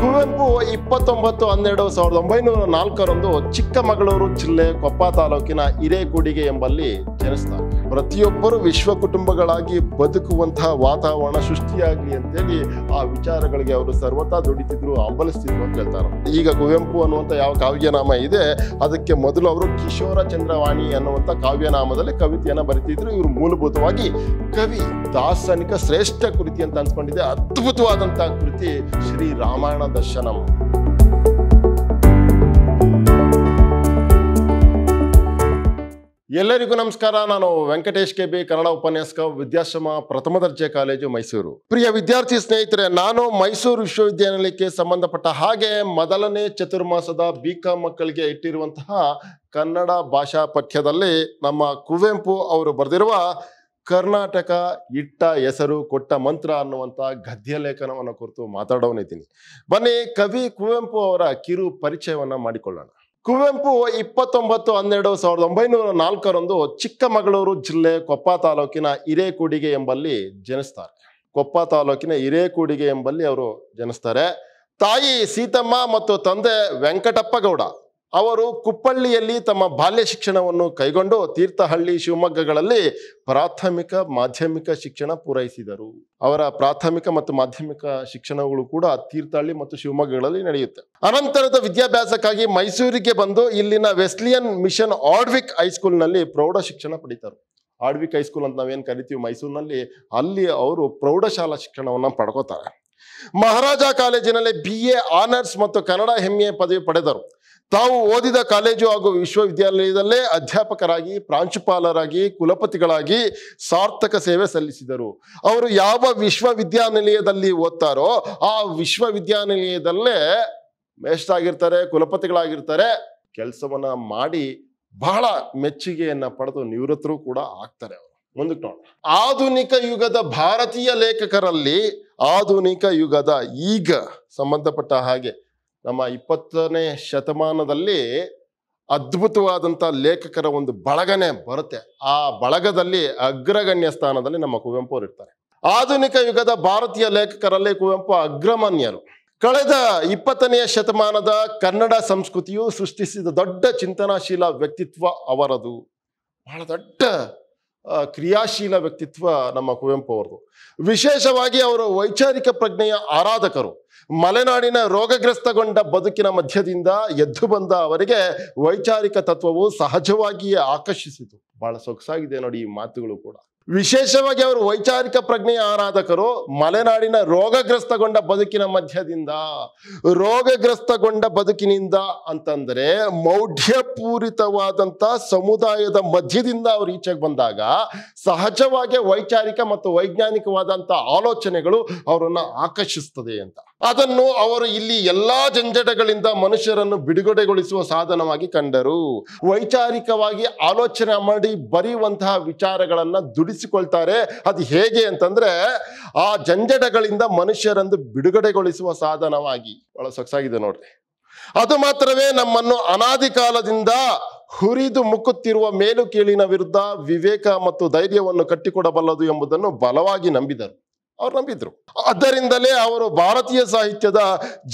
ಕುವೆಂಪು ಇಪ್ಪತ್ತೊಂಬತ್ತು ಹನ್ನೆರಡು ಸಾವಿರದ ಒಂಬೈನೂರ ನಾಲ್ಕರಂದು ಚಿಕ್ಕಮಗಳೂರು ಜಿಲ್ಲೆ ಕೊಪ್ಪ ತಾಲೂಕಿನ ಹಿರೇಗುಡಿಗೆ ಎಂಬಲ್ಲಿ ಜನಿಸ್ತಾರೆ ಪ್ರತಿಯೊಬ್ಬರು ವಿಶ್ವ ಕುಟುಂಬಗಳಾಗಿ ಬದುಕುವಂತಹ ವಾತಾವರಣ ಸೃಷ್ಟಿಯಾಗಲಿ ಅಂತೇಳಿ ಆ ವಿಚಾರಗಳಿಗೆ ಅವರು ಸರ್ವತಾ ದುಡಿತಿದ್ರು ಅಂಬಲಿಸ್ತಿದ್ರು ಅಂತ ಹೇಳ್ತಾರೆ ಈಗ ಕುವೆಂಪು ಅನ್ನುವಂಥ ಯಾವ ಕಾವ್ಯನಾಮ ಇದೆ ಅದಕ್ಕೆ ಮೊದಲು ಅವರು ಕಿಶೋರ ಚಂದ್ರವಾಣಿ ಅನ್ನುವಂಥ ಕಾವ್ಯನಾಮದಲ್ಲಿ ಕವಿತೆಯನ್ನು ಬರಿತಿದ್ರು ಇವರು ಮೂಲಭೂತವಾಗಿ ಕವಿ ದಾರ್ಶನಿಕ ಶ್ರೇಷ್ಠ ಕೃತಿ ಅಂತ ಅನ್ಸ್ಕೊಂಡಿದೆ ಅದ್ಭುತವಾದಂಥ ಕೃತಿ ಶ್ರೀ ರಾಮಾಯಣ ದರ್ಶನಂ ಎಲ್ಲರಿಗೂ ನಮಸ್ಕಾರ ನಾನು ವೆಂಕಟೇಶ್ ಕೆ ಬಿ ಕನ್ನಡ ಉಪನ್ಯಾಸಕ ವಿದ್ಯಾಶ್ರಮ ಪ್ರಥಮ ದರ್ಜೆ ಕಾಲೇಜು ಮೈಸೂರು ಪ್ರಿಯ ವಿದ್ಯಾರ್ಥಿ ಸ್ನೇಹಿತರೆ ನಾನು ಮೈಸೂರು ವಿಶ್ವವಿದ್ಯಾನಿಲಯಕ್ಕೆ ಸಂಬಂಧಪಟ್ಟ ಹಾಗೆ ಮೊದಲನೇ ಚತುರ್ಮಾಸದ ಬಿಕಾಂ ಕಾಂ ಮಕ್ಕಳಿಗೆ ಇಟ್ಟಿರುವಂತಹ ಕನ್ನಡ ಭಾಷಾ ಪಠ್ಯದಲ್ಲಿ ನಮ್ಮ ಕುವೆಂಪು ಅವರು ಬರೆದಿರುವ ಕರ್ನಾಟಕ ಇಟ್ಟ ಹೆಸರು ಕೊಟ್ಟ ಮಂತ್ರ ಅನ್ನುವಂಥ ಗದ್ಯ ಲೇಖನವನ್ನು ಕುರಿತು ಮಾತಾಡೋನಿದ್ದೀನಿ ಬನ್ನಿ ಕವಿ ಕುವೆಂಪು ಅವರ ಕಿರು ಪರಿಚಯವನ್ನು ಮಾಡಿಕೊಳ್ಳೋಣ ಕುವೆಂಪು ಇಪ್ಪತ್ತೊಂಬತ್ತು ಹನ್ನೆರಡು ಸಾವಿರದ ಒಂಬೈನೂರ ನಾಲ್ಕರಂದು ಚಿಕ್ಕಮಗಳೂರು ಜಿಲ್ಲೆ ಕೊಪ್ಪ ತಾಲೂಕಿನ ಹಿರೇಕೂಡಿಗೆ ಎಂಬಲ್ಲಿ ಜನಿಸ್ತಾರೆ ಕೊಪ್ಪ ತಾಲೂಕಿನ ಹಿರೇಕೂಡಿಗೆ ಎಂಬಲ್ಲಿ ಅವರು ಜನಿಸ್ತಾರೆ ತಾಯಿ ಸೀತಮ್ಮ ಮತ್ತು ತಂದೆ ವೆಂಕಟಪ್ಪ ಗೌಡ ಅವರು ಕುಪ್ಪಳ್ಳಿಯಲ್ಲಿ ತಮ್ಮ ಬಾಲ್ಯ ಶಿಕ್ಷಣವನ್ನು ಕೈಗೊಂಡು ತೀರ್ಥಹಳ್ಳಿ ಶಿವಮೊಗ್ಗಗಳಲ್ಲಿ ಪ್ರಾಥಮಿಕ ಮಾಧ್ಯಮಿಕ ಶಿಕ್ಷಣ ಪೂರೈಸಿದರು ಅವರ ಪ್ರಾಥಮಿಕ ಮತ್ತು ಮಾಧ್ಯಮಿಕ ಶಿಕ್ಷಣಗಳು ಕೂಡ ತೀರ್ಥಹಳ್ಳಿ ಮತ್ತು ಶಿವಮೊಗ್ಗಗಳಲ್ಲಿ ನಡೆಯುತ್ತೆ ಅನಂತರದ ವಿದ್ಯಾಭ್ಯಾಸಕ್ಕಾಗಿ ಮೈಸೂರಿಗೆ ಬಂದು ಇಲ್ಲಿನ ವೆಸ್ಲಿಯನ್ ಮಿಷನ್ ಆಡ್ವಿಕ್ ಹೈಸ್ಕೂಲ್ನಲ್ಲಿ ಪ್ರೌಢ ಶಿಕ್ಷಣ ಪಡಿತರು ಆಡ್ವಿಕ್ ಹೈಸ್ಕೂಲ್ ಅಂತ ನಾವೇನು ಕರಿತೀವಿ ಮೈಸೂರಿನಲ್ಲಿ ಅಲ್ಲಿ ಅವರು ಪ್ರೌಢಶಾಲಾ ಶಿಕ್ಷಣವನ್ನು ಪಡ್ಕೋತಾರೆ ಮಹಾರಾಜ ಕಾಲೇಜಿನಲ್ಲಿ ಬಿ ಎ ಆನರ್ಸ್ ಮತ್ತು ಕನ್ನಡ ಹೆಮ್ಮೆಯ ಪದವಿ ಪಡೆದರು ತಾವು ಓದಿದ ಕಾಲೇಜು ಹಾಗೂ ವಿಶ್ವವಿದ್ಯಾಲಯದಲ್ಲೇ ಅಧ್ಯಾಪಕರಾಗಿ ಪ್ರಾಂಶುಪಾಲರಾಗಿ ಕುಲಪತಿಗಳಾಗಿ ಸಾರ್ಥಕ ಸೇವೆ ಸಲ್ಲಿಸಿದರು ಅವರು ಯಾವ ವಿಶ್ವವಿದ್ಯಾನಿಲಯದಲ್ಲಿ ಓದ್ತಾರೋ ಆ ವಿಶ್ವವಿದ್ಯಾನಿಲಯದಲ್ಲೇ ಆಗಿರ್ತಾರೆ ಕುಲಪತಿಗಳಾಗಿರ್ತಾರೆ ಕೆಲಸವನ್ನ ಮಾಡಿ ಬಹಳ ಮೆಚ್ಚುಗೆಯನ್ನ ಪಡೆದು ನಿವೃತ್ತರು ಕೂಡ ಆಗ್ತಾರೆ ಅವರು ಮುಂದಕ್ಕೆ ನೋಡೋಣ ಆಧುನಿಕ ಯುಗದ ಭಾರತೀಯ ಲೇಖಕರಲ್ಲಿ ಆಧುನಿಕ ಯುಗದ ಈಗ ಸಂಬಂಧಪಟ್ಟ ಹಾಗೆ ನಮ್ಮ ಇಪ್ಪತ್ತನೇ ಶತಮಾನದಲ್ಲಿ ಅದ್ಭುತವಾದಂಥ ಲೇಖಕರ ಒಂದು ಬಳಗನೆ ಬರುತ್ತೆ ಆ ಬಳಗದಲ್ಲಿ ಅಗ್ರಗಣ್ಯ ಸ್ಥಾನದಲ್ಲಿ ನಮ್ಮ ಕುವೆಂಪು ಅವರು ಇರ್ತಾರೆ ಆಧುನಿಕ ಯುಗದ ಭಾರತೀಯ ಲೇಖಕರಲ್ಲಿ ಕುವೆಂಪು ಅಗ್ರಮಾನ್ಯರು ಕಳೆದ ಇಪ್ಪತ್ತನೆಯ ಶತಮಾನದ ಕನ್ನಡ ಸಂಸ್ಕೃತಿಯು ಸೃಷ್ಟಿಸಿದ ದೊಡ್ಡ ಚಿಂತನಾಶೀಲ ವ್ಯಕ್ತಿತ್ವ ಅವರದು ಬಹಳ ದೊಡ್ಡ ಕ್ರಿಯಾಶೀಲ ವ್ಯಕ್ತಿತ್ವ ನಮ್ಮ ಕುವೆಂಪು ಅವರದು ವಿಶೇಷವಾಗಿ ಅವರು ವೈಚಾರಿಕ ಪ್ರಜ್ಞೆಯ ಆರಾಧಕರು ಮಲೆನಾಡಿನ ರೋಗಗ್ರಸ್ತಗೊಂಡ ಬದುಕಿನ ಮಧ್ಯದಿಂದ ಎದ್ದು ಬಂದ ಅವರಿಗೆ ವೈಚಾರಿಕ ತತ್ವವು ಸಹಜವಾಗಿಯೇ ಆಕರ್ಷಿಸಿತು ಬಹಳ ಸೊಗಸಾಗಿದೆ ನೋಡಿ ಈ ಮಾತುಗಳು ಕೂಡ ವಿಶೇಷವಾಗಿ ಅವರು ವೈಚಾರಿಕ ಪ್ರಜ್ಞೆಯ ಆರಾಧಕರು ಮಲೆನಾಡಿನ ರೋಗಗ್ರಸ್ತಗೊಂಡ ಬದುಕಿನ ಮಧ್ಯದಿಂದ ರೋಗಗ್ರಸ್ತಗೊಂಡ ಬದುಕಿನಿಂದ ಅಂತಂದರೆ ಮೌಢ್ಯಪೂರಿತವಾದಂಥ ಸಮುದಾಯದ ಮಧ್ಯದಿಂದ ಅವರು ಈಚೆಗೆ ಬಂದಾಗ ಸಹಜವಾಗಿ ವೈಚಾರಿಕ ಮತ್ತು ವೈಜ್ಞಾನಿಕವಾದಂಥ ಆಲೋಚನೆಗಳು ಅವರನ್ನು ಆಕರ್ಷಿಸ್ತದೆ ಅಂತ ಅದನ್ನು ಅವರು ಇಲ್ಲಿ ಎಲ್ಲಾ ಜಂಜಟಗಳಿಂದ ಮನುಷ್ಯರನ್ನು ಬಿಡುಗಡೆಗೊಳಿಸುವ ಸಾಧನವಾಗಿ ಕಂಡರು ವೈಚಾರಿಕವಾಗಿ ಆಲೋಚನೆ ಮಾಡಿ ಬರೆಯುವಂತಹ ವಿಚಾರಗಳನ್ನ ದುಡಿಸಿಕೊಳ್ತಾರೆ ಅದು ಹೇಗೆ ಅಂತಂದ್ರೆ ಆ ಜಂಜಟಗಳಿಂದ ಮನುಷ್ಯರನ್ನು ಬಿಡುಗಡೆಗೊಳಿಸುವ ಸಾಧನವಾಗಿ ಬಹಳ ಸೊಗಸಾಗಿದೆ ನೋಡ್ರಿ ಅದು ಮಾತ್ರವೇ ನಮ್ಮನ್ನು ಅನಾದಿ ಕಾಲದಿಂದ ಹುರಿದು ಮುಕ್ಕುತ್ತಿರುವ ಮೇಲು ವಿರುದ್ಧ ವಿವೇಕ ಮತ್ತು ಧೈರ್ಯವನ್ನು ಕಟ್ಟಿಕೊಡಬಲ್ಲದು ಎಂಬುದನ್ನು ಬಲವಾಗಿ ನಂಬಿದರು ಅವ್ರು ನಂಬಿದ್ರು ಆದ್ದರಿಂದಲೇ ಅವರು ಭಾರತೀಯ ಸಾಹಿತ್ಯದ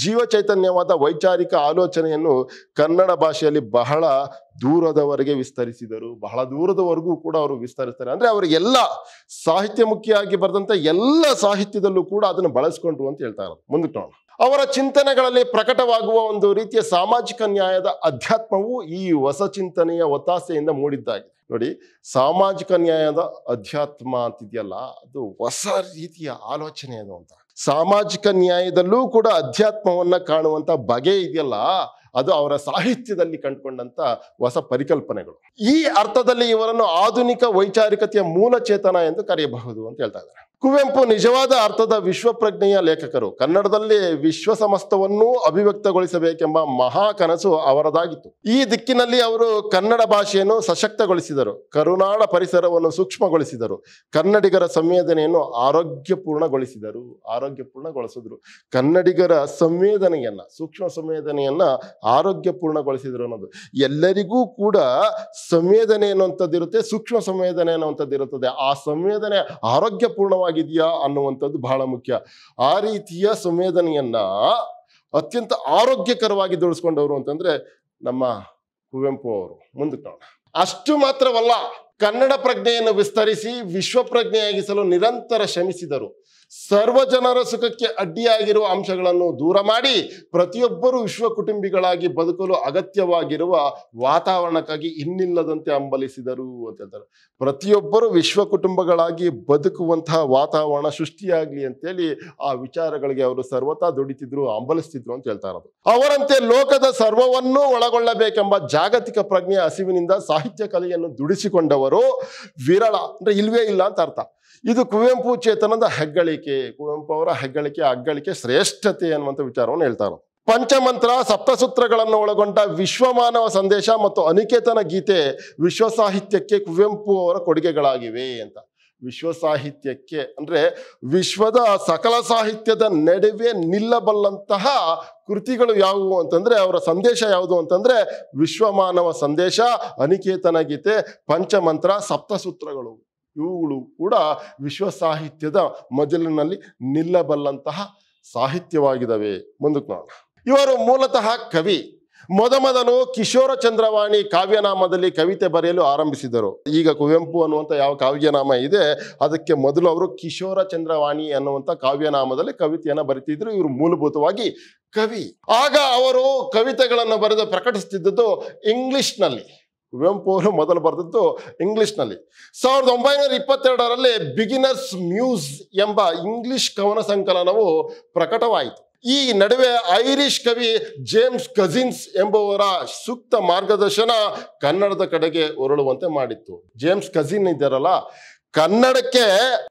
ಜೀವ ಚೈತನ್ಯವಾದ ವೈಚಾರಿಕ ಆಲೋಚನೆಯನ್ನು ಕನ್ನಡ ಭಾಷೆಯಲ್ಲಿ ಬಹಳ ದೂರದವರೆಗೆ ವಿಸ್ತರಿಸಿದರು ಬಹಳ ದೂರದವರೆಗೂ ಕೂಡ ಅವರು ವಿಸ್ತರಿಸ್ತಾರೆ ಅಂದ್ರೆ ಅವರು ಎಲ್ಲ ಸಾಹಿತ್ಯ ಮುಖ್ಯವಾಗಿ ಬರೆದಂತ ಎಲ್ಲ ಸಾಹಿತ್ಯದಲ್ಲೂ ಕೂಡ ಅದನ್ನು ಬಳಸ್ಕೊಂಡ್ರು ಅಂತ ಹೇಳ್ತಾ ಇದ್ದಾರೆ ಮುಂದಕ್ಕೆ ಅವರ ಚಿಂತನೆಗಳಲ್ಲಿ ಪ್ರಕಟವಾಗುವ ಒಂದು ರೀತಿಯ ಸಾಮಾಜಿಕ ನ್ಯಾಯದ ಅಧ್ಯಾತ್ಮವು ಈ ಹೊಸ ಚಿಂತನೆಯ ಒತ್ತಾಸೆಯಿಂದ ಮೂಡಿದ್ದಾಗಿದೆ ನೋಡಿ ಸಾಮಾಜಿಕ ನ್ಯಾಯದ ಅಧ್ಯಾತ್ಮ ಅಂತಿದೆಯಲ್ಲ ಅದು ಹೊಸ ರೀತಿಯ ಆಲೋಚನೆ ಅದು ಅಂತ ಸಾಮಾಜಿಕ ನ್ಯಾಯದಲ್ಲೂ ಕೂಡ ಅಧ್ಯಾತ್ಮವನ್ನು ಕಾಣುವಂಥ ಬಗೆ ಇದೆಯಲ್ಲ ಅದು ಅವರ ಸಾಹಿತ್ಯದಲ್ಲಿ ಕಂಡುಕೊಂಡಂತ ಹೊಸ ಪರಿಕಲ್ಪನೆಗಳು ಈ ಅರ್ಥದಲ್ಲಿ ಇವರನ್ನು ಆಧುನಿಕ ವೈಚಾರಿಕತೆಯ ಮೂಲ ಚೇತನ ಎಂದು ಕರೆಯಬಹುದು ಅಂತ ಹೇಳ್ತಾ ಇದ್ದಾರೆ ಕುವೆಂಪು ನಿಜವಾದ ಅರ್ಥದ ವಿಶ್ವಪ್ರಜ್ಞೆಯ ಲೇಖಕರು ಕನ್ನಡದಲ್ಲಿ ವಿಶ್ವ ಸಮಸ್ತವನ್ನೂ ಅಭಿವ್ಯಕ್ತಗೊಳಿಸಬೇಕೆಂಬ ಮಹಾ ಕನಸು ಅವರದಾಗಿತ್ತು ಈ ದಿಕ್ಕಿನಲ್ಲಿ ಅವರು ಕನ್ನಡ ಭಾಷೆಯನ್ನು ಸಶಕ್ತಗೊಳಿಸಿದರು ಕರುನಾಡ ಪರಿಸರವನ್ನು ಸೂಕ್ಷ್ಮಗೊಳಿಸಿದರು ಕನ್ನಡಿಗರ ಸಂವೇದನೆಯನ್ನು ಆರೋಗ್ಯಪೂರ್ಣಗೊಳಿಸಿದರು ಆರೋಗ್ಯಪೂರ್ಣಗೊಳಿಸಿದರು ಕನ್ನಡಿಗರ ಸಂವೇದನೆಯನ್ನ ಸೂಕ್ಷ್ಮ ಸಂವೇದನೆಯನ್ನ ಆರೋಗ್ಯ ಪೂರ್ಣಗೊಳಿಸಿದ್ರು ಅನ್ನೋದು ಎಲ್ಲರಿಗೂ ಕೂಡ ಸಂವೇದನೆ ಅನ್ನುವಂಥದ್ದು ಇರುತ್ತೆ ಸೂಕ್ಷ್ಮ ಸಂವೇದನೆ ಅನ್ನುವಂಥದ್ದು ಇರುತ್ತದೆ ಆ ಸಂವೇದನೆ ಆರೋಗ್ಯಪೂರ್ಣವಾಗಿದೆಯಾ ಅನ್ನುವಂಥದ್ದು ಬಹಳ ಮುಖ್ಯ ಆ ರೀತಿಯ ಸಂವೇದನೆಯನ್ನ ಅತ್ಯಂತ ಆರೋಗ್ಯಕರವಾಗಿ ದುಡಿಸ್ಕೊಂಡವರು ಅಂತಂದ್ರೆ ನಮ್ಮ ಕುವೆಂಪು ಅವರು ಮುಂದಕ್ಕೆ ನೋಡೋಣ ಅಷ್ಟು ಮಾತ್ರವಲ್ಲ ಕನ್ನಡ ಪ್ರಜ್ಞೆಯನ್ನು ವಿಸ್ತರಿಸಿ ವಿಶ್ವ ಪ್ರಜ್ಞೆಯಾಗಿಸಲು ನಿರಂತರ ಶ್ರಮಿಸಿದರು ಸರ್ವ ಜನರ ಸುಖಕ್ಕೆ ಅಡ್ಡಿಯಾಗಿರುವ ಅಂಶಗಳನ್ನು ದೂರ ಮಾಡಿ ಪ್ರತಿಯೊಬ್ಬರು ವಿಶ್ವ ಕುಟುಂಬಿಗಳಾಗಿ ಬದುಕಲು ಅಗತ್ಯವಾಗಿರುವ ವಾತಾವರಣಕ್ಕಾಗಿ ಇನ್ನಿಲ್ಲದಂತೆ ಹಂಬಲಿಸಿದರು ಅಂತ ಹೇಳ್ತಾರೆ ಪ್ರತಿಯೊಬ್ಬರು ವಿಶ್ವ ಕುಟುಂಬಗಳಾಗಿ ಬದುಕುವಂತಹ ವಾತಾವರಣ ಸೃಷ್ಟಿಯಾಗಲಿ ಅಂತೇಳಿ ಆ ವಿಚಾರಗಳಿಗೆ ಅವರು ಸರ್ವತಾ ದುಡಿತಿದ್ರು ಹಂಬಲಿಸ್ತಿದ್ರು ಅಂತ ಹೇಳ್ತಾರೆ ಇರೋದು ಅವರಂತೆ ಲೋಕದ ಸರ್ವವನ್ನೂ ಒಳಗೊಳ್ಳಬೇಕೆಂಬ ಜಾಗತಿಕ ಪ್ರಜ್ಞೆ ಹಸಿವಿನಿಂದ ಸಾಹಿತ್ಯ ಕಲೆಯನ್ನು ದುಡಿಸಿಕೊಂಡವರು ವಿರಳ ಅಂದ್ರೆ ಇಲ್ವೇ ಇಲ್ಲ ಅಂತ ಅರ್ಥ ಇದು ಕುವೆಂಪು ಚೇತನದ ಹೆಗ್ಗಳಿಕೆ ಕುವೆಂಪು ಅವರ ಹೆಗ್ಗಳಿಕೆ ಅಗ್ಗಳಿಕೆ ಶ್ರೇಷ್ಠತೆ ಅನ್ನುವಂಥ ವಿಚಾರವನ್ನು ಹೇಳ್ತಾರ ಪಂಚಮಂತ್ರ ಸಪ್ತಸೂತ್ರಗಳನ್ನು ಒಳಗೊಂಡ ವಿಶ್ವಮಾನವ ಸಂದೇಶ ಮತ್ತು ಅನಿಕೇತನ ಗೀತೆ ವಿಶ್ವ ಸಾಹಿತ್ಯಕ್ಕೆ ಕುವೆಂಪು ಅವರ ಕೊಡುಗೆಗಳಾಗಿವೆ ಅಂತ ವಿಶ್ವ ಸಾಹಿತ್ಯಕ್ಕೆ ಅಂದರೆ ವಿಶ್ವದ ಸಕಲ ಸಾಹಿತ್ಯದ ನಡುವೆ ನಿಲ್ಲಬಲ್ಲಂತಹ ಕೃತಿಗಳು ಯಾವುವು ಅಂತಂದರೆ ಅವರ ಸಂದೇಶ ಯಾವುದು ಅಂತಂದರೆ ವಿಶ್ವಮಾನವ ಸಂದೇಶ ಅನಿಕೇತನ ಗೀತೆ ಪಂಚಮಂತ್ರ ಸಪ್ತಸೂತ್ರಗಳು ಇವುಗಳು ಕೂಡ ವಿಶ್ವ ಸಾಹಿತ್ಯದ ಮಜಲಿನಲ್ಲಿ ನಿಲ್ಲಬಲ್ಲಂತಹ ಸಾಹಿತ್ಯವಾಗಿದ್ದಾವೆ ಮುಂದಕ್ಕೆ ನೋಡೋಣ ಇವರು ಮೂಲತಃ ಕವಿ ಮೊದಮೊದಲು ಕಿಶೋರ ಚಂದ್ರವಾಣಿ ಕಾವ್ಯನಾಮದಲ್ಲಿ ಕವಿತೆ ಬರೆಯಲು ಆರಂಭಿಸಿದರು ಈಗ ಕುವೆಂಪು ಅನ್ನುವಂಥ ಯಾವ ಕಾವ್ಯನಾಮ ಇದೆ ಅದಕ್ಕೆ ಮೊದಲು ಅವರು ಕಿಶೋರ ಚಂದ್ರವಾಣಿ ಅನ್ನುವಂಥ ಕಾವ್ಯನಾಮದಲ್ಲಿ ಕವಿತೆಯನ್ನು ಬರೀತಿದ್ರು ಇವರು ಮೂಲಭೂತವಾಗಿ ಕವಿ ಆಗ ಅವರು ಕವಿತೆಗಳನ್ನು ಬರೆದು ಪ್ರಕಟಿಸುತ್ತಿದ್ದುದು ಇಂಗ್ಲಿಷ್ನಲ್ಲಿ ಕುವೆಂಪು ಅವರು ಮೊದಲು ಬರೆದದ್ದು ಇಂಗ್ಲಿಷ್ನಲ್ಲಿ ಸಾವಿರದ ಒಂಬೈನೂರ ಇಪ್ಪತ್ತೆರಡರಲ್ಲಿ ಬಿಗಿನರ್ಸ್ ಮ್ಯೂಸ್ ಎಂಬ ಇಂಗ್ಲಿಷ್ ಕವನ ಸಂಕಲನವು ಪ್ರಕಟವಾಯಿತು ಈ ನಡುವೆ ಐರಿಷ್ ಕವಿ ಜೇಮ್ಸ್ ಕಜಿನ್ಸ್ ಎಂಬುವರ ಸೂಕ್ತ ಮಾರ್ಗದರ್ಶನ ಕನ್ನಡದ ಕಡೆಗೆ ಹೊರಳುವಂತೆ ಮಾಡಿತ್ತು ಜೇಮ್ಸ್ ಕಜಿನ್ ಇದ್ದಾರಲ್ಲ ಕನ್ನಡಕ್ಕೆ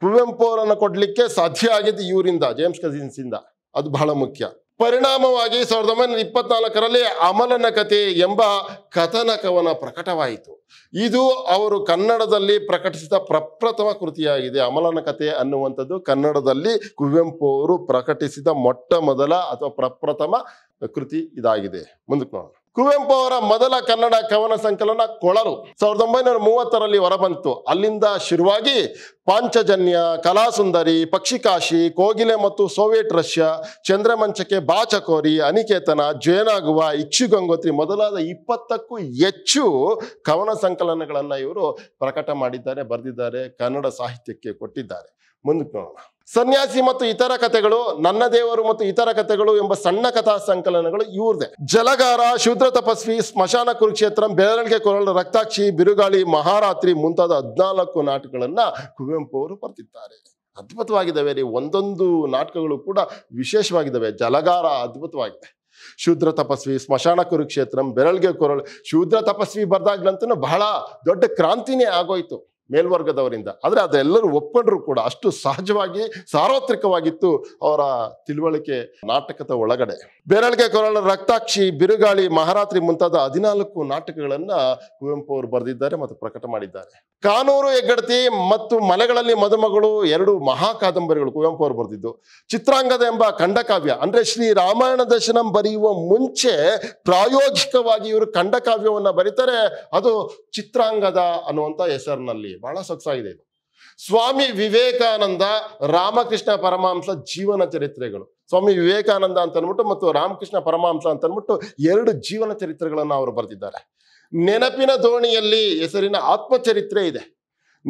ಕುವೆಂಪು ಅವರನ್ನು ಕೊಡ್ಲಿಕ್ಕೆ ಸಾಧ್ಯ ಆಗಿದೆ ಇವರಿಂದ ಜೇಮ್ಸ್ ಕಜಿನ್ಸ್ ಇಂದ ಅದು ಬಹಳ ಮುಖ್ಯ ಪರಿಣಾಮವಾಗಿ ಸಾವಿರದ ಒಂಬೈನೂರ ಇಪ್ಪತ್ನಾಲ್ಕರಲ್ಲಿ ಅಮಲನ ಕಥೆ ಎಂಬ ಕಥನ ಕವನ ಪ್ರಕಟವಾಯಿತು ಇದು ಅವರು ಕನ್ನಡದಲ್ಲಿ ಪ್ರಕಟಿಸಿದ ಪ್ರಪ್ರಥಮ ಕೃತಿಯಾಗಿದೆ ಅಮಲನ ಕಥೆ ಅನ್ನುವಂಥದ್ದು ಕನ್ನಡದಲ್ಲಿ ಕುವೆಂಪು ಅವರು ಪ್ರಕಟಿಸಿದ ಮೊಟ್ಟ ಮೊದಲ ಅಥವಾ ಪ್ರಪ್ರಥಮ ಕೃತಿ ಇದಾಗಿದೆ ಮುಂದಕ್ಕೆ ನೋಡೋಣ ಕುವೆಂಪು ಅವರ ಮೊದಲ ಕನ್ನಡ ಕವನ ಸಂಕಲನ ಕೊಳಲು ಸಾವಿರದ ಒಂಬೈನೂರ ಮೂವತ್ತರಲ್ಲಿ ಹೊರಬಂತು ಅಲ್ಲಿಂದ ಶುರುವಾಗಿ ಪಾಂಚಜನ್ಯ ಕಲಾಸುಂದರಿ ಪಕ್ಷಿಕಾಶಿ ಕೋಗಿಲೆ ಮತ್ತು ಸೋವಿಯತ್ ರಷ್ಯಾ ಚಂದ್ರಮಂಚಕ್ಕೆ ಬಾಚಕೋರಿ ಅನಿಕೇತನ ಜೇನಾಗುವ ಇಕ್ಷು ಗಂಗೋತ್ರಿ ಮೊದಲಾದ ಇಪ್ಪತ್ತಕ್ಕೂ ಹೆಚ್ಚು ಕವನ ಸಂಕಲನಗಳನ್ನು ಇವರು ಪ್ರಕಟ ಮಾಡಿದ್ದಾರೆ ಬರೆದಿದ್ದಾರೆ ಕನ್ನಡ ಸಾಹಿತ್ಯಕ್ಕೆ ಕೊಟ್ಟಿದ್ದಾರೆ ಮುಂದಕ್ಕೆ ನೋಡೋಣ ಸನ್ಯಾಸಿ ಮತ್ತು ಇತರ ಕಥೆಗಳು ನನ್ನ ದೇವರು ಮತ್ತು ಇತರ ಕಥೆಗಳು ಎಂಬ ಸಣ್ಣ ಕಥಾ ಸಂಕಲನಗಳು ಇವ್ರದೇ ಜಲಗಾರ ಶೂದ್ರ ತಪಸ್ವಿ ಸ್ಮಶಾನ ಕುರುಕ್ಷೇತ್ರ ಬೆರಳಿಗೆ ಕೊರಳ ರಕ್ತಾಕ್ಷಿ ಬಿರುಗಾಳಿ ಮಹಾರಾತ್ರಿ ಮುಂತಾದ ಹದಿನಾಲ್ಕು ನಾಟಕಗಳನ್ನ ಕುವೆಂಪು ಅವರು ಬರ್ತಿದ್ದಾರೆ ಅದ್ಭುತವಾಗಿದ್ದಾವೆ ರೀ ಒಂದೊಂದು ನಾಟಕಗಳು ಕೂಡ ವಿಶೇಷವಾಗಿದ್ದಾವೆ ಜಲಗಾರ ಅದ್ಭುತವಾಗಿದೆ ಶೂದ್ರ ತಪಸ್ವಿ ಸ್ಮಶಾನ ಕುರುಕ್ಷೇತ್ರಂ ಬೆರಳಿಗೆ ಕೊರಳು ಶೂದ್ರ ತಪಸ್ವಿ ಬರ್ದಾಗ್ಲಂತೂ ಬಹಳ ದೊಡ್ಡ ಕ್ರಾಂತಿನೇ ಆಗೋಯ್ತು ಮೇಲ್ವರ್ಗದವರಿಂದ ಆದರೆ ಅದೆಲ್ಲರೂ ಒಪ್ಪಂಡ್ರು ಕೂಡ ಅಷ್ಟು ಸಹಜವಾಗಿ ಸಾರ್ವತ್ರಿಕವಾಗಿತ್ತು ಅವರ ತಿಳುವಳಿಕೆ ನಾಟಕದ ಒಳಗಡೆ ಬೇರಳಿಗೆ ಕೊರಳ ರಕ್ತಾಕ್ಷಿ ಬಿರುಗಾಳಿ ಮಹಾರಾತ್ರಿ ಮುಂತಾದ ಹದಿನಾಲ್ಕು ನಾಟಕಗಳನ್ನ ಕುವೆಂಪು ಅವರು ಬರೆದಿದ್ದಾರೆ ಮತ್ತು ಪ್ರಕಟ ಮಾಡಿದ್ದಾರೆ ಕಾನೂರು ಹೆಗ್ಗಡತಿ ಮತ್ತು ಮಲೆಗಳಲ್ಲಿ ಮದುಮಗಳು ಎರಡು ಮಹಾ ಕಾದಂಬರಿಗಳು ಕುವೆಂಪು ಅವರು ಬರೆದಿದ್ದು ಚಿತ್ರಾಂಗದ ಎಂಬ ಖಂಡಕಾವ್ಯ ಅಂದ್ರೆ ಶ್ರೀ ರಾಮಾಯಣ ದರ್ಶನಂ ಬರೆಯುವ ಮುಂಚೆ ಪ್ರಾಯೋಗಿಕವಾಗಿ ಇವರು ಖಂಡಕಾವ್ಯವನ್ನ ಬರೀತಾರೆ ಅದು ಚಿತ್ರಾಂಗದ ಅನ್ನುವಂಥ ಹೆಸರಿನಲ್ಲಿ ಬಹಳ ಸೊಗಸಾಗಿದೆ ಇದು ಸ್ವಾಮಿ ವಿವೇಕಾನಂದ ರಾಮಕೃಷ್ಣ ಪರಮಹಂಸ ಜೀವನ ಚರಿತ್ರೆಗಳು ಸ್ವಾಮಿ ವಿವೇಕಾನಂದ ಅಂತ ಅನ್ಬಿಟ್ಟು ಮತ್ತು ರಾಮಕೃಷ್ಣ ಪರಮಹಂಸ ಅಂತ ಅನ್ಬಿಟ್ಟು ಎರಡು ಜೀವನ ಚರಿತ್ರೆಗಳನ್ನು ಅವರು ಬರೆದಿದ್ದಾರೆ ನೆನಪಿನ ದೋಣಿಯಲ್ಲಿ ಹೆಸರಿನ ಆತ್ಮಚರಿತ್ರೆ ಇದೆ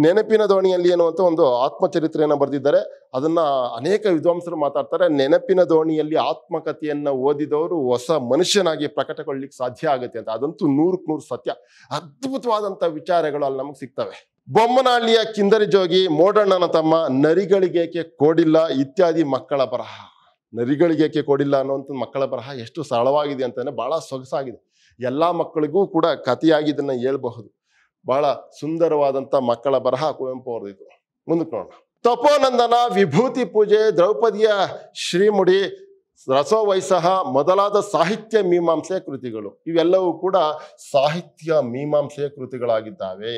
ನೆನಪಿನ ದೋಣಿಯಲ್ಲಿ ಅನ್ನುವಂಥ ಒಂದು ಆತ್ಮಚರಿತ್ರೆಯನ್ನು ಬರೆದಿದ್ದಾರೆ ಅದನ್ನ ಅನೇಕ ವಿದ್ವಾಂಸರು ಮಾತಾಡ್ತಾರೆ ನೆನಪಿನ ದೋಣಿಯಲ್ಲಿ ಆತ್ಮಕಥೆಯನ್ನು ಓದಿದವರು ಹೊಸ ಮನುಷ್ಯನಾಗಿ ಪ್ರಕಟಗೊಳ್ಳಿಕ್ಕೆ ಸಾಧ್ಯ ಆಗುತ್ತೆ ಅಂತ ಅದಂತೂ ನೂರಕ್ಕೆ ನೂರು ಸತ್ಯ ಅದ್ಭುತವಾದಂಥ ವಿಚಾರಗಳು ಅಲ್ಲಿ ನಮಗೆ ಸಿಗ್ತವೆ ಬೊಮ್ಮನಹಳ್ಳಿಯ ಕಿಂದರಿ ಜೋಗಿ ಮೋಡಣ್ಣನ ತಮ್ಮ ನರಿಗಳಿಗೇಕೆ ಕೋಡಿಲ್ಲ ಇತ್ಯಾದಿ ಮಕ್ಕಳ ಬರಹ ನರಿಗಳಿಗೇಕೆ ಕೊಡಿಲ್ಲ ಅನ್ನುವಂಥ ಮಕ್ಕಳ ಬರಹ ಎಷ್ಟು ಸರಳವಾಗಿದೆ ಅಂತಂದ್ರೆ ಭಾಳ ಸೊಗಸಾಗಿದೆ ಎಲ್ಲ ಮಕ್ಕಳಿಗೂ ಕೂಡ ಕಥೆಯಾಗಿ ಇದನ್ನು ಹೇಳ್ಬಹುದು ಬಹಳ ಸುಂದರವಾದಂಥ ಮಕ್ಕಳ ಬರಹ ಕುವೆಂಪು ಅವ್ರದ್ದು ಮುಂದಕ್ಕೆ ನೋಡೋಣ ತಪೋನಂದನ ವಿಭೂತಿ ಪೂಜೆ ದ್ರೌಪದಿಯ ಶ್ರೀಮುಡಿ ರಸವೈಸಹ ಮೊದಲಾದ ಸಾಹಿತ್ಯ ಮೀಮಾಂಸೆಯ ಕೃತಿಗಳು ಇವೆಲ್ಲವೂ ಕೂಡ ಸಾಹಿತ್ಯ ಮೀಮಾಂಸೆಯ ಕೃತಿಗಳಾಗಿದ್ದಾವೆ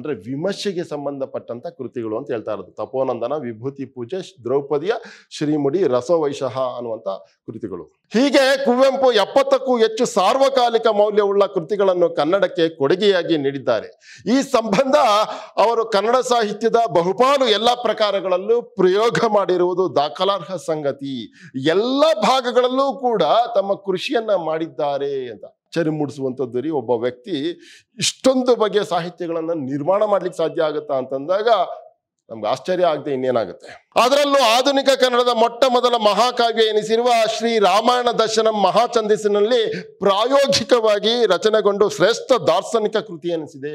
ಅಂದರೆ ವಿಮರ್ಶೆಗೆ ಸಂಬಂಧಪಟ್ಟಂತ ಕೃತಿಗಳು ಅಂತ ಹೇಳ್ತಾ ಇರೋದು ತಪೋನಂದನ ವಿಭೂತಿ ಪೂಜೆ ದ್ರೌಪದಿಯ ಶ್ರೀಮುಡಿ ರಸವೈಶಃ ಅನ್ನುವಂಥ ಕೃತಿಗಳು ಹೀಗೆ ಕುವೆಂಪು ಎಪ್ಪತ್ತಕ್ಕೂ ಹೆಚ್ಚು ಸಾರ್ವಕಾಲಿಕ ಮೌಲ್ಯವುಳ್ಳ ಕೃತಿಗಳನ್ನು ಕನ್ನಡಕ್ಕೆ ಕೊಡುಗೆಯಾಗಿ ನೀಡಿದ್ದಾರೆ ಈ ಸಂಬಂಧ ಅವರು ಕನ್ನಡ ಸಾಹಿತ್ಯದ ಬಹುಪಾಲು ಎಲ್ಲ ಪ್ರಕಾರಗಳಲ್ಲೂ ಪ್ರಯೋಗ ಮಾಡಿರುವುದು ದಾಖಲಾರ್ಹ ಸಂಗತಿ ಎಲ್ಲ ಭಾಗಗಳಲ್ಲೂ ಕೂಡ ತಮ್ಮ ಕೃಷಿಯನ್ನ ಮಾಡಿದ್ದಾರೆ ಅಂತ ಚರಿ ಮೂಡಿಸುವಂಥದ್ದು ರೀ ಒಬ್ಬ ವ್ಯಕ್ತಿ ಇಷ್ಟೊಂದು ಬಗೆಯ ಸಾಹಿತ್ಯಗಳನ್ನು ನಿರ್ಮಾಣ ಮಾಡ್ಲಿಕ್ಕೆ ಸಾಧ್ಯ ಆಗುತ್ತಾ ಅಂತಂದಾಗ ನಮ್ಗೆ ಆಶ್ಚರ್ಯ ಆಗದೆ ಇನ್ನೇನಾಗುತ್ತೆ ಅದರಲ್ಲೂ ಆಧುನಿಕ ಕನ್ನಡದ ಮೊಟ್ಟ ಮೊದಲ ಮಹಾಕಾವ್ಯ ಎನಿಸಿರುವ ಶ್ರೀ ರಾಮಾಯಣ ದರ್ಶನಂ ಮಹಾಚಂದಿಸಿನಲ್ಲಿ ಪ್ರಾಯೋಗಿಕವಾಗಿ ರಚನೆಗೊಂಡು ಶ್ರೇಷ್ಠ ದಾರ್ಶನಿಕ ಕೃತಿ ಎನಿಸಿದೆ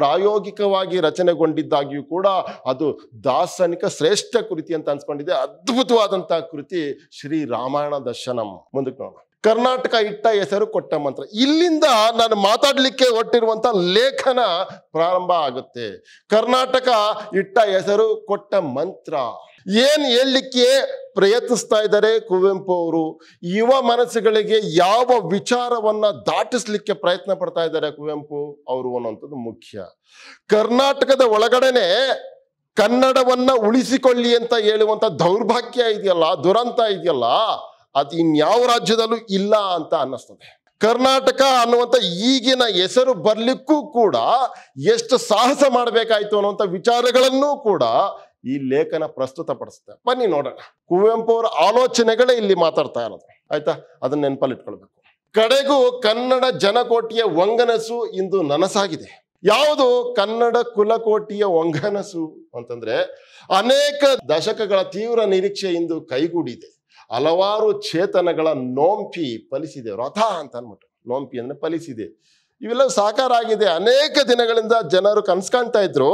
ಪ್ರಾಯೋಗಿಕವಾಗಿ ರಚನೆಗೊಂಡಿದ್ದಾಗಿಯೂ ಕೂಡ ಅದು ದಾರ್ಶನಿಕ ಶ್ರೇಷ್ಠ ಕೃತಿ ಅಂತ ಅನ್ಸ್ಕೊಂಡಿದೆ ಅದ್ಭುತವಾದಂತಹ ಕೃತಿ ಶ್ರೀ ರಾಮಾಯಣ ದರ್ಶನಂ ಮುಂದಕ್ಕೆ ನೋಡೋಣ ಕರ್ನಾಟಕ ಇಟ್ಟ ಹೆಸರು ಕೊಟ್ಟ ಮಂತ್ರ ಇಲ್ಲಿಂದ ನಾನು ಮಾತಾಡಲಿಕ್ಕೆ ಹೊಟ್ಟಿರುವಂಥ ಲೇಖನ ಪ್ರಾರಂಭ ಆಗುತ್ತೆ ಕರ್ನಾಟಕ ಇಟ್ಟ ಹೆಸರು ಕೊಟ್ಟ ಮಂತ್ರ ಏನು ಹೇಳಲಿಕ್ಕೆ ಪ್ರಯತ್ನಿಸ್ತಾ ಇದ್ದಾರೆ ಕುವೆಂಪು ಅವರು ಯುವ ಮನಸ್ಸುಗಳಿಗೆ ಯಾವ ವಿಚಾರವನ್ನ ದಾಟಿಸ್ಲಿಕ್ಕೆ ಪ್ರಯತ್ನ ಪಡ್ತಾ ಇದ್ದಾರೆ ಕುವೆಂಪು ಅವರು ಅನ್ನೋಂಥದ್ದು ಮುಖ್ಯ ಕರ್ನಾಟಕದ ಒಳಗಡೆನೆ ಕನ್ನಡವನ್ನ ಉಳಿಸಿಕೊಳ್ಳಿ ಅಂತ ಹೇಳುವಂಥ ದೌರ್ಭಾಗ್ಯ ಇದೆಯಲ್ಲ ದುರಂತ ಇದೆಯಲ್ಲ ಅದು ಇನ್ಯಾವ ರಾಜ್ಯದಲ್ಲೂ ಇಲ್ಲ ಅಂತ ಅನ್ನಿಸ್ತದೆ ಕರ್ನಾಟಕ ಅನ್ನುವಂಥ ಈಗಿನ ಹೆಸರು ಬರ್ಲಿಕ್ಕೂ ಕೂಡ ಎಷ್ಟು ಸಾಹಸ ಮಾಡಬೇಕಾಯ್ತು ಅನ್ನುವಂಥ ವಿಚಾರಗಳನ್ನೂ ಕೂಡ ಈ ಲೇಖನ ಪ್ರಸ್ತುತ ಪಡಿಸುತ್ತೆ ಬನ್ನಿ ನೋಡೋಣ ಕುವೆಂಪು ಅವರ ಆಲೋಚನೆಗಳೇ ಇಲ್ಲಿ ಮಾತಾಡ್ತಾ ಇರೋದು ಆಯ್ತಾ ಅದನ್ನ ನೆನಪಲ್ಲಿಟ್ಕೊಳ್ಬೇಕು ಕಡೆಗೂ ಕನ್ನಡ ಜನಕೋಟಿಯ ಒಂಗನಸು ಇಂದು ನನಸಾಗಿದೆ ಯಾವುದು ಕನ್ನಡ ಕುಲಕೋಟಿಯ ಒಂಗನಸು ಅಂತಂದ್ರೆ ಅನೇಕ ದಶಕಗಳ ತೀವ್ರ ನಿರೀಕ್ಷೆ ಇಂದು ಕೈಗೂಡಿದೆ ಹಲವಾರು ಚೇತನಗಳ ನೋಂಪಿ ಫಲಿಸಿದೆ ರಥ ಅಂತ ಅಂದ್ಬಿಟ್ಟು ನೋಂಪಿ ಅಂದರೆ ಫಲಿಸಿದೆ ಇವೆಲ್ಲ ಸಾಕಾರ ಆಗಿದೆ ಅನೇಕ ದಿನಗಳಿಂದ ಜನರು ಕನ್ಸ್ಕಾಣ್ತಾ ಇದ್ರು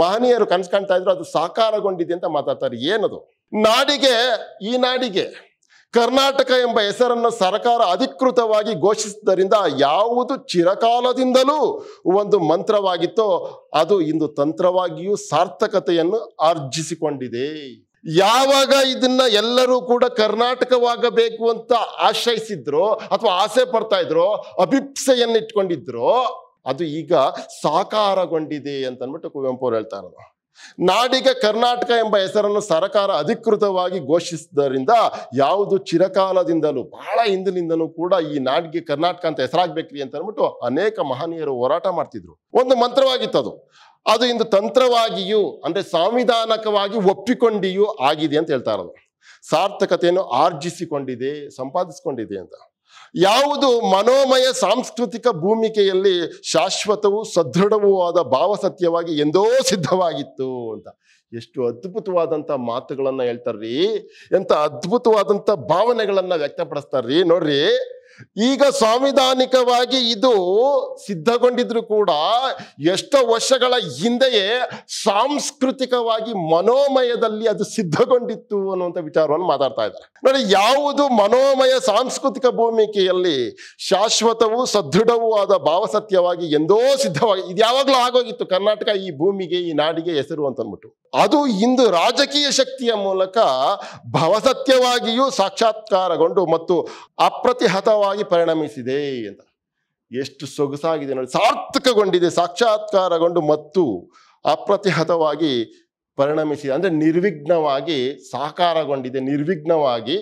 ಮಹನೀಯರು ಕನ್ಸ್ಕಾಣ್ತಾ ಇದ್ರು ಅದು ಸಾಕಾರಗೊಂಡಿದೆ ಅಂತ ಮಾತಾಡ್ತಾರೆ ಏನದು ನಾಡಿಗೆ ಈ ನಾಡಿಗೆ ಕರ್ನಾಟಕ ಎಂಬ ಹೆಸರನ್ನು ಸರ್ಕಾರ ಅಧಿಕೃತವಾಗಿ ಘೋಷಿಸಿದ್ದರಿಂದ ಯಾವುದು ಚಿರಕಾಲದಿಂದಲೂ ಒಂದು ಮಂತ್ರವಾಗಿತ್ತೋ ಅದು ಇಂದು ತಂತ್ರವಾಗಿಯೂ ಸಾರ್ಥಕತೆಯನ್ನು ಆರ್ಜಿಸಿಕೊಂಡಿದೆ ಯಾವಾಗ ಇದನ್ನ ಎಲ್ಲರೂ ಕೂಡ ಕರ್ನಾಟಕವಾಗಬೇಕು ಅಂತ ಆಶ್ರಯಿಸಿದ್ರೋ ಅಥವಾ ಆಸೆ ಪಡ್ತಾ ಇದ್ರೋ ಅಭಿಪ್ಸೆಯನ್ನಿಟ್ಕೊಂಡಿದ್ರೋ ಅದು ಈಗ ಸಾಕಾರಗೊಂಡಿದೆ ಅಂತ ಅಂದ್ಬಿಟ್ಟು ಕುವೆಂಪು ಅವ್ರು ಹೇಳ್ತಾ ಇರೋದು ನಾಡಿಗೆ ಕರ್ನಾಟಕ ಎಂಬ ಹೆಸರನ್ನು ಸರಕಾರ ಅಧಿಕೃತವಾಗಿ ಘೋಷಿಸಿದ್ದರಿಂದ ಯಾವುದು ಚಿರಕಾಲದಿಂದಲೂ ಬಹಳ ಹಿಂದಿನಿಂದಲೂ ಕೂಡ ಈ ನಾಡಿಗೆ ಕರ್ನಾಟಕ ಅಂತ ಹೆಸರಾಗ್ಬೇಕ್ರಿ ಅಂತ ಅಂದ್ಬಿಟ್ಟು ಅನೇಕ ಮಹನೀಯರು ಹೋರಾಟ ಮಾಡ್ತಿದ್ರು ಒಂದು ಮಂತ್ರವಾಗಿತ್ತು ಅದು ಅದು ಇಂದು ತಂತ್ರವಾಗಿಯೂ ಅಂದರೆ ಸಾಂವಿಧಾನಿಕವಾಗಿ ಒಪ್ಪಿಕೊಂಡಿಯೂ ಆಗಿದೆ ಅಂತ ಹೇಳ್ತಾ ಇರೋದು ಸಾರ್ಥಕತೆಯನ್ನು ಆರ್ಜಿಸಿಕೊಂಡಿದೆ ಸಂಪಾದಿಸಿಕೊಂಡಿದೆ ಅಂತ ಯಾವುದು ಮನೋಮಯ ಸಾಂಸ್ಕೃತಿಕ ಭೂಮಿಕೆಯಲ್ಲಿ ಶಾಶ್ವತವು ಸದೃಢವೂ ಆದ ಭಾವಸತ್ಯವಾಗಿ ಎಂದೋ ಸಿದ್ಧವಾಗಿತ್ತು ಅಂತ ಎಷ್ಟು ಅದ್ಭುತವಾದಂಥ ಮಾತುಗಳನ್ನು ಹೇಳ್ತಾರ್ರಿ ಎಂಥ ಅದ್ಭುತವಾದಂಥ ಭಾವನೆಗಳನ್ನು ವ್ಯಕ್ತಪಡಿಸ್ತಾರ್ರಿ ನೋಡ್ರಿ ಈಗ ಸಾಂವಿಧಾನಿಕವಾಗಿ ಇದು ಸಿದ್ಧಗೊಂಡಿದ್ರು ಕೂಡ ಎಷ್ಟೋ ವರ್ಷಗಳ ಹಿಂದೆಯೇ ಸಾಂಸ್ಕೃತಿಕವಾಗಿ ಮನೋಮಯದಲ್ಲಿ ಅದು ಸಿದ್ಧಗೊಂಡಿತ್ತು ಅನ್ನುವಂಥ ವಿಚಾರವನ್ನು ಮಾತಾಡ್ತಾ ಇದ್ದಾರೆ ನೋಡಿ ಯಾವುದು ಮನೋಮಯ ಸಾಂಸ್ಕೃತಿಕ ಭೂಮಿಕೆಯಲ್ಲಿ ಶಾಶ್ವತವೂ ಸದೃಢವೂ ಆದ ಭಾವಸತ್ಯವಾಗಿ ಎಂದೋ ಸಿದ್ಧವಾಗಿ ಇದು ಯಾವಾಗಲೂ ಆಗೋಗಿತ್ತು ಕರ್ನಾಟಕ ಈ ಭೂಮಿಗೆ ಈ ನಾಡಿಗೆ ಹೆಸರು ಅಂತ ಅಂದ್ಬಿಟ್ಟು ಅದು ಇಂದು ರಾಜಕೀಯ ಶಕ್ತಿಯ ಮೂಲಕ ಭಾವಸತ್ಯವಾಗಿಯೂ ಸಾಕ್ಷಾತ್ಕಾರಗೊಂಡು ಮತ್ತು ಅಪ್ರತಿಹತ ಸಾರ್ಥಕವಾಗಿ ಪರಿಣಮಿಸಿದೆ ಅಂತ ಎಷ್ಟು ಸೊಗಸಾಗಿದೆ ನೋಡಿ ಸಾರ್ಥಕಗೊಂಡಿದೆ ಸಾಕ್ಷಾತ್ಕಾರಗೊಂಡು ಮತ್ತು ಅಪ್ರತಿಹತವಾಗಿ ಪರಿಣಮಿಸಿದೆ ಅಂದರೆ ನಿರ್ವಿಘ್ನವಾಗಿ ಸಾಕಾರಗೊಂಡಿದೆ ನಿರ್ವಿಘ್ನವಾಗಿ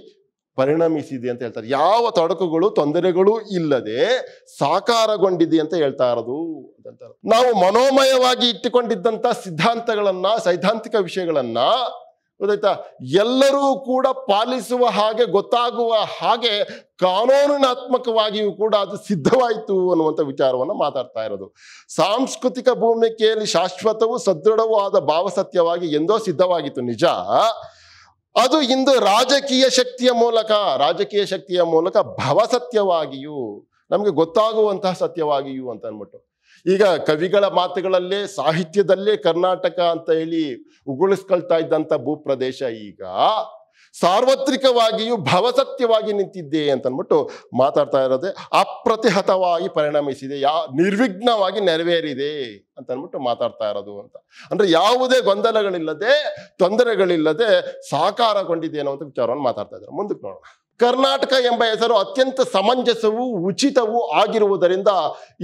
ಪರಿಣಮಿಸಿದೆ ಅಂತ ಹೇಳ್ತಾರೆ ಯಾವ ತೊಡಕುಗಳು ತೊಂದರೆಗಳು ಇಲ್ಲದೆ ಸಾಕಾರಗೊಂಡಿದೆ ಅಂತ ಹೇಳ್ತಾ ಇರೋದು ನಾವು ಮನೋಮಯವಾಗಿ ಇಟ್ಟುಕೊಂಡಿದ್ದಂಥ ಸಿದ್ಧಾಂತಗಳನ್ನ ಸೈದ್ಧಾಂತಿಕ ವಿಷಯಗಳನ್ನ ಗೊತ್ತಾಯ್ತಾ ಎಲ್ಲರೂ ಕೂಡ ಪಾಲಿಸುವ ಹಾಗೆ ಗೊತ್ತಾಗುವ ಹಾಗೆ ಕಾನೂನಾತ್ಮಕವಾಗಿಯೂ ಕೂಡ ಅದು ಸಿದ್ಧವಾಯಿತು ಅನ್ನುವಂಥ ವಿಚಾರವನ್ನು ಮಾತಾಡ್ತಾ ಇರೋದು ಸಾಂಸ್ಕೃತಿಕ ಭೂಮಿಕೆಯಲ್ಲಿ ಶಾಶ್ವತವೂ ಸದೃಢವೂ ಆದ ಭಾವಸತ್ಯವಾಗಿ ಎಂದೋ ಸಿದ್ಧವಾಗಿತ್ತು ನಿಜ ಅದು ಇಂದು ರಾಜಕೀಯ ಶಕ್ತಿಯ ಮೂಲಕ ರಾಜಕೀಯ ಶಕ್ತಿಯ ಮೂಲಕ ಭವಸತ್ಯವಾಗಿಯೂ ನಮಗೆ ಗೊತ್ತಾಗುವಂತಹ ಸತ್ಯವಾಗಿಯೂ ಅಂತ ಅಂದ್ಬಿಟ್ಟು ಈಗ ಕವಿಗಳ ಮಾತುಗಳಲ್ಲೇ ಸಾಹಿತ್ಯದಲ್ಲೇ ಕರ್ನಾಟಕ ಅಂತ ಹೇಳಿ ಉಗುಳಿಸ್ಕೊಳ್ತಾ ಇದ್ದಂಥ ಭೂಪ್ರದೇಶ ಈಗ ಸಾರ್ವತ್ರಿಕವಾಗಿಯೂ ಭವಸತ್ಯವಾಗಿ ನಿಂತಿದ್ದೆ ಅಂತ ಅನ್ಬಿಟ್ಟು ಮಾತಾಡ್ತಾ ಇರೋದೆ ಅಪ್ರತಿಹತವಾಗಿ ಪರಿಣಮಿಸಿದೆ ಯಾ ನಿರ್ವಿಘ್ನವಾಗಿ ನೆರವೇರಿದೆ ಅಂತ ಅನ್ಬಿಟ್ಟು ಮಾತಾಡ್ತಾ ಇರೋದು ಅಂತ ಅಂದ್ರೆ ಯಾವುದೇ ಗೊಂದಲಗಳಿಲ್ಲದೆ ತೊಂದರೆಗಳಿಲ್ಲದೆ ಸಾಕಾರಗೊಂಡಿದೆ ಅನ್ನೋ ವಿಚಾರವನ್ನು ಮಾತಾಡ್ತಾ ಇದ್ದಾರೆ ಮುಂದಕ್ಕೆ ನೋಡೋಣ ಕರ್ನಾಟಕ ಎಂಬ ಹೆಸರು ಅತ್ಯಂತ ಸಮಂಜಸವೂ ಉಚಿತವೂ ಆಗಿರುವುದರಿಂದ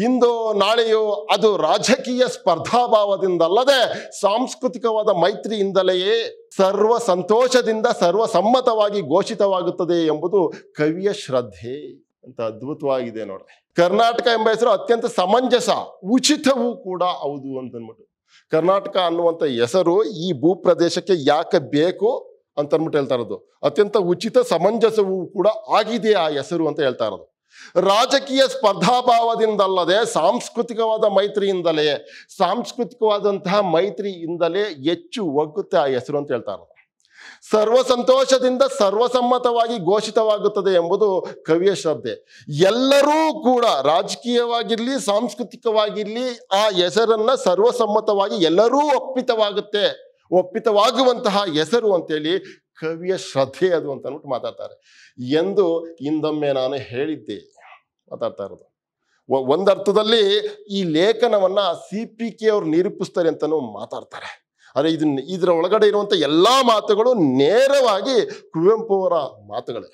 ಇಂದು ನಾಳೆಯೂ ಅದು ರಾಜಕೀಯ ಸ್ಪರ್ಧಾಭಾವದಿಂದಲ್ಲದೆ ಸಾಂಸ್ಕೃತಿಕವಾದ ಮೈತ್ರಿಯಿಂದಲೆಯೇ ಸರ್ವ ಸಂತೋಷದಿಂದ ಸರ್ವಸಮ್ಮತವಾಗಿ ಘೋಷಿತವಾಗುತ್ತದೆ ಎಂಬುದು ಕವಿಯ ಶ್ರದ್ಧೆ ಅಂತ ಅದ್ಭುತವಾಗಿದೆ ನೋಡಿ ಕರ್ನಾಟಕ ಎಂಬ ಹೆಸರು ಅತ್ಯಂತ ಸಮಂಜಸ ಉಚಿತವೂ ಕೂಡ ಹೌದು ಅಂತನ್ಬಿಟ್ಟು ಕರ್ನಾಟಕ ಅನ್ನುವಂಥ ಹೆಸರು ಈ ಭೂಪ್ರದೇಶಕ್ಕೆ ಯಾಕೆ ಬೇಕು ಅಂತ ಅಂದ್ಬಿಟ್ಟು ಹೇಳ್ತಾ ಇರೋದು ಅತ್ಯಂತ ಉಚಿತ ಸಮಂಜಸವೂ ಕೂಡ ಆಗಿದೆ ಆ ಹೆಸರು ಅಂತ ಹೇಳ್ತಾ ಇರೋದು ರಾಜಕೀಯ ಸ್ಪರ್ಧಾಭಾವದಿಂದಲ್ಲದೆ ಸಾಂಸ್ಕೃತಿಕವಾದ ಮೈತ್ರಿಯಿಂದಲೇ ಸಾಂಸ್ಕೃತಿಕವಾದಂತಹ ಮೈತ್ರಿಯಿಂದಲೇ ಹೆಚ್ಚು ಒಗ್ಗುತ್ತೆ ಆ ಹೆಸರು ಅಂತ ಹೇಳ್ತಾ ಇರೋದು ಸರ್ವ ಸಂತೋಷದಿಂದ ಸರ್ವಸಮ್ಮತವಾಗಿ ಘೋಷಿತವಾಗುತ್ತದೆ ಎಂಬುದು ಕವಿಯ ಶ್ರದ್ಧೆ ಎಲ್ಲರೂ ಕೂಡ ರಾಜಕೀಯವಾಗಿರ್ಲಿ ಸಾಂಸ್ಕೃತಿಕವಾಗಿರ್ಲಿ ಆ ಹೆಸರನ್ನ ಸರ್ವಸಮ್ಮತವಾಗಿ ಎಲ್ಲರೂ ಒಪ್ಪಿತವಾಗುತ್ತೆ ಒಪ್ಪಿತವಾಗುವಂತಹ ಹೆಸರು ಅಂತೇಳಿ ಕವಿಯ ಶ್ರದ್ಧೆ ಅದು ಅಂತ ಅಂದ್ಬಿಟ್ಟು ಮಾತಾಡ್ತಾರೆ ಎಂದು ಇಂದೊಮ್ಮೆ ನಾನು ಹೇಳಿದ್ದೆ ಮಾತಾಡ್ತಾ ಇರೋದು ಒಂದರ್ಥದಲ್ಲಿ ಈ ಲೇಖನವನ್ನು ಸಿ ಪಿ ಕೆ ಅವ್ರು ನಿರೂಪಿಸ್ತಾರೆ ಅಂತಲೂ ಮಾತಾಡ್ತಾರೆ ಆದರೆ ಇದನ್ನ ಇದರ ಒಳಗಡೆ ಇರುವಂಥ ಎಲ್ಲ ಮಾತುಗಳು ನೇರವಾಗಿ ಕುವೆಂಪು ಅವರ ಮಾತುಗಳೇ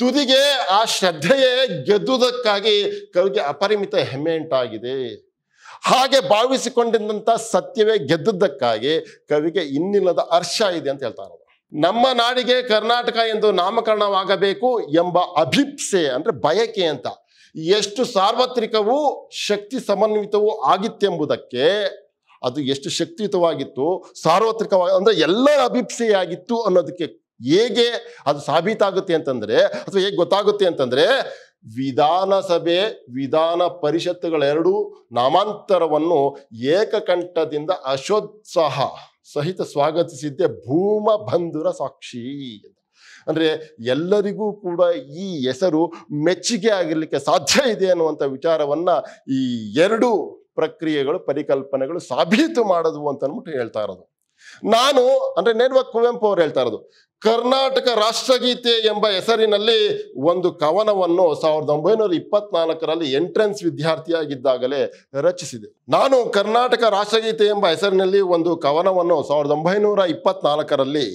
ತುದಿಗೆ ಆ ಶ್ರದ್ಧೆಯೇ ಗೆದ್ದುದಕ್ಕಾಗಿ ಕವಿಗೆ ಅಪರಿಮಿತ ಹೆಮ್ಮೆ ಉಂಟಾಗಿದೆ ಹಾಗೆ ಭಾವಿಸಿಕೊಂಡಿದ್ದಂಥ ಸತ್ಯವೇ ಗೆದ್ದದ್ದಕ್ಕಾಗಿ ಕವಿಗೆ ಇನ್ನಿಲ್ಲದ ಹರ್ಷ ಇದೆ ಅಂತ ಹೇಳ್ತಾರೆ ನಮ್ಮ ನಾಡಿಗೆ ಕರ್ನಾಟಕ ಎಂದು ನಾಮಕರಣವಾಗಬೇಕು ಎಂಬ ಅಭಿಪ್ಸೆ ಅಂದರೆ ಬಯಕೆ ಅಂತ ಎಷ್ಟು ಸಾರ್ವತ್ರಿಕವೂ ಶಕ್ತಿ ಸಮನ್ವಿತವೂ ಆಗಿತ್ತೆಂಬುದಕ್ಕೆ ಅದು ಎಷ್ಟು ಶಕ್ತಿಯುತವಾಗಿತ್ತು ಸಾರ್ವತ್ರಿಕವಾಗಿ ಅಂದರೆ ಎಲ್ಲರ ಅಭಿಪ್ಸೆಯಾಗಿತ್ತು ಅನ್ನೋದಕ್ಕೆ ಹೇಗೆ ಅದು ಸಾಬೀತಾಗುತ್ತೆ ಅಂತಂದರೆ ಅಥವಾ ಹೇಗೆ ಗೊತ್ತಾಗುತ್ತೆ ಅಂತಂದರೆ ವಿಧಾನಸಭೆ ವಿಧಾನ ಪರಿಷತ್ತುಗಳೆರಡೂ ನಾಮಾಂತರವನ್ನು ಏಕಕಂಠದಿಂದ ಅಶೋತ್ಸಾಹ ಸಹಿತ ಸ್ವಾಗತಿಸಿದ್ದೆ ಭೂಮ ಬಂಧುರ ಸಾಕ್ಷಿ ಅಂದರೆ ಎಲ್ಲರಿಗೂ ಕೂಡ ಈ ಹೆಸರು ಮೆಚ್ಚುಗೆ ಆಗಿರಲಿಕ್ಕೆ ಸಾಧ್ಯ ಇದೆ ಅನ್ನುವಂಥ ವಿಚಾರವನ್ನು ಈ ಎರಡು ಪ್ರಕ್ರಿಯೆಗಳು ಪರಿಕಲ್ಪನೆಗಳು ಸಾಬೀತು ಮಾಡೋದು ಅಂತ ಅಂದ್ಬಿಟ್ಟು ಹೇಳ್ತಾ ಇರೋದು ನಾನು ಅಂದ್ರೆ ನೇರವಾಗಿ ಕುವೆಂಪು ಅವರು ಹೇಳ್ತಾ ಇರೋದು ಕರ್ನಾಟಕ ರಾಷ್ಟ್ರಗೀತೆ ಎಂಬ ಹೆಸರಿನಲ್ಲಿ ಒಂದು ಕವನವನ್ನು ಸಾವಿರದ ಒಂಬೈನೂರ ಇಪ್ಪತ್ನಾಲ್ಕರಲ್ಲಿ ಎಂಟ್ರೆನ್ಸ್ ವಿದ್ಯಾರ್ಥಿಯಾಗಿದ್ದಾಗಲೇ ರಚಿಸಿದೆ ನಾನು ಕರ್ನಾಟಕ ರಾಷ್ಟ್ರಗೀತೆ ಎಂಬ ಹೆಸರಿನಲ್ಲಿ ಒಂದು ಕವನವನ್ನು ಸಾವಿರದ ಒಂಬೈನೂರ ಇಪ್ಪತ್ನಾಲ್ಕರಲ್ಲಿ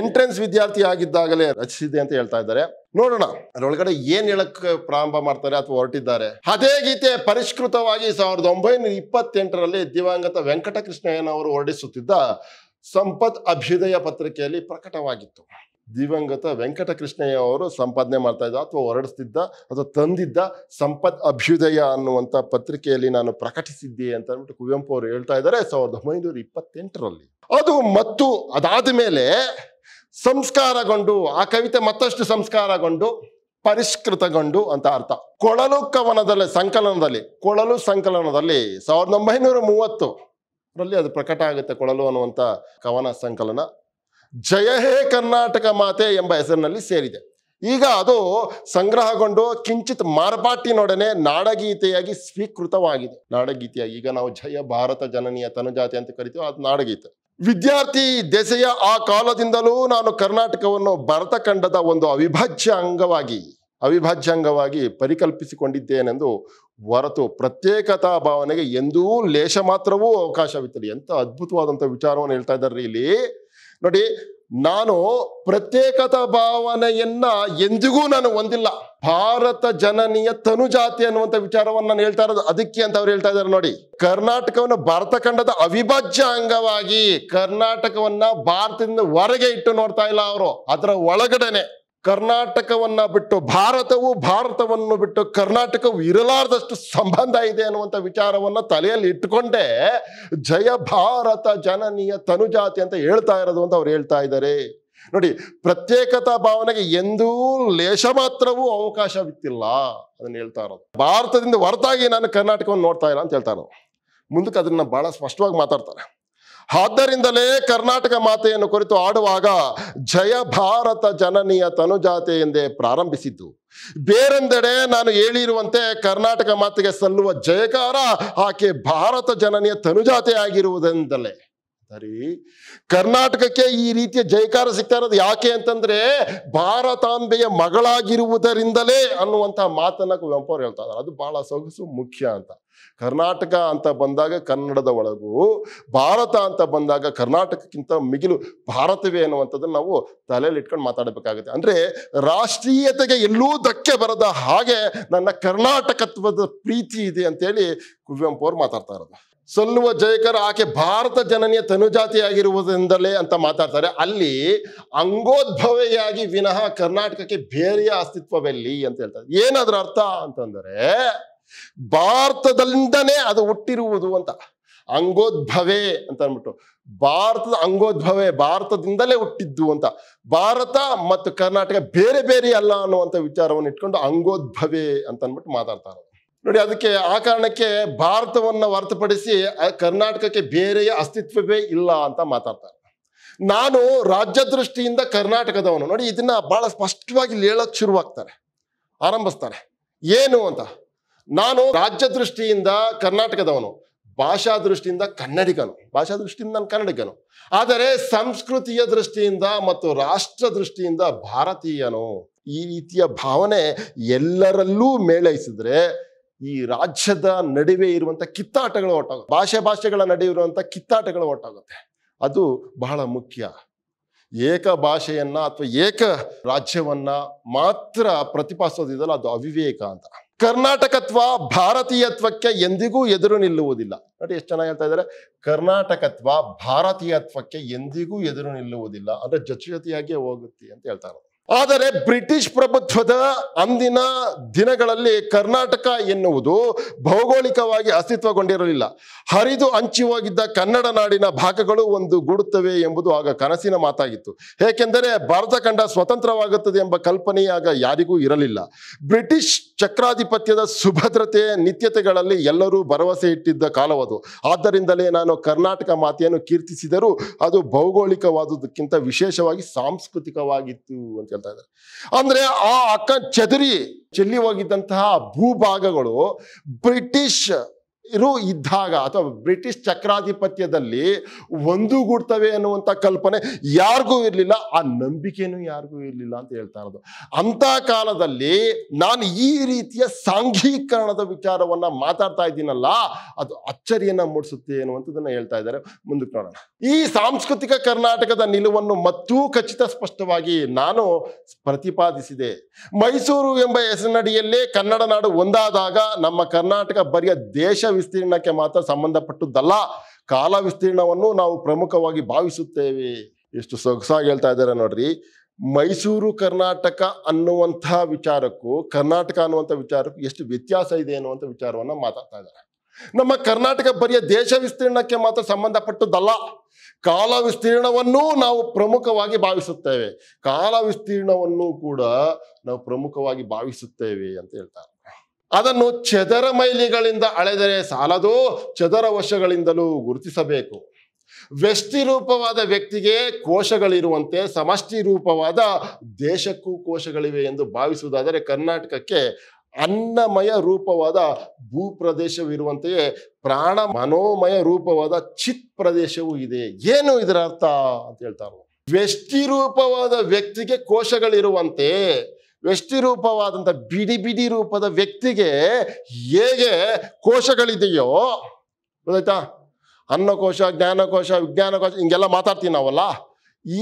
ಎಂಟ್ರೆನ್ಸ್ ವಿದ್ಯಾರ್ಥಿಯಾಗಿದ್ದಾಗಲೇ ರಚಿಸಿದೆ ಅಂತ ಹೇಳ್ತಾ ಇದ್ದಾರೆ ನೋಡೋಣ ಅದರೊಳಗಡೆ ಏನ್ ಹೇಳಕ್ಕೆ ಪ್ರಾರಂಭ ಮಾಡ್ತಾರೆ ಅಥವಾ ಹೊರಟಿದ್ದಾರೆ ಅದೇ ಗೀತೆ ಪರಿಷ್ಕೃತವಾಗಿ ಸಾವಿರದ ಒಂಬೈನೂರ ಇಪ್ಪತ್ತೆಂಟರಲ್ಲಿ ದಿವಂಗತ ವೆಂಕಟಕೃಷ್ಣಯ್ಯನವರು ಹೊರಡಿಸುತ್ತಿದ್ದ ಸಂಪತ್ ಅಭ್ಯುದಯ ಪತ್ರಿಕೆಯಲ್ಲಿ ಪ್ರಕಟವಾಗಿತ್ತು ದಿವಂಗತ ವೆಂಕಟಕೃಷ್ಣಯ್ಯ ಅವರು ಸಂಪಾದನೆ ಮಾಡ್ತಾ ಇದ್ದ ಅಥವಾ ಹೊರಡಿಸ್ತಿದ್ದ ಅಥವಾ ತಂದಿದ್ದ ಸಂಪತ್ ಅಭ್ಯುದಯ ಅನ್ನುವಂಥ ಪತ್ರಿಕೆಯಲ್ಲಿ ನಾನು ಪ್ರಕಟಿಸಿದ್ದೆ ಅಂತ ಅಂದ್ಬಿಟ್ಟು ಕುವೆಂಪು ಅವರು ಹೇಳ್ತಾ ಇದ್ದಾರೆ ಸಾವಿರದ ಒಂಬೈನೂರ ಇಪ್ಪತ್ತೆಂಟರಲ್ಲಿ ಅದು ಮತ್ತು ಅದಾದ ಮೇಲೆ ಸಂಸ್ಕಾರಗೊಂಡು ಆ ಕವಿತೆ ಮತ್ತಷ್ಟು ಸಂಸ್ಕಾರಗೊಂಡು ಪರಿಷ್ಕೃತಗೊಂಡು ಅಂತ ಅರ್ಥ ಕೊಳಲು ಕವನದಲ್ಲಿ ಸಂಕಲನದಲ್ಲಿ ಕೊಳಲು ಸಂಕಲನದಲ್ಲಿ ಸಾವಿರದ ಒಂಬೈನೂರ ಮೂವತ್ತು ಅದರಲ್ಲಿ ಅದು ಪ್ರಕಟ ಆಗುತ್ತೆ ಕೊಳಲು ಅನ್ನುವಂಥ ಕವನ ಸಂಕಲನ ಜಯ ಹೇ ಕರ್ನಾಟಕ ಮಾತೆ ಎಂಬ ಹೆಸರಿನಲ್ಲಿ ಸೇರಿದೆ ಈಗ ಅದು ಸಂಗ್ರಹಗೊಂಡು ಕಿಂಚಿತ್ ಮಾರ್ಪಾಟಿನೊಡನೆ ನಾಡಗೀತೆಯಾಗಿ ಸ್ವೀಕೃತವಾಗಿದೆ ನಾಡಗೀತೆಯಾಗಿ ಈಗ ನಾವು ಜಯ ಭಾರತ ಜನನೀಯ ತನುಜಾತಿ ಅಂತ ಕರಿತೀವಿ ಅದು ನಾಡಗೀತೆ ವಿದ್ಯಾರ್ಥಿ ದೆಸೆಯ ಆ ಕಾಲದಿಂದಲೂ ನಾನು ಕರ್ನಾಟಕವನ್ನು ಭರತ ಒಂದು ಅವಿಭಾಜ್ಯ ಅಂಗವಾಗಿ ಅವಿಭಾಜ್ಯ ಅಂಗವಾಗಿ ಪರಿಕಲ್ಪಿಸಿಕೊಂಡಿದ್ದೇನೆಂದು ಹೊರತು ಪ್ರತ್ಯೇಕತಾ ಭಾವನೆಗೆ ಎಂದೂ ಲೇಷ ಮಾತ್ರವೂ ಅವಕಾಶವಿತ್ತಲಿ ಎಂತ ಅದ್ಭುತವಾದಂಥ ವಿಚಾರವನ್ನು ಹೇಳ್ತಾ ಇದ್ದಾರೆ ಇಲ್ಲಿ ನೋಡಿ ನಾನು ಪ್ರತ್ಯೇಕತಾ ಭಾವನೆಯನ್ನ ಎಂದಿಗೂ ನಾನು ಹೊಂದಿಲ್ಲ ಭಾರತ ಜನನೀಯ ತನುಜಾತಿ ಅನ್ನುವಂಥ ವಿಚಾರವನ್ನು ನಾನು ಹೇಳ್ತಾ ಇರೋದು ಅದಕ್ಕೆ ಅಂತ ಅವ್ರು ಹೇಳ್ತಾ ಇದ್ದಾರೆ ನೋಡಿ ಕರ್ನಾಟಕವನ್ನು ಭಾರತ ಖಂಡದ ಅವಿಭಾಜ್ಯ ಅಂಗವಾಗಿ ಕರ್ನಾಟಕವನ್ನ ಭಾರತದಿಂದ ಹೊರಗೆ ಇಟ್ಟು ನೋಡ್ತಾ ಇಲ್ಲ ಅವರು ಅದರ ಒಳಗಡೆನೆ ಕರ್ನಾಟಕವನ್ನು ಬಿಟ್ಟು ಭಾರತವು ಭಾರತವನ್ನು ಬಿಟ್ಟು ಕರ್ನಾಟಕವು ಇರಲಾರದಷ್ಟು ಸಂಬಂಧ ಇದೆ ಅನ್ನುವಂಥ ವಿಚಾರವನ್ನು ತಲೆಯಲ್ಲಿ ಇಟ್ಟುಕೊಂಡೆ ಜಯ ಭಾರತ ಜನನೀಯ ತನುಜಾತಿ ಅಂತ ಹೇಳ್ತಾ ಇರೋದು ಅಂತ ಅವ್ರು ಹೇಳ್ತಾ ಇದ್ದಾರೆ ನೋಡಿ ಪ್ರತ್ಯೇಕತಾ ಭಾವನೆಗೆ ಎಂದೂ ಲೇಷ ಮಾತ್ರವೂ ಅವಕಾಶವಿತ್ತಿಲ್ಲ ಅದನ್ನ ಹೇಳ್ತಾ ಇರೋದು ಭಾರತದಿಂದ ಹೊರತಾಗಿ ನಾನು ಕರ್ನಾಟಕವನ್ನು ನೋಡ್ತಾ ಇಲ್ಲ ಅಂತ ಹೇಳ್ತಾ ಇರೋದು ಮುಂದಕ್ಕೆ ಅದನ್ನ ಬಹಳ ಸ್ಪಷ್ಟವಾಗಿ ಮಾತಾಡ್ತಾರೆ ಆದ್ದರಿಂದಲೇ ಕರ್ನಾಟಕ ಮಾತೆಯನ್ನು ಕುರಿತು ಆಡುವಾಗ ಜಯ ಭಾರತ ಜನನಿಯ ತನುಜಾತೆ ಎಂದೇ ಪ್ರಾರಂಭಿಸಿದ್ದು ಬೇರೆಂದೆಡೆ ನಾನು ಹೇಳಿರುವಂತೆ ಕರ್ನಾಟಕ ಮಾತೆಗೆ ಸಲ್ಲುವ ಜಯಕಾರ ಆಕೆ ಭಾರತ ಜನನಿಯ ತನುಜಾತೆ ಆಗಿರುವುದರಿಂದಲೇ ಸರಿ ಕರ್ನಾಟಕಕ್ಕೆ ಈ ರೀತಿಯ ಜಯಕಾರ ಸಿಗ್ತಾ ಇರೋದು ಯಾಕೆ ಅಂತಂದ್ರೆ ಭಾರತಾಂಬೆಯ ಮಗಳಾಗಿರುವುದರಿಂದಲೇ ಅನ್ನುವಂತಹ ಮಾತನ್ನ ಕುವೆಂಪು ಅವ್ರು ಹೇಳ್ತಾ ಅದು ಬಹಳ ಸೊಗಸು ಮುಖ್ಯ ಅಂತ ಕರ್ನಾಟಕ ಅಂತ ಬಂದಾಗ ಕನ್ನಡದ ಒಳಗೂ ಭಾರತ ಅಂತ ಬಂದಾಗ ಕರ್ನಾಟಕಕ್ಕಿಂತ ಮಿಗಿಲು ಭಾರತವೇ ಅನ್ನುವಂಥದ್ದನ್ನು ನಾವು ತಲೆಯಲ್ಲಿ ಇಟ್ಕೊಂಡು ಮಾತಾಡಬೇಕಾಗುತ್ತೆ ಅಂದರೆ ರಾಷ್ಟ್ರೀಯತೆಗೆ ಎಲ್ಲೂ ಧಕ್ಕೆ ಬರದ ಹಾಗೆ ನನ್ನ ಕರ್ನಾಟಕತ್ವದ ಪ್ರೀತಿ ಇದೆ ಅಂತೇಳಿ ಕುವೆಂಪು ಅವ್ರು ಮಾತಾಡ್ತಾ ಇರೋದು ಸೊಲ್ಲುವ ಜಯಕರ್ ಆಕೆ ಭಾರತ ಜನನಿಯ ತನುಜಾತಿಯಾಗಿರುವುದರಿಂದಲೇ ಅಂತ ಮಾತಾಡ್ತಾರೆ ಅಲ್ಲಿ ಅಂಗೋದ್ಭವೆಯಾಗಿ ವಿನಃ ಕರ್ನಾಟಕಕ್ಕೆ ಬೇರೆಯ ಅಸ್ತಿತ್ವವೆಲ್ಲಿ ಅಂತ ಹೇಳ್ತಾರೆ ಏನಾದ್ರ ಅರ್ಥ ಅಂತಂದರೆ ಭಾರತದಿಂದನೇ ಅದು ಹುಟ್ಟಿರುವುದು ಅಂತ ಅಂಗೋದ್ಭವೆ ಅಂತ ಅಂದ್ಬಿಟ್ಟು ಭಾರತದ ಅಂಗೋದ್ಭವೆ ಭಾರತದಿಂದಲೇ ಹುಟ್ಟಿದ್ದು ಅಂತ ಭಾರತ ಮತ್ತು ಕರ್ನಾಟಕ ಬೇರೆ ಬೇರೆ ಅಲ್ಲ ಅನ್ನುವಂಥ ವಿಚಾರವನ್ನು ಇಟ್ಕೊಂಡು ಅಂಗೋದ್ಭವೆ ಅಂತ ಅಂದ್ಬಿಟ್ಟು ಮಾತಾಡ್ತಾರೆ ನೋಡಿ ಅದಕ್ಕೆ ಆ ಕಾರಣಕ್ಕೆ ಭಾರತವನ್ನು ಹೊರತುಪಡಿಸಿ ಕರ್ನಾಟಕಕ್ಕೆ ಬೇರೆಯ ಅಸ್ತಿತ್ವವೇ ಇಲ್ಲ ಅಂತ ಮಾತಾಡ್ತಾರೆ ನಾನು ರಾಜ್ಯ ದೃಷ್ಟಿಯಿಂದ ಕರ್ನಾಟಕದವನು ನೋಡಿ ಇದನ್ನ ಬಹಳ ಸ್ಪಷ್ಟವಾಗಿ ಹೇಳಕ್ ಶುರುವಾಗ್ತಾರೆ ಆರಂಭಿಸ್ತಾರೆ ಏನು ಅಂತ ನಾನು ರಾಜ್ಯ ದೃಷ್ಟಿಯಿಂದ ಕರ್ನಾಟಕದವನು ಭಾಷಾ ದೃಷ್ಟಿಯಿಂದ ಕನ್ನಡಿಗನು ಭಾಷಾ ದೃಷ್ಟಿಯಿಂದ ನಾನು ಕನ್ನಡಿಗನು ಆದರೆ ಸಂಸ್ಕೃತಿಯ ದೃಷ್ಟಿಯಿಂದ ಮತ್ತು ರಾಷ್ಟ್ರ ದೃಷ್ಟಿಯಿಂದ ಭಾರತೀಯನು ಈ ರೀತಿಯ ಭಾವನೆ ಎಲ್ಲರಲ್ಲೂ ಮೇಳೈಸಿದ್ರೆ ಈ ರಾಜ್ಯದ ನಡುವೆ ಇರುವಂಥ ಕಿತ್ತಾಟಗಳು ಒಟ್ಟಾಗುತ್ತೆ ಭಾಷೆ ಭಾಷೆಗಳ ನಡುವೆ ಇರುವಂಥ ಕಿತ್ತಾಟಗಳು ಒಟ್ಟಾಗುತ್ತೆ ಅದು ಬಹಳ ಮುಖ್ಯ ಏಕ ಭಾಷೆಯನ್ನ ಅಥವಾ ಏಕ ರಾಜ್ಯವನ್ನ ಮಾತ್ರ ಪ್ರತಿಪಾದಿಸೋದಿದಲ್ಲ ಅದು ಅವಿವೇಕ ಅಂತ ಕರ್ನಾಟಕತ್ವ ಭಾರತೀಯತ್ವಕ್ಕೆ ಎಂದಿಗೂ ಎದುರು ನಿಲ್ಲುವುದಿಲ್ಲ ನೋಡಿ ಎಷ್ಟು ಚೆನ್ನಾಗಿ ಹೇಳ್ತಾ ಇದ್ದಾರೆ ಕರ್ನಾಟಕತ್ವ ಭಾರತೀಯತ್ವಕ್ಕೆ ಎಂದಿಗೂ ಎದುರು ನಿಲ್ಲುವುದಿಲ್ಲ ಅಂದ್ರೆ ಜೊತೆ ಜೊತೆಯಾಗಿಯೇ ಹೋಗುತ್ತೆ ಅಂತ ಹೇಳ್ತಾರೆ ಆದರೆ ಬ್ರಿಟಿಷ್ ಪ್ರಭುತ್ವದ ಅಂದಿನ ದಿನಗಳಲ್ಲಿ ಕರ್ನಾಟಕ ಎನ್ನುವುದು ಭೌಗೋಳಿಕವಾಗಿ ಅಸ್ತಿತ್ವಗೊಂಡಿರಲಿಲ್ಲ ಹರಿದು ಹೋಗಿದ್ದ ಕನ್ನಡ ನಾಡಿನ ಭಾಗಗಳು ಒಂದು ಗೂಡುತ್ತವೆ ಎಂಬುದು ಆಗ ಕನಸಿನ ಮಾತಾಗಿತ್ತು ಏಕೆಂದರೆ ಭಾರತ ಕಂಡ ಸ್ವತಂತ್ರವಾಗುತ್ತದೆ ಎಂಬ ಕಲ್ಪನೆಯಾಗ ಆಗ ಯಾರಿಗೂ ಇರಲಿಲ್ಲ ಬ್ರಿಟಿಷ್ ಚಕ್ರಾಧಿಪತ್ಯದ ಸುಭದ್ರತೆ ನಿತ್ಯತೆಗಳಲ್ಲಿ ಎಲ್ಲರೂ ಭರವಸೆ ಇಟ್ಟಿದ್ದ ಕಾಲವದು ಆದ್ದರಿಂದಲೇ ನಾನು ಕರ್ನಾಟಕ ಮಾತೆಯನ್ನು ಕೀರ್ತಿಸಿದರೂ ಅದು ಭೌಗೋಳಿಕವಾದುದಕ್ಕಿಂತ ವಿಶೇಷವಾಗಿ ಸಾಂಸ್ಕೃತಿಕವಾಗಿತ್ತು ಅಂತ ಅಂದ್ರೆ ಆ ಅಕ್ಕ ಚದರಿ ಚೆಲ್ಲಿ ಹೋಗಿದ್ದಂತಹ ಭೂಭಾಗಗಳು ಬ್ರಿಟಿಷ್ ಇರು ಇದ್ದಾಗ ಅಥವಾ ಬ್ರಿಟಿಷ್ ಚಕ್ರಾಧಿಪತ್ಯದಲ್ಲಿ ಒಂದುಗೂಡ್ತವೆ ಅನ್ನುವಂಥ ಕಲ್ಪನೆ ಯಾರಿಗೂ ಇರಲಿಲ್ಲ ಆ ನಂಬಿಕೆನೂ ಯಾರಿಗೂ ಇರಲಿಲ್ಲ ಅಂತ ಹೇಳ್ತಾ ಇರೋದು ಅಂಥ ಕಾಲದಲ್ಲಿ ನಾನು ಈ ರೀತಿಯ ಸಾಂಘೀಕರಣದ ವಿಚಾರವನ್ನು ಮಾತಾಡ್ತಾ ಇದ್ದೀನಲ್ಲ ಅದು ಅಚ್ಚರಿಯನ್ನು ಮೂಡಿಸುತ್ತೆ ಅನ್ನುವಂಥದ್ದನ್ನು ಹೇಳ್ತಾ ಇದ್ದಾರೆ ಮುಂದಕ್ಕೆ ನೋಡೋಣ ಈ ಸಾಂಸ್ಕೃತಿಕ ಕರ್ನಾಟಕದ ನಿಲುವನ್ನು ಮತ್ತೂ ಖಚಿತ ಸ್ಪಷ್ಟವಾಗಿ ನಾನು ಪ್ರತಿಪಾದಿಸಿದೆ ಮೈಸೂರು ಎಂಬ ಹೆಸರಿನಡಿಯಲ್ಲೇ ಕನ್ನಡ ನಾಡು ಒಂದಾದಾಗ ನಮ್ಮ ಕರ್ನಾಟಕ ಬರೆಯ ದೇಶ ವಿಸ್ತೀರ್ಣಕ್ಕೆ ಮಾತ್ರ ಸಂಬಂಧಪಟ್ಟದ್ದಲ್ಲ ಕಾಲ ವಿಸ್ತೀರ್ಣವನ್ನು ನಾವು ಪ್ರಮುಖವಾಗಿ ಭಾವಿಸುತ್ತೇವೆ ಎಷ್ಟು ಸೊಗಸಾಗಿ ಹೇಳ್ತಾ ಇದ್ದಾರೆ ನೋಡ್ರಿ ಮೈಸೂರು ಕರ್ನಾಟಕ ಅನ್ನುವಂತಹ ವಿಚಾರಕ್ಕೂ ಕರ್ನಾಟಕ ಅನ್ನುವಂಥ ವಿಚಾರಕ್ಕೂ ಎಷ್ಟು ವ್ಯತ್ಯಾಸ ಇದೆ ಅನ್ನುವಂಥ ವಿಚಾರವನ್ನು ಮಾತಾಡ್ತಾ ಇದ್ದಾರೆ ನಮ್ಮ ಕರ್ನಾಟಕ ಬರೀ ದೇಶ ವಿಸ್ತೀರ್ಣಕ್ಕೆ ಮಾತ್ರ ಸಂಬಂಧಪಟ್ಟದ್ದಲ್ಲ ಕಾಲ ವಿಸ್ತೀರ್ಣವನ್ನು ನಾವು ಪ್ರಮುಖವಾಗಿ ಭಾವಿಸುತ್ತೇವೆ ಕಾಲ ವಿಸ್ತೀರ್ಣವನ್ನು ಕೂಡ ನಾವು ಪ್ರಮುಖವಾಗಿ ಭಾವಿಸುತ್ತೇವೆ ಅಂತ ಹೇಳ್ತಾರೆ ಅದನ್ನು ಚದರ ಮೈಲಿಗಳಿಂದ ಅಳೆದರೆ ಸಾಲದು ಚದರ ವಶಗಳಿಂದಲೂ ಗುರುತಿಸಬೇಕು ವ್ಯಷ್ಟಿ ರೂಪವಾದ ವ್ಯಕ್ತಿಗೆ ಕೋಶಗಳಿರುವಂತೆ ಸಮಷ್ಟಿ ರೂಪವಾದ ದೇಶಕ್ಕೂ ಕೋಶಗಳಿವೆ ಎಂದು ಭಾವಿಸುವುದಾದರೆ ಕರ್ನಾಟಕಕ್ಕೆ ಅನ್ನಮಯ ರೂಪವಾದ ಭೂಪ್ರದೇಶವಿರುವಂತೆಯೇ ಪ್ರಾಣ ಮನೋಮಯ ರೂಪವಾದ ಚಿತ್ ಪ್ರದೇಶವೂ ಇದೆ ಏನು ಇದರ ಅರ್ಥ ಅಂತ ಹೇಳ್ತಾರೆ ವ್ಯಷ್ಟಿ ರೂಪವಾದ ವ್ಯಕ್ತಿಗೆ ಕೋಶಗಳಿರುವಂತೆ ವ್ಯಷ್ಟಿ ರೂಪವಾದಂಥ ಬಿಡಿ ಬಿಡಿ ರೂಪದ ವ್ಯಕ್ತಿಗೆ ಹೇಗೆ ಕೋಶಗಳಿದೆಯೋ ಗೊತ್ತಾಯ್ತಾ ಅನ್ನಕೋಶ ಜ್ಞಾನಕೋಶ ಕೋಶ ಹಿಂಗೆಲ್ಲ ಮಾತಾಡ್ತೀವಿ ನಾವಲ್ಲ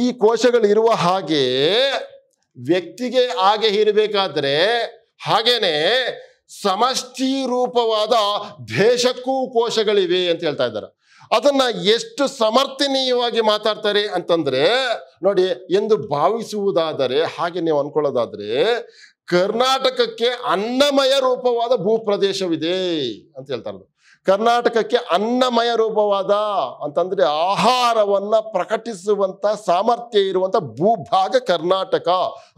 ಈ ಕೋಶಗಳಿರುವ ಹಾಗೆ ವ್ಯಕ್ತಿಗೆ ಹಾಗೆ ಇರಬೇಕಾದ್ರೆ ಹಾಗೇನೆ ಸಮಷ್ಟಿ ರೂಪವಾದ ದೇಶಕ್ಕೂ ಕೋಶಗಳಿವೆ ಅಂತ ಹೇಳ್ತಾ ಇದ್ದಾರೆ ಅದನ್ನ ಎಷ್ಟು ಸಮರ್ಥನೀಯವಾಗಿ ಮಾತಾಡ್ತಾರೆ ಅಂತಂದ್ರೆ ನೋಡಿ ಎಂದು ಭಾವಿಸುವುದಾದರೆ ಹಾಗೆ ನೀವು ಅನ್ಕೊಳ್ಳೋದಾದ್ರೆ ಕರ್ನಾಟಕಕ್ಕೆ ಅನ್ನಮಯ ರೂಪವಾದ ಭೂಪ್ರದೇಶವಿದೆ ಅಂತ ಹೇಳ್ತಾರೆ ಕರ್ನಾಟಕಕ್ಕೆ ಅನ್ನಮಯ ರೂಪವಾದ ಅಂತಂದ್ರೆ ಆಹಾರವನ್ನ ಪ್ರಕಟಿಸುವಂತ ಸಾಮರ್ಥ್ಯ ಇರುವಂತ ಭೂಭಾಗ ಕರ್ನಾಟಕ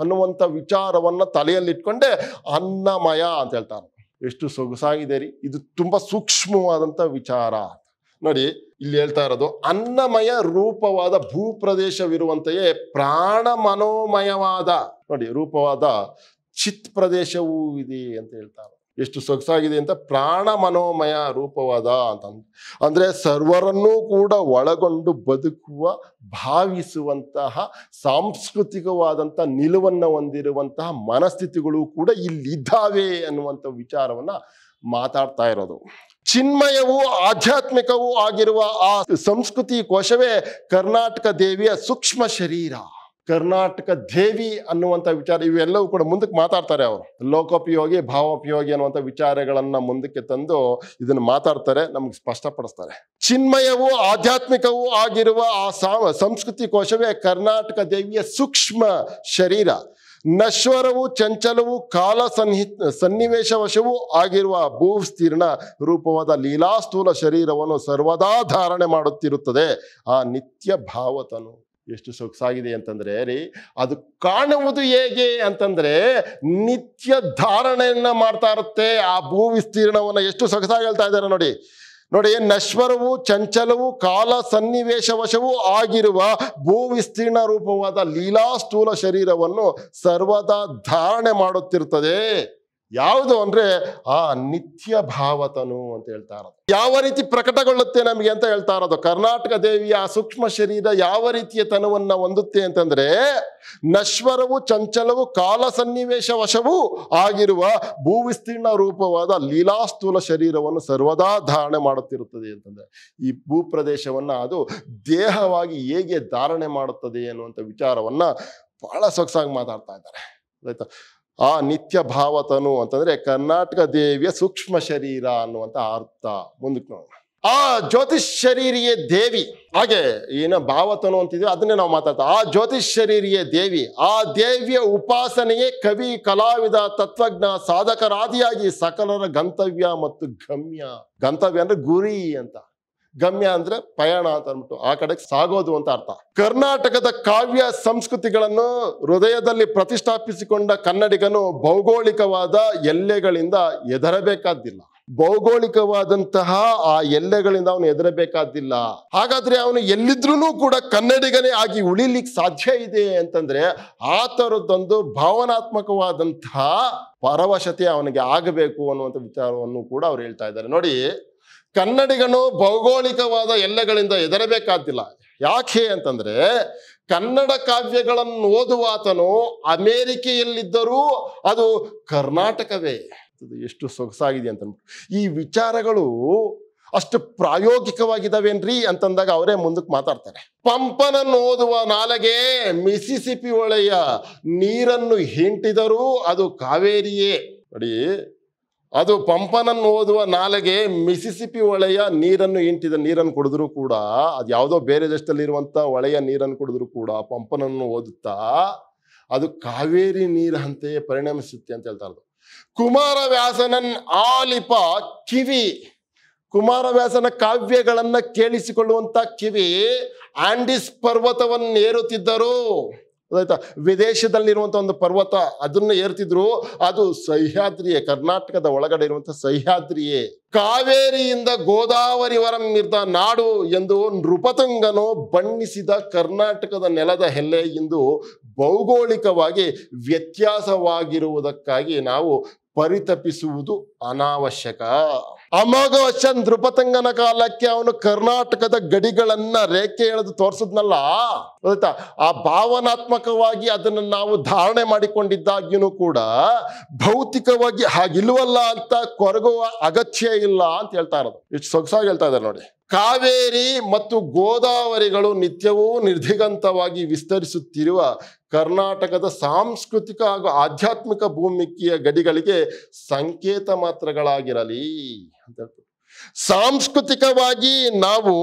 ಅನ್ನುವಂಥ ವಿಚಾರವನ್ನ ತಲೆಯಲ್ಲಿಟ್ಕೊಂಡೆ ಅನ್ನಮಯ ಅಂತ ಹೇಳ್ತಾರೆ ಎಷ್ಟು ಸೊಗಸಾಗಿದೆ ರೀ ಇದು ತುಂಬಾ ಸೂಕ್ಷ್ಮವಾದಂಥ ವಿಚಾರ ನೋಡಿ ಇಲ್ಲಿ ಹೇಳ್ತಾ ಇರೋದು ಅನ್ನಮಯ ರೂಪವಾದ ಭೂಪ್ರದೇಶವಿರುವಂತೆಯೇ ಪ್ರಾಣ ಮನೋಮಯವಾದ ನೋಡಿ ರೂಪವಾದ ಚಿತ್ ಪ್ರದೇಶವೂ ಇದೆ ಅಂತ ಹೇಳ್ತಾರೆ ಎಷ್ಟು ಸೊಗಸಾಗಿದೆ ಅಂತ ಪ್ರಾಣ ಮನೋಮಯ ರೂಪವಾದ ಅಂತ ಅಂದ್ರೆ ಸರ್ವರನ್ನೂ ಕೂಡ ಒಳಗೊಂಡು ಬದುಕುವ ಭಾವಿಸುವಂತಹ ಸಾಂಸ್ಕೃತಿಕವಾದಂತಹ ನಿಲುವನ್ನು ಹೊಂದಿರುವಂತಹ ಮನಸ್ಥಿತಿಗಳು ಕೂಡ ಇಲ್ಲಿದ್ದಾವೆ ಅನ್ನುವಂಥ ವಿಚಾರವನ್ನ ಮಾತಾಡ್ತಾ ಇರೋದು ಚಿನ್ಮಯವೂ ಆಧ್ಯಾತ್ಮಿಕವೂ ಆಗಿರುವ ಆ ಸಂಸ್ಕೃತಿ ಕೋಶವೇ ಕರ್ನಾಟಕ ದೇವಿಯ ಸೂಕ್ಷ್ಮ ಶರೀರ ಕರ್ನಾಟಕ ದೇವಿ ಅನ್ನುವಂಥ ವಿಚಾರ ಇವೆಲ್ಲವೂ ಕೂಡ ಮುಂದಕ್ಕೆ ಮಾತಾಡ್ತಾರೆ ಅವರು ಲೋಕೋಪಯೋಗಿ ಭಾವೋಪಯೋಗಿ ಅನ್ನುವಂಥ ವಿಚಾರಗಳನ್ನ ಮುಂದಕ್ಕೆ ತಂದು ಇದನ್ನು ಮಾತಾಡ್ತಾರೆ ನಮ್ಗೆ ಸ್ಪಷ್ಟಪಡಿಸ್ತಾರೆ ಚಿನ್ಮಯವೂ ಆಧ್ಯಾತ್ಮಿಕವೂ ಆಗಿರುವ ಆ ಸಂಸ್ಕೃತಿ ಕೋಶವೇ ಕರ್ನಾಟಕ ದೇವಿಯ ಸೂಕ್ಷ್ಮ ಶರೀರ ನಶ್ವರವು ಚಂಚಲವು ಕಾಲ ಸನ್ನಿ ಸನ್ನಿವೇಶವಶವೂ ಆಗಿರುವ ಭೂವಿಸ್ತೀರ್ಣ ರೂಪವಾದ ಲೀಲಾಸ್ಥೂಲ ಶರೀರವನ್ನು ಸರ್ವದಾ ಧಾರಣೆ ಮಾಡುತ್ತಿರುತ್ತದೆ ಆ ನಿತ್ಯ ಭಾವತನು ಎಷ್ಟು ಸೊಗಸಾಗಿದೆ ಅಂತಂದರೆ ರೀ ಅದು ಕಾಣುವುದು ಹೇಗೆ ಅಂತಂದರೆ ನಿತ್ಯ ಧಾರಣೆಯನ್ನು ಮಾಡ್ತಾ ಇರುತ್ತೆ ಆ ಭೂ ವಿಸ್ತೀರ್ಣವನ್ನು ಎಷ್ಟು ಸೊಗಸಾಗಿ ಹೇಳ್ತಾ ಇದ್ದಾರೆ ನೋಡಿ ನೋಡಿ ನಶ್ವರವು ಚಂಚಲವು ಕಾಲ ಸನ್ನಿವೇಶವಶವೂ ಆಗಿರುವ ವಿಸ್ತೀರ್ಣ ರೂಪವಾದ ಲೀಲಾ ಸ್ಥೂಲ ಶರೀರವನ್ನು ಸರ್ವದಾ ಧಾರಣೆ ಮಾಡುತ್ತಿರುತ್ತದೆ ಯಾವುದು ಅಂದ್ರೆ ಆ ನಿತ್ಯ ಭಾವತನು ಅಂತ ಹೇಳ್ತಾ ಇರೋದು ಯಾವ ರೀತಿ ಪ್ರಕಟಗೊಳ್ಳುತ್ತೆ ನಮಗೆ ಅಂತ ಹೇಳ್ತಾ ಇರೋದು ಕರ್ನಾಟಕ ದೇವಿಯ ಆ ಸೂಕ್ಷ್ಮ ಶರೀರ ಯಾವ ರೀತಿಯ ತನವನ್ನ ಹೊಂದುತ್ತೆ ಅಂತಂದ್ರೆ ನಶ್ವರವು ಚಂಚಲವು ಕಾಲ ಸನ್ನಿವೇಶ ವಶವೂ ಆಗಿರುವ ವಿಸ್ತೀರ್ಣ ರೂಪವಾದ ಲೀಲಾಸ್ಥೂಲ ಶರೀರವನ್ನು ಸರ್ವದಾ ಧಾರಣೆ ಮಾಡುತ್ತಿರುತ್ತದೆ ಅಂತಂದ್ರೆ ಈ ಭೂ ಪ್ರದೇಶವನ್ನ ಅದು ದೇಹವಾಗಿ ಹೇಗೆ ಧಾರಣೆ ಮಾಡುತ್ತದೆ ಅನ್ನುವಂಥ ವಿಚಾರವನ್ನ ಬಹಳ ಸೊಗಸಾಗಿ ಮಾತಾಡ್ತಾ ಇದ್ದಾರೆ ಆಯ್ತಾ ಆ ನಿತ್ಯ ಭಾವತನು ಅಂತಂದ್ರೆ ಕರ್ನಾಟಕ ದೇವಿಯ ಸೂಕ್ಷ್ಮ ಶರೀರ ಅನ್ನುವಂತ ಅರ್ಥ ಮುಂದಕ್ಕೆ ನೋಡೋಣ ಆ ಜ್ಯೋತಿಷ್ ಶರೀರಿಯ ದೇವಿ ಹಾಗೆ ಏನ ಭಾವತನು ಅಂತಿದ್ವಿ ಅದನ್ನೇ ನಾವು ಮಾತಾಡ್ತಾ ಆ ಜ್ಯೋತಿಷ್ ಶರೀರಿಯ ದೇವಿ ಆ ದೇವಿಯ ಉಪಾಸನೆಯೇ ಕವಿ ಕಲಾವಿದ ತತ್ವಜ್ಞ ಸಾಧಕರಾದಿಯಾಗಿ ಸಕಲರ ಗಂತವ್ಯ ಮತ್ತು ಗಮ್ಯ ಗಂತವ್ಯ ಅಂದ್ರೆ ಗುರಿ ಅಂತ ಗಮ್ಯ ಅಂದ್ರೆ ಪಯಣ ಅಂತ ಅಂದ್ಬಿಟ್ಟು ಆ ಕಡೆಗೆ ಸಾಗೋದು ಅಂತ ಅರ್ಥ ಕರ್ನಾಟಕದ ಕಾವ್ಯ ಸಂಸ್ಕೃತಿಗಳನ್ನು ಹೃದಯದಲ್ಲಿ ಪ್ರತಿಷ್ಠಾಪಿಸಿಕೊಂಡ ಕನ್ನಡಿಗನು ಭೌಗೋಳಿಕವಾದ ಎಲ್ಲೆಗಳಿಂದ ಎದರಬೇಕಾದಿಲ್ಲ ಭೌಗೋಳಿಕವಾದಂತಹ ಆ ಎಲ್ಲೆಗಳಿಂದ ಅವನು ಎದರಬೇಕಾದಿಲ್ಲ ಹಾಗಾದ್ರೆ ಅವನು ಎಲ್ಲಿದ್ರೂ ಕೂಡ ಕನ್ನಡಿಗನೇ ಆಗಿ ಉಳಿಲಿಕ್ಕೆ ಸಾಧ್ಯ ಇದೆ ಅಂತಂದ್ರೆ ಆ ಥರದ್ದೊಂದು ಭಾವನಾತ್ಮಕವಾದಂತಹ ಪರವಶತೆ ಅವನಿಗೆ ಆಗಬೇಕು ಅನ್ನುವಂಥ ವಿಚಾರವನ್ನು ಕೂಡ ಅವ್ರು ಹೇಳ್ತಾ ಇದ್ದಾರೆ ನೋಡಿ ಕನ್ನಡಿಗನು ಭೌಗೋಳಿಕವಾದ ಎಲ್ಲೆಗಳಿಂದ ಹೆದರಬೇಕಾದ್ದಿಲ್ಲ ಯಾಕೆ ಅಂತಂದ್ರೆ ಕನ್ನಡ ಕಾವ್ಯಗಳನ್ನು ಆತನು ಅಮೇರಿಕೆಯಲ್ಲಿದ್ದರೂ ಅದು ಕರ್ನಾಟಕವೇ ಎಷ್ಟು ಸೊಗಸಾಗಿದೆ ಅಂತಂದ್ಬಿಟ್ಟು ಈ ವಿಚಾರಗಳು ಅಷ್ಟು ಪ್ರಾಯೋಗಿಕವಾಗಿದ್ದಾವೇನ್ರಿ ಅಂತಂದಾಗ ಅವರೇ ಮುಂದಕ್ಕೆ ಮಾತಾಡ್ತಾರೆ ಪಂಪನನ್ನು ಓದುವ ನಾಲಗೆ ಮಿಸಿಸಿಪಿ ಒಳೆಯ ನೀರನ್ನು ಹಿಂಟಿದರೂ ಅದು ಕಾವೇರಿಯೇ ನೋಡಿ ಅದು ಪಂಪನನ್ನು ಓದುವ ನಾಲೆಗೆ ಮಿಸಿಸಿಪಿ ಹೊಳೆಯ ನೀರನ್ನು ಇಂಟಿದ ನೀರನ್ನು ಕುಡಿದ್ರೂ ಕೂಡ ಅದು ಯಾವುದೋ ಬೇರೆ ದೇಶದಲ್ಲಿರುವಂಥ ಹೊಳೆಯ ನೀರನ್ನು ಕುಡಿದ್ರೂ ಕೂಡ ಪಂಪನನ್ನು ಓದುತ್ತಾ ಅದು ಕಾವೇರಿ ನೀರಂತೆಯೇ ಪರಿಣಮಿಸುತ್ತೆ ಅಂತ ಹೇಳ್ತಾ ಇರೋದು ಕುಮಾರವ್ಯಾಸನನ್ ಆಲಿಪ ಕಿವಿ ಕುಮಾರವ್ಯಾಸನ ಕಾವ್ಯಗಳನ್ನ ಕೇಳಿಸಿಕೊಳ್ಳುವಂತ ಕಿವಿ ಆಂಡಿಸ್ ಏರುತ್ತಿದ್ದರು ಅದಾಯ್ತಾ ವಿದೇಶದಲ್ಲಿರುವಂಥ ಒಂದು ಪರ್ವತ ಅದನ್ನು ಏರ್ತಿದ್ರು ಅದು ಸಹ್ಯಾದ್ರಿಯೇ ಕರ್ನಾಟಕದ ಒಳಗಡೆ ಇರುವಂಥ ಸಹ್ಯಾದ್ರಿಯೇ ಕಾವೇರಿಯಿಂದ ಗೋದಾವರಿವರಮಿದ್ದ ನಾಡು ಎಂದು ನೃಪತಂಗನು ಬಣ್ಣಿಸಿದ ಕರ್ನಾಟಕದ ನೆಲದ ಹೆಲ್ಲೆ ಇಂದು ಭೌಗೋಳಿಕವಾಗಿ ವ್ಯತ್ಯಾಸವಾಗಿರುವುದಕ್ಕಾಗಿ ನಾವು ಪರಿತಪಿಸುವುದು ಅನಾವಶ್ಯಕ ಅಮೋಘ ವಶನ್ ನೃಪತಂಗನ ಕಾಲಕ್ಕೆ ಅವನು ಕರ್ನಾಟಕದ ಗಡಿಗಳನ್ನ ರೇಖೆ ಎಳೆದು ತೋರಿಸಿದ್ನಲ್ಲ ಗೊತ್ತಾ ಆ ಭಾವನಾತ್ಮಕವಾಗಿ ಅದನ್ನು ನಾವು ಧಾರಣೆ ಮಾಡಿಕೊಂಡಿದ್ದಾಗ್ಯೂ ಕೂಡ ಭೌತಿಕವಾಗಿ ಹಾಗಿಲ್ವಲ್ಲ ಅಂತ ಕೊರಗುವ ಅಗತ್ಯ ಇಲ್ಲ ಅಂತ ಹೇಳ್ತಾ ಇರೋದು ಇಷ್ಟು ಸೊಗಸಾಗಿ ಹೇಳ್ತಾ ಇದ್ದಾರೆ ನೋಡಿ ಕಾವೇರಿ ಮತ್ತು ಗೋದಾವರಿಗಳು ನಿತ್ಯವೂ ನಿರ್ಧಿಗಂತವಾಗಿ ವಿಸ್ತರಿಸುತ್ತಿರುವ ಕರ್ನಾಟಕದ ಸಾಂಸ್ಕೃತಿಕ ಹಾಗೂ ಆಧ್ಯಾತ್ಮಿಕ ಭೂಮಿಕೆಯ ಗಡಿಗಳಿಗೆ ಸಂಕೇತ ಮಾತ್ರಗಳಾಗಿರಲಿ ಅಂತ ಹೇಳ್ಬಿಟ್ಟು ಸಾಂಸ್ಕೃತಿಕವಾಗಿ ನಾವು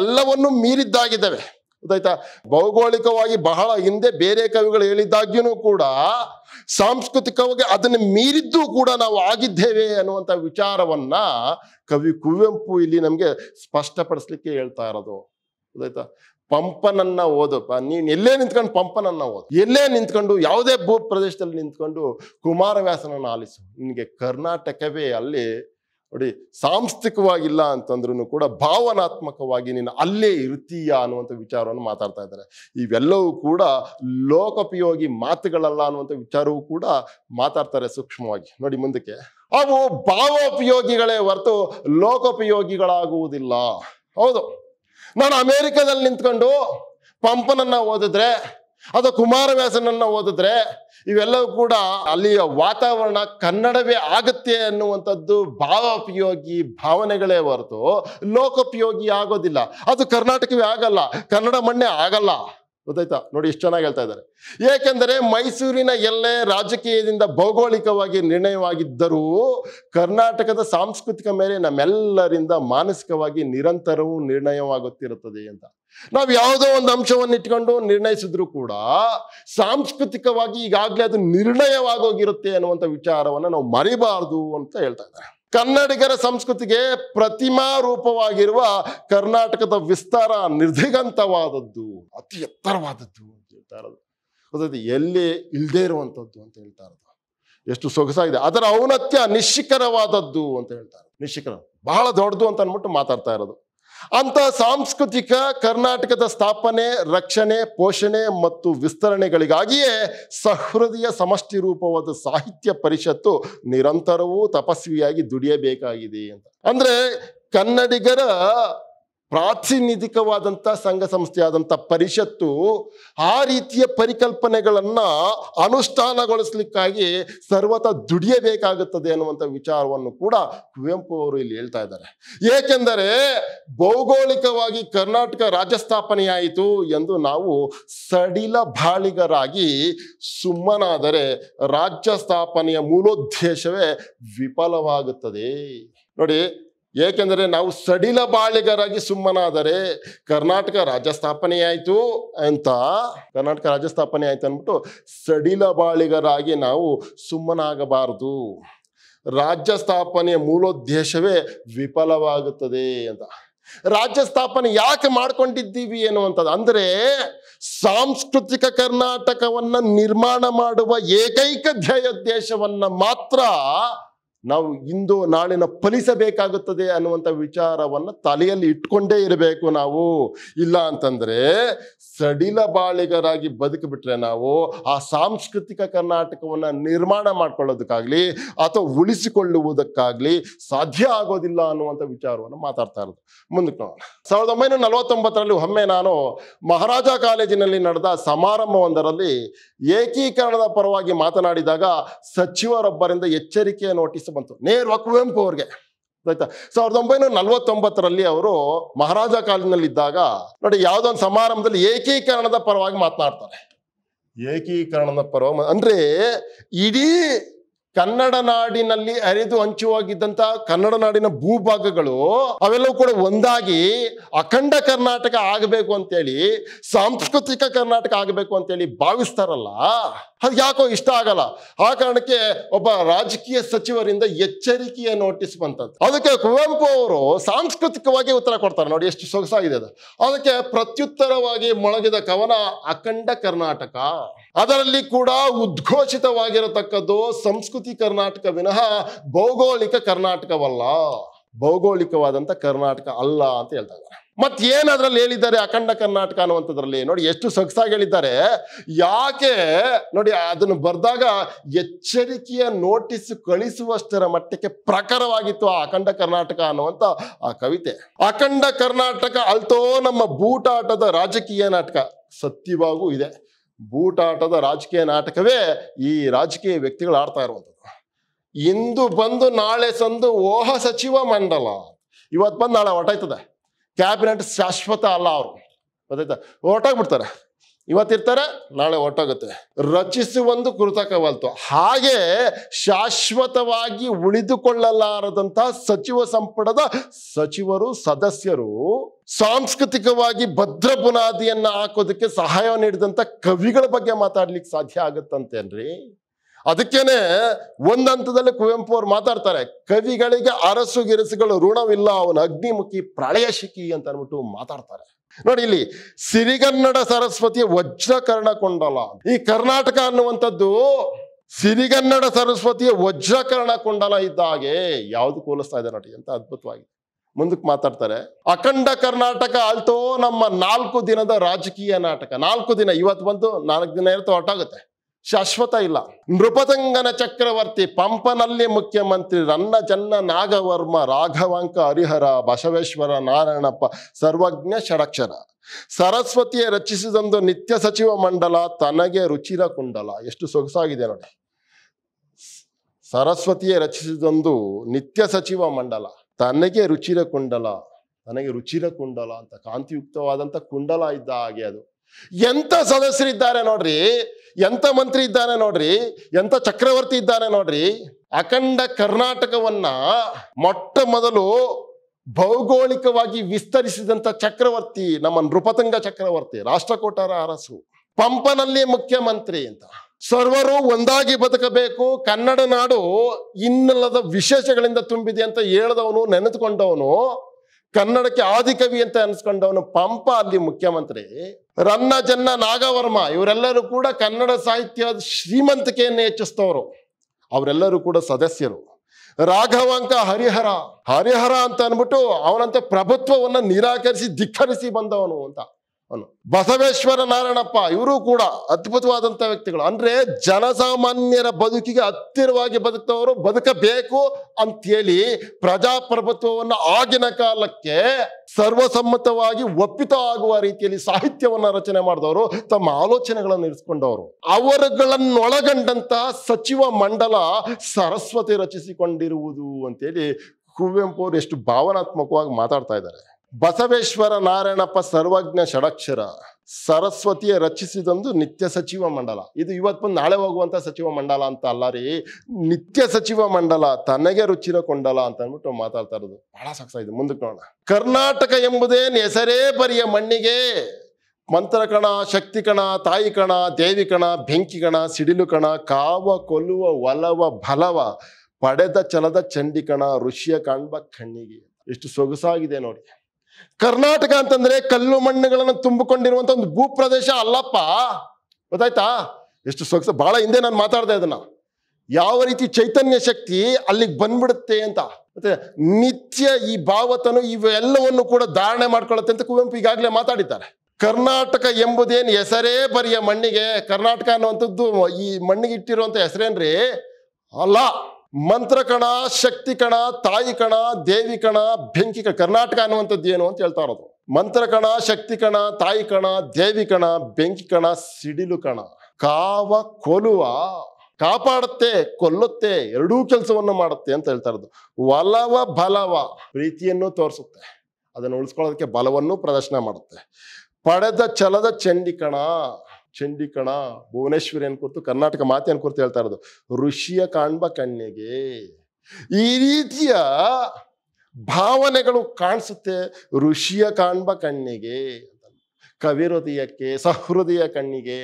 ಎಲ್ಲವನ್ನು ಮೀರಿದ್ದಾಗಿದ್ದೇವೆ ಗೊತ್ತಾಯ್ತಾ ಭೌಗೋಳಿಕವಾಗಿ ಬಹಳ ಹಿಂದೆ ಬೇರೆ ಕವಿಗಳು ಹೇಳಿದ್ದಾಗ್ಯೂ ಕೂಡ ಸಾಂಸ್ಕೃತಿಕವಾಗಿ ಅದನ್ನು ಮೀರಿದ್ದು ಕೂಡ ನಾವು ಆಗಿದ್ದೇವೆ ಅನ್ನುವಂಥ ವಿಚಾರವನ್ನ ಕವಿ ಕುವೆಂಪು ಇಲ್ಲಿ ನಮಗೆ ಸ್ಪಷ್ಟಪಡಿಸ್ಲಿಕ್ಕೆ ಹೇಳ್ತಾ ಇರೋದು ಗೊತ್ತಾಯ್ತಾ ಪಂಪನನ್ನ ಓದಪ್ಪ ನೀನು ಎಲ್ಲೇ ನಿಂತ್ಕೊಂಡು ಪಂಪನನ್ನ ಓದು ಎಲ್ಲೇ ನಿಂತ್ಕೊಂಡು ಯಾವುದೇ ಭೂ ಪ್ರದೇಶದಲ್ಲಿ ನಿಂತ್ಕೊಂಡು ಕುಮಾರವ್ಯಾಸನನ್ನು ಆಲಿಸು ನಿನಗೆ ಕರ್ನಾಟಕವೇ ಅಲ್ಲಿ ನೋಡಿ ಸಾಂಸ್ಥಿಕವಾಗಿಲ್ಲ ಅಂತಂದ್ರೂ ಕೂಡ ಭಾವನಾತ್ಮಕವಾಗಿ ನೀನು ಅಲ್ಲೇ ಇರುತ್ತೀಯ ಅನ್ನುವಂಥ ವಿಚಾರವನ್ನು ಮಾತಾಡ್ತಾ ಇದ್ದಾರೆ ಇವೆಲ್ಲವೂ ಕೂಡ ಲೋಕೋಪಯೋಗಿ ಮಾತುಗಳಲ್ಲ ಅನ್ನುವಂಥ ವಿಚಾರವೂ ಕೂಡ ಮಾತಾಡ್ತಾರೆ ಸೂಕ್ಷ್ಮವಾಗಿ ನೋಡಿ ಮುಂದಕ್ಕೆ ಅವು ಭಾವೋಪಯೋಗಿಗಳೇ ಹೊರತು ಲೋಕೋಪಯೋಗಿಗಳಾಗುವುದಿಲ್ಲ ಹೌದು ನಾನು ಅಮೇರಿಕಾದಲ್ಲಿ ನಿಂತ್ಕೊಂಡು ಪಂಪನನ್ನು ಓದಿದ್ರೆ ಅದು ಕುಮಾರವ್ಯಾಸನನ್ನ ಓದಿದ್ರೆ ಇವೆಲ್ಲವೂ ಕೂಡ ಅಲ್ಲಿಯ ವಾತಾವರಣ ಕನ್ನಡವೇ ಆಗತ್ತೆ ಅನ್ನುವಂಥದ್ದು ಭಾವೋಪಯೋಗಿ ಭಾವನೆಗಳೇ ಹೊರತು ಲೋಕೋಪಯೋಗಿ ಆಗೋದಿಲ್ಲ ಅದು ಕರ್ನಾಟಕವೇ ಆಗಲ್ಲ ಕನ್ನಡ ಮಣ್ಣೆ ಆಗಲ್ಲ ಗೊತ್ತಾಯ್ತಾ ನೋಡಿ ಎಷ್ಟು ಚೆನ್ನಾಗಿ ಹೇಳ್ತಾ ಇದ್ದಾರೆ ಏಕೆಂದರೆ ಮೈಸೂರಿನ ಎಲ್ಲೇ ರಾಜಕೀಯದಿಂದ ಭೌಗೋಳಿಕವಾಗಿ ನಿರ್ಣಯವಾಗಿದ್ದರೂ ಕರ್ನಾಟಕದ ಸಾಂಸ್ಕೃತಿಕ ಮೇಲೆ ನಮ್ಮೆಲ್ಲರಿಂದ ಮಾನಸಿಕವಾಗಿ ನಿರಂತರವೂ ನಿರ್ಣಯವಾಗುತ್ತಿರುತ್ತದೆ ಅಂತ ನಾವು ಯಾವುದೋ ಒಂದು ಅಂಶವನ್ನು ಇಟ್ಕೊಂಡು ನಿರ್ಣಯಿಸಿದ್ರು ಕೂಡ ಸಾಂಸ್ಕೃತಿಕವಾಗಿ ಈಗಾಗಲೇ ಅದು ನಿರ್ಣಯವಾಗೋಗಿರುತ್ತೆ ಅನ್ನುವಂಥ ವಿಚಾರವನ್ನು ನಾವು ಮರಿಬಾರ್ದು ಅಂತ ಹೇಳ್ತಾ ಇದ್ದಾರೆ ಕನ್ನಡಿಗರ ಸಂಸ್ಕೃತಿಗೆ ಪ್ರತಿಮಾ ರೂಪವಾಗಿರುವ ಕರ್ನಾಟಕದ ವಿಸ್ತಾರ ನಿರ್ದಿಗಂತವಾದದ್ದು ಅತಿ ಎತ್ತರವಾದದ್ದು ಅಂತ ಹೇಳ್ತಾ ಇರೋದು ಎಲ್ಲಿ ಇಲ್ಲದೇ ಇರುವಂಥದ್ದು ಅಂತ ಹೇಳ್ತಾ ಇರೋದು ಎಷ್ಟು ಸೊಗಸಾಗಿದೆ ಅದರ ಔನತ್ಯ ನಿಶ್ಚಿಕರವಾದದ್ದು ಅಂತ ಹೇಳ್ತಾರೆ ನಿಶ್ಚಿಕರ ಬಹಳ ದೊಡ್ಡದು ಅಂತ ಅಂದ್ಬಿಟ್ಟು ಮಾತಾಡ್ತಾ ಇರೋದು ಅಂತ ಸಾಂಸ್ಕೃತಿಕ ಕರ್ನಾಟಕದ ಸ್ಥಾಪನೆ ರಕ್ಷಣೆ ಪೋಷಣೆ ಮತ್ತು ವಿಸ್ತರಣೆಗಳಿಗಾಗಿಯೇ ಸಹೃದಯ ಸಮಷ್ಟಿ ರೂಪವಾದ ಸಾಹಿತ್ಯ ಪರಿಷತ್ತು ನಿರಂತರವೂ ತಪಸ್ವಿಯಾಗಿ ದುಡಿಯಬೇಕಾಗಿದೆ ಅಂತ ಅಂದ್ರೆ ಕನ್ನಡಿಗರ ಪ್ರಾತಿನಿಧಿಕವಾದಂಥ ಸಂಘ ಸಂಸ್ಥೆಯಾದಂಥ ಪರಿಷತ್ತು ಆ ರೀತಿಯ ಪರಿಕಲ್ಪನೆಗಳನ್ನು ಅನುಷ್ಠಾನಗೊಳಿಸ್ಲಿಕ್ಕಾಗಿ ಸರ್ವತ ದುಡಿಯಬೇಕಾಗುತ್ತದೆ ಅನ್ನುವಂಥ ವಿಚಾರವನ್ನು ಕೂಡ ಕುವೆಂಪು ಅವರು ಇಲ್ಲಿ ಹೇಳ್ತಾ ಇದ್ದಾರೆ ಏಕೆಂದರೆ ಭೌಗೋಳಿಕವಾಗಿ ಕರ್ನಾಟಕ ರಾಜ್ಯ ಸ್ಥಾಪನೆಯಾಯಿತು ಎಂದು ನಾವು ಸಡಿಲ ಬಾಳಿಗರಾಗಿ ಸುಮ್ಮನಾದರೆ ರಾಜ್ಯ ಸ್ಥಾಪನೆಯ ಮೂಲೋದ್ದೇಶವೇ ವಿಫಲವಾಗುತ್ತದೆ ನೋಡಿ ಏಕೆಂದರೆ ನಾವು ಸಡಿಲ ಬಾಳಿಗರಾಗಿ ಸುಮ್ಮನಾದರೆ ಕರ್ನಾಟಕ ರಾಜ್ಯ ಸ್ಥಾಪನೆ ಆಯಿತು ಅಂತ ಕರ್ನಾಟಕ ರಾಜ್ಯ ಸ್ಥಾಪನೆ ಆಯಿತು ಅಂದ್ಬಿಟ್ಟು ಸಡಿಲ ಬಾಳಿಗರಾಗಿ ನಾವು ಸುಮ್ಮನಾಗಬಾರದು ರಾಜ್ಯ ಸ್ಥಾಪನೆಯ ಮೂಲೋದ್ದೇಶವೇ ವಿಫಲವಾಗುತ್ತದೆ ಅಂತ ರಾಜ್ಯ ಸ್ಥಾಪನೆ ಯಾಕೆ ಮಾಡ್ಕೊಂಡಿದ್ದೀವಿ ಎನ್ನುವಂಥದ್ದು ಅಂದರೆ ಸಾಂಸ್ಕೃತಿಕ ಕರ್ನಾಟಕವನ್ನು ನಿರ್ಮಾಣ ಮಾಡುವ ಏಕೈಕ ಧ್ಯೇಯೋದ್ದೇಶವನ್ನು ಮಾತ್ರ ನಾವು ಇಂದು ನಾಳಿನ ಫಲಿಸಬೇಕಾಗುತ್ತದೆ ಅನ್ನುವಂಥ ವಿಚಾರವನ್ನು ತಲೆಯಲ್ಲಿ ಇಟ್ಕೊಂಡೇ ಇರಬೇಕು ನಾವು ಇಲ್ಲ ಅಂತಂದ್ರೆ ಸಡಿಲ ಬಾಳಿಗರಾಗಿ ಬಿಟ್ರೆ ನಾವು ಆ ಸಾಂಸ್ಕೃತಿಕ ಕರ್ನಾಟಕವನ್ನ ನಿರ್ಮಾಣ ಮಾಡ್ಕೊಳ್ಳೋದಕ್ಕಾಗಲಿ ಅಥವಾ ಉಳಿಸಿಕೊಳ್ಳುವುದಕ್ಕಾಗ್ಲಿ ಸಾಧ್ಯ ಆಗೋದಿಲ್ಲ ಅನ್ನುವಂಥ ವಿಚಾರವನ್ನು ಮಾತಾಡ್ತಾ ಇರೋದು ಮುಂದಕ್ಕೆ ನೋಡೋಣ ಸಾವಿರದ ಒಂಬೈನೂರ ನಲವತ್ತೊಂಬತ್ತರಲ್ಲಿ ಒಮ್ಮೆ ನಾನು ಮಹಾರಾಜ ಕಾಲೇಜಿನಲ್ಲಿ ನಡೆದ ಸಮಾರಂಭವೊಂದರಲ್ಲಿ ಏಕೀಕರಣದ ಪರವಾಗಿ ಮಾತನಾಡಿದಾಗ ಸಚಿವರೊಬ್ಬರಿಂದ ಎಚ್ಚರಿಕೆಯ ನೋಟಿಸ್ ಬಂತು ನೇರವಾಗಿ ಕುವೆಂಪು ಅವ್ರಿಗೆ ಆಯ್ತಾ ಸಾವಿರದ ಒಂಬೈನೂರ ನಲ್ವತ್ತೊಂಬತ್ತರಲ್ಲಿ ಅವರು ಮಹಾರಾಜ ಇದ್ದಾಗ ನೋಡಿ ಯಾವುದೊಂದು ಸಮಾರಂಭದಲ್ಲಿ ಏಕೀಕರಣದ ಪರವಾಗಿ ಮಾತನಾಡ್ತಾರೆ ಏಕೀಕರಣದ ಪರವಾಗಿ ಅಂದ್ರೆ ಇಡೀ ಕನ್ನಡ ನಾಡಿನಲ್ಲಿ ಅರಿದು ಹಂಚುವಾಗಿದ್ದಂತ ಕನ್ನಡ ನಾಡಿನ ಭೂಭಾಗಗಳು ಅವೆಲ್ಲವೂ ಕೂಡ ಒಂದಾಗಿ ಅಖಂಡ ಕರ್ನಾಟಕ ಆಗಬೇಕು ಅಂತೇಳಿ ಸಾಂಸ್ಕೃತಿಕ ಕರ್ನಾಟಕ ಆಗಬೇಕು ಅಂತೇಳಿ ಭಾವಿಸ್ತಾರಲ್ಲ ಅದು ಯಾಕೋ ಇಷ್ಟ ಆಗಲ್ಲ ಆ ಕಾರಣಕ್ಕೆ ಒಬ್ಬ ರಾಜಕೀಯ ಸಚಿವರಿಂದ ಎಚ್ಚರಿಕೆಯ ನೋಟಿಸ್ ಬಂತದ್ದು ಅದಕ್ಕೆ ಕುವೆಂಪು ಅವರು ಸಾಂಸ್ಕೃತಿಕವಾಗಿ ಉತ್ತರ ಕೊಡ್ತಾರೆ ನೋಡಿ ಎಷ್ಟು ಸೊಗಸಾಗಿದೆ ಅದು ಅದಕ್ಕೆ ಪ್ರತ್ಯುತ್ತರವಾಗಿ ಮೊಳಗಿದ ಕವನ ಅಖಂಡ ಕರ್ನಾಟಕ ಅದರಲ್ಲಿ ಕೂಡ ಉದ್ಘೋಷಿತವಾಗಿರತಕ್ಕದ್ದು ಸಂಸ್ಕೃತಿ ಕರ್ನಾಟಕ ವಿನಃ ಭೌಗೋಳಿಕ ಕರ್ನಾಟಕವಲ್ಲ ಭೌಗೋಳಿಕವಾದಂಥ ಕರ್ನಾಟಕ ಅಲ್ಲ ಅಂತ ಹೇಳ್ತಾ ಮತ್ತೆ ಏನದ್ರಲ್ಲಿ ಹೇಳಿದ್ದಾರೆ ಅಖಂಡ ಕರ್ನಾಟಕ ಅನ್ನುವಂಥದ್ರಲ್ಲಿ ನೋಡಿ ಎಷ್ಟು ಸೊಗಸಾಗಿ ಹೇಳಿದ್ದಾರೆ ಯಾಕೆ ನೋಡಿ ಅದನ್ನು ಬರೆದಾಗ ಎಚ್ಚರಿಕೆಯ ನೋಟಿಸ್ ಕಳಿಸುವಷ್ಟರ ಮಟ್ಟಕ್ಕೆ ಪ್ರಖರವಾಗಿತ್ತು ಆ ಅಖಂಡ ಕರ್ನಾಟಕ ಅನ್ನುವಂಥ ಆ ಕವಿತೆ ಅಖಂಡ ಕರ್ನಾಟಕ ಅಲ್ತೋ ನಮ್ಮ ಬೂಟಾಟದ ರಾಜಕೀಯ ನಾಟಕ ಸತ್ಯವಾಗೂ ಇದೆ ಬೂಟಾಟದ ರಾಜಕೀಯ ನಾಟಕವೇ ಈ ರಾಜಕೀಯ ವ್ಯಕ್ತಿಗಳು ಆಡ್ತಾ ಇರುವಂಥದ್ದು ಇಂದು ಬಂದು ನಾಳೆ ಸಂದು ಓಹ ಸಚಿವ ಮಂಡಲ ಇವತ್ತು ಬಂದು ನಾಳೆ ಹೊಟ್ಟಾಯ್ತದೆ ಕ್ಯಾಬಿನೆಟ್ ಶಾಶ್ವತ ಅಲ್ಲ ಅವರು ಗೊತ್ತಾಯ್ತಾ ಹೊರಟೋಗ್ಬಿಡ್ತಾರೆ ಇವತ್ತಿರ್ತಾರೆ ನಾಳೆ ಹೊರಟೋಗುತ್ತೆ ಒಂದು ಕೃತಕವಲ್ತು ಹಾಗೆ ಶಾಶ್ವತವಾಗಿ ಉಳಿದುಕೊಳ್ಳಲಾರದಂತಹ ಸಚಿವ ಸಂಪುಟದ ಸಚಿವರು ಸದಸ್ಯರು ಸಾಂಸ್ಕೃತಿಕವಾಗಿ ಭದ್ರ ಬುನಾದಿಯನ್ನು ಹಾಕೋದಕ್ಕೆ ಸಹಾಯ ನೀಡಿದಂಥ ಕವಿಗಳ ಬಗ್ಗೆ ಮಾತಾಡ್ಲಿಕ್ಕೆ ಸಾಧ್ಯ ಆಗುತ್ತಂತೇನ್ರಿ ಅದಕ್ಕೇನೆ ಒಂದಂತದಲ್ಲಿ ಕುವೆಂಪು ಅವ್ರು ಮಾತಾಡ್ತಾರೆ ಕವಿಗಳಿಗೆ ಅರಸು ಗಿರಸುಗಳು ಋಣವಿಲ್ಲ ಅವನ ಅಗ್ನಿಮುಖಿ ಶಿಖಿ ಅಂತ ಅನ್ಬಿಟ್ಟು ಮಾತಾಡ್ತಾರೆ ನೋಡಿ ಇಲ್ಲಿ ಸಿರಿಗನ್ನಡ ಸರಸ್ವತಿ ವಜ್ರಕರ್ಣ ಕೊಂಡಲ ಈ ಕರ್ನಾಟಕ ಅನ್ನುವಂಥದ್ದು ಸಿರಿಗನ್ನಡ ಸರಸ್ವತಿಯ ವಜ್ರಕರ್ಣ ಕೊಂಡಲ ಇದ್ದಾಗೆ ಹಾಗೆ ಯಾವ್ದು ಕೋಲಿಸ್ತಾ ಇದೆ ನೋಡಿ ಅಂತ ಅದ್ಭುತವಾಗಿದೆ ಮುಂದಕ್ಕೆ ಮಾತಾಡ್ತಾರೆ ಅಖಂಡ ಕರ್ನಾಟಕ ಅಲ್ತೋ ನಮ್ಮ ನಾಲ್ಕು ದಿನದ ರಾಜಕೀಯ ನಾಟಕ ನಾಲ್ಕು ದಿನ ಇವತ್ತು ಬಂದು ನಾಲ್ಕು ದಿನ ಇರ್ತೋ ಹೊಟ್ಟಾಗುತ್ತೆ ಶಾಶ್ವತ ಇಲ್ಲ ನೃಪತಂಗನ ಚಕ್ರವರ್ತಿ ಪಂಪನಲ್ಲಿ ಮುಖ್ಯಮಂತ್ರಿ ರನ್ನ ಜನ್ನ ನಾಗವರ್ಮ ರಾಘವಾಂಕ ಹರಿಹರ ಬಸವೇಶ್ವರ ನಾರಾಯಣಪ್ಪ ಸರ್ವಜ್ಞ ಷಡಕ್ಷರ ಸರಸ್ವತಿಯೇ ರಚಿಸಿದೊಂದು ನಿತ್ಯ ಸಚಿವ ಮಂಡಲ ತನಗೆ ರುಚಿರ ಕುಂಡಲ ಎಷ್ಟು ಸೊಗಸಾಗಿದೆ ನೋಡಿ ಸರಸ್ವತಿಯೇ ರಚಿಸಿದೊಂದು ನಿತ್ಯ ಸಚಿವ ಮಂಡಲ ತನಗೆ ರುಚಿರ ಕುಂಡಲ ತನಗೆ ರುಚಿರ ಕುಂಡಲ ಅಂತ ಕಾಂತಿಯುಕ್ತವಾದಂಥ ಕುಂಡಲ ಇದ್ದ ಹಾಗೆ ಅದು ಎಂಥ ಸದಸ್ಯರಿದ್ದಾರೆ ನೋಡ್ರಿ ಎಂಥ ಮಂತ್ರಿ ಇದ್ದಾನೆ ನೋಡ್ರಿ ಎಂಥ ಚಕ್ರವರ್ತಿ ಇದ್ದಾನೆ ನೋಡ್ರಿ ಅಖಂಡ ಕರ್ನಾಟಕವನ್ನ ಮೊಟ್ಟ ಮೊದಲು ಭೌಗೋಳಿಕವಾಗಿ ವಿಸ್ತರಿಸಿದಂಥ ಚಕ್ರವರ್ತಿ ನಮ್ಮ ನೃಪತಂಗ ಚಕ್ರವರ್ತಿ ರಾಷ್ಟ್ರಕೂಟರ ಅರಸು ಪಂಪನಲ್ಲಿ ಮುಖ್ಯಮಂತ್ರಿ ಅಂತ ಸರ್ವರು ಒಂದಾಗಿ ಬದುಕಬೇಕು ಕನ್ನಡ ನಾಡು ಇನ್ನಲ್ಲದ ವಿಶೇಷಗಳಿಂದ ತುಂಬಿದೆ ಅಂತ ಹೇಳಿದವನು ನೆನೆದುಕೊಂಡವನು ಕನ್ನಡಕ್ಕೆ ಆದಿಕವಿ ಅಂತ ಅನ್ಸ್ಕೊಂಡವನು ಪಂಪ ಅಲ್ಲಿ ಮುಖ್ಯಮಂತ್ರಿ ರನ್ನ ಜನ್ನ ನಾಗವರ್ಮ ಇವರೆಲ್ಲರೂ ಕೂಡ ಕನ್ನಡ ಸಾಹಿತ್ಯದ ಶ್ರೀಮಂತಿಕೆಯನ್ನು ಹೆಚ್ಚಿಸ್ತವರು ಅವರೆಲ್ಲರೂ ಕೂಡ ಸದಸ್ಯರು ರಾಘವಾಂಕ ಹರಿಹರ ಹರಿಹರ ಅಂತ ಅಂದ್ಬಿಟ್ಟು ಅವನಂತೆ ಪ್ರಭುತ್ವವನ್ನು ನಿರಾಕರಿಸಿ ಧಿಕ್ಕರಿಸಿ ಬಂದವನು ಅಂತ ಬಸವೇಶ್ವರ ನಾರಾಯಣಪ್ಪ ಇವರು ಕೂಡ ಅದ್ಭುತವಾದಂಥ ವ್ಯಕ್ತಿಗಳು ಅಂದ್ರೆ ಜನಸಾಮಾನ್ಯರ ಬದುಕಿಗೆ ಹತ್ತಿರವಾಗಿ ಬದುಕ್ತವರು ಬದುಕಬೇಕು ಅಂತೇಳಿ ಪ್ರಜಾಪ್ರಭುತ್ವವನ್ನು ಆಗಿನ ಕಾಲಕ್ಕೆ ಸರ್ವಸಮ್ಮತವಾಗಿ ಒಪ್ಪಿತ ಆಗುವ ರೀತಿಯಲ್ಲಿ ಸಾಹಿತ್ಯವನ್ನ ರಚನೆ ಮಾಡಿದವರು ತಮ್ಮ ಆಲೋಚನೆಗಳನ್ನು ಇರಿಸಿಕೊಂಡವರು ಅವರುಗಳನ್ನೊಳಗಂಡಂತಹ ಸಚಿವ ಮಂಡಲ ಸರಸ್ವತಿ ರಚಿಸಿಕೊಂಡಿರುವುದು ಅಂತೇಳಿ ಕುವೆಂಪು ಅವರು ಎಷ್ಟು ಭಾವನಾತ್ಮಕವಾಗಿ ಮಾತಾಡ್ತಾ ಇದ್ದಾರೆ ಬಸವೇಶ್ವರ ನಾರಾಯಣಪ್ಪ ಸರ್ವಜ್ಞ ಷಡಕ್ಷರ ಸರಸ್ವತಿಯ ರಚಿಸಿದೊಂದು ನಿತ್ಯ ಸಚಿವ ಮಂಡಲ ಇದು ಇವತ್ತು ಬಂದು ನಾಳೆ ಹೋಗುವಂತ ಸಚಿವ ಮಂಡಲ ಅಂತ ಅಲ್ಲ ರೀ ನಿತ್ಯ ಸಚಿವ ಮಂಡಲ ತನಗೆ ರುಚಿರ ಕೊಂಡಲ ಅಂತ ಅಂದ್ಬಿಟ್ಟು ಮಾತಾಡ್ತಾ ಇರೋದು ಬಹಳ ಸಾಕ್ಸಾಯಿತು ಮುಂದಕ್ಕೆ ನೋಡೋಣ ಕರ್ನಾಟಕ ಎಂಬುದೇನು ಹೆಸರೇ ಬರಿಯ ಮಣ್ಣಿಗೆ ಮಂತ್ರ ಕಣ ಶಕ್ತಿ ಕಣ ತಾಯಿ ಕಣ ದೇವಿ ಕಣ ಬೆಂಕಿ ಕಣ ಸಿಡಿಲು ಕಣ ಕಾವ ಕೊಲ್ಲುವ ಒಲವ ಬಲವ ಪಡೆದ ಚಲದ ಚಂಡಿ ಕಣ ಋಷಿಯ ಕಾಣ್ಬ ಕಣ್ಣಿಗೆ ಎಷ್ಟು ಸೊಗಸಾಗಿದೆ ನೋಡಿ ಕರ್ನಾಟಕ ಅಂತಂದ್ರೆ ಕಲ್ಲು ಮಣ್ಣುಗಳನ್ನು ತುಂಬಿಕೊಂಡಿರುವಂತ ಒಂದು ಭೂಪ್ರದೇಶ ಅಲ್ಲಪ್ಪ ಗೊತ್ತಾಯ್ತಾ ಎಷ್ಟು ಸೊಗಸ ಬಹಳ ಹಿಂದೆ ನಾನು ಮಾತಾಡ್ದೆ ಅದನ್ನ ಯಾವ ರೀತಿ ಚೈತನ್ಯ ಶಕ್ತಿ ಅಲ್ಲಿಗೆ ಬಂದ್ಬಿಡುತ್ತೆ ಅಂತ ಮತ್ತೆ ನಿತ್ಯ ಈ ಭಾವತನು ಇವೆಲ್ಲವನ್ನು ಕೂಡ ಧಾರಣೆ ಮಾಡ್ಕೊಳ್ಳುತ್ತೆ ಅಂತ ಕುವೆಂಪು ಈಗಾಗಲೇ ಮಾತಾಡಿದ್ದಾರೆ ಕರ್ನಾಟಕ ಎಂಬುದೇನು ಹೆಸರೇ ಬರೆಯ ಮಣ್ಣಿಗೆ ಕರ್ನಾಟಕ ಅನ್ನುವಂಥದ್ದು ಈ ಮಣ್ಣಿಗೆ ಇಟ್ಟಿರುವಂತ ಹೆಸರೇನ್ರಿ ಅಲ್ಲ ಮಂತ್ರಕಣ ಶಕ್ತಿ ಕಣ ತಾಯಿ ಕಣ ದೇವಿ ಕಣ ಬೆಂಕಿ ಕಣ ಕರ್ನಾಟಕ ಅನ್ನುವಂಥದ್ದು ಏನು ಅಂತ ಹೇಳ್ತಾ ಇರೋದು ಮಂತ್ರಕಣ ಶಕ್ತಿ ಕಣ ತಾಯಿ ಕಣ ದೇವಿ ಕಣ ಬೆಂಕಿ ಕಣ ಸಿಡಿಲು ಕಣ ಕಾವ ಕೊಲುವ ಕಾಪಾಡುತ್ತೆ ಕೊಲ್ಲುತ್ತೆ ಎರಡೂ ಕೆಲಸವನ್ನು ಮಾಡುತ್ತೆ ಅಂತ ಹೇಳ್ತಾ ಇರೋದು ಒಲವ ಬಲವ ಪ್ರೀತಿಯನ್ನು ತೋರಿಸುತ್ತೆ ಅದನ್ನು ಉಳಿಸ್ಕೊಳ್ಳೋದಕ್ಕೆ ಬಲವನ್ನು ಪ್ರದರ್ಶನ ಮಾಡುತ್ತೆ ಪಡೆದ ಛಲದ ಚಂಡಿಕಣ ಚಂಡಿಕಣ ಭುವನೇಶ್ವರಿ ಭುವನೇಶ್ವರಿ ಕುರ್ತು ಕರ್ನಾಟಕ ಮಾತೆ ಕುರ್ತು ಹೇಳ್ತಾ ಇರೋದು ಋಷಿಯ ಕಾಣ್ಬ ಕಣ್ಣಿಗೆ ಈ ರೀತಿಯ ಭಾವನೆಗಳು ಕಾಣಿಸುತ್ತೆ ಋಷಿಯ ಕಾಣ್ಬ ಕಣ್ಣಿಗೆ ಕವಿಹೃದಯಕ್ಕೆ ಸಹೃದಯ ಕಣ್ಣಿಗೆ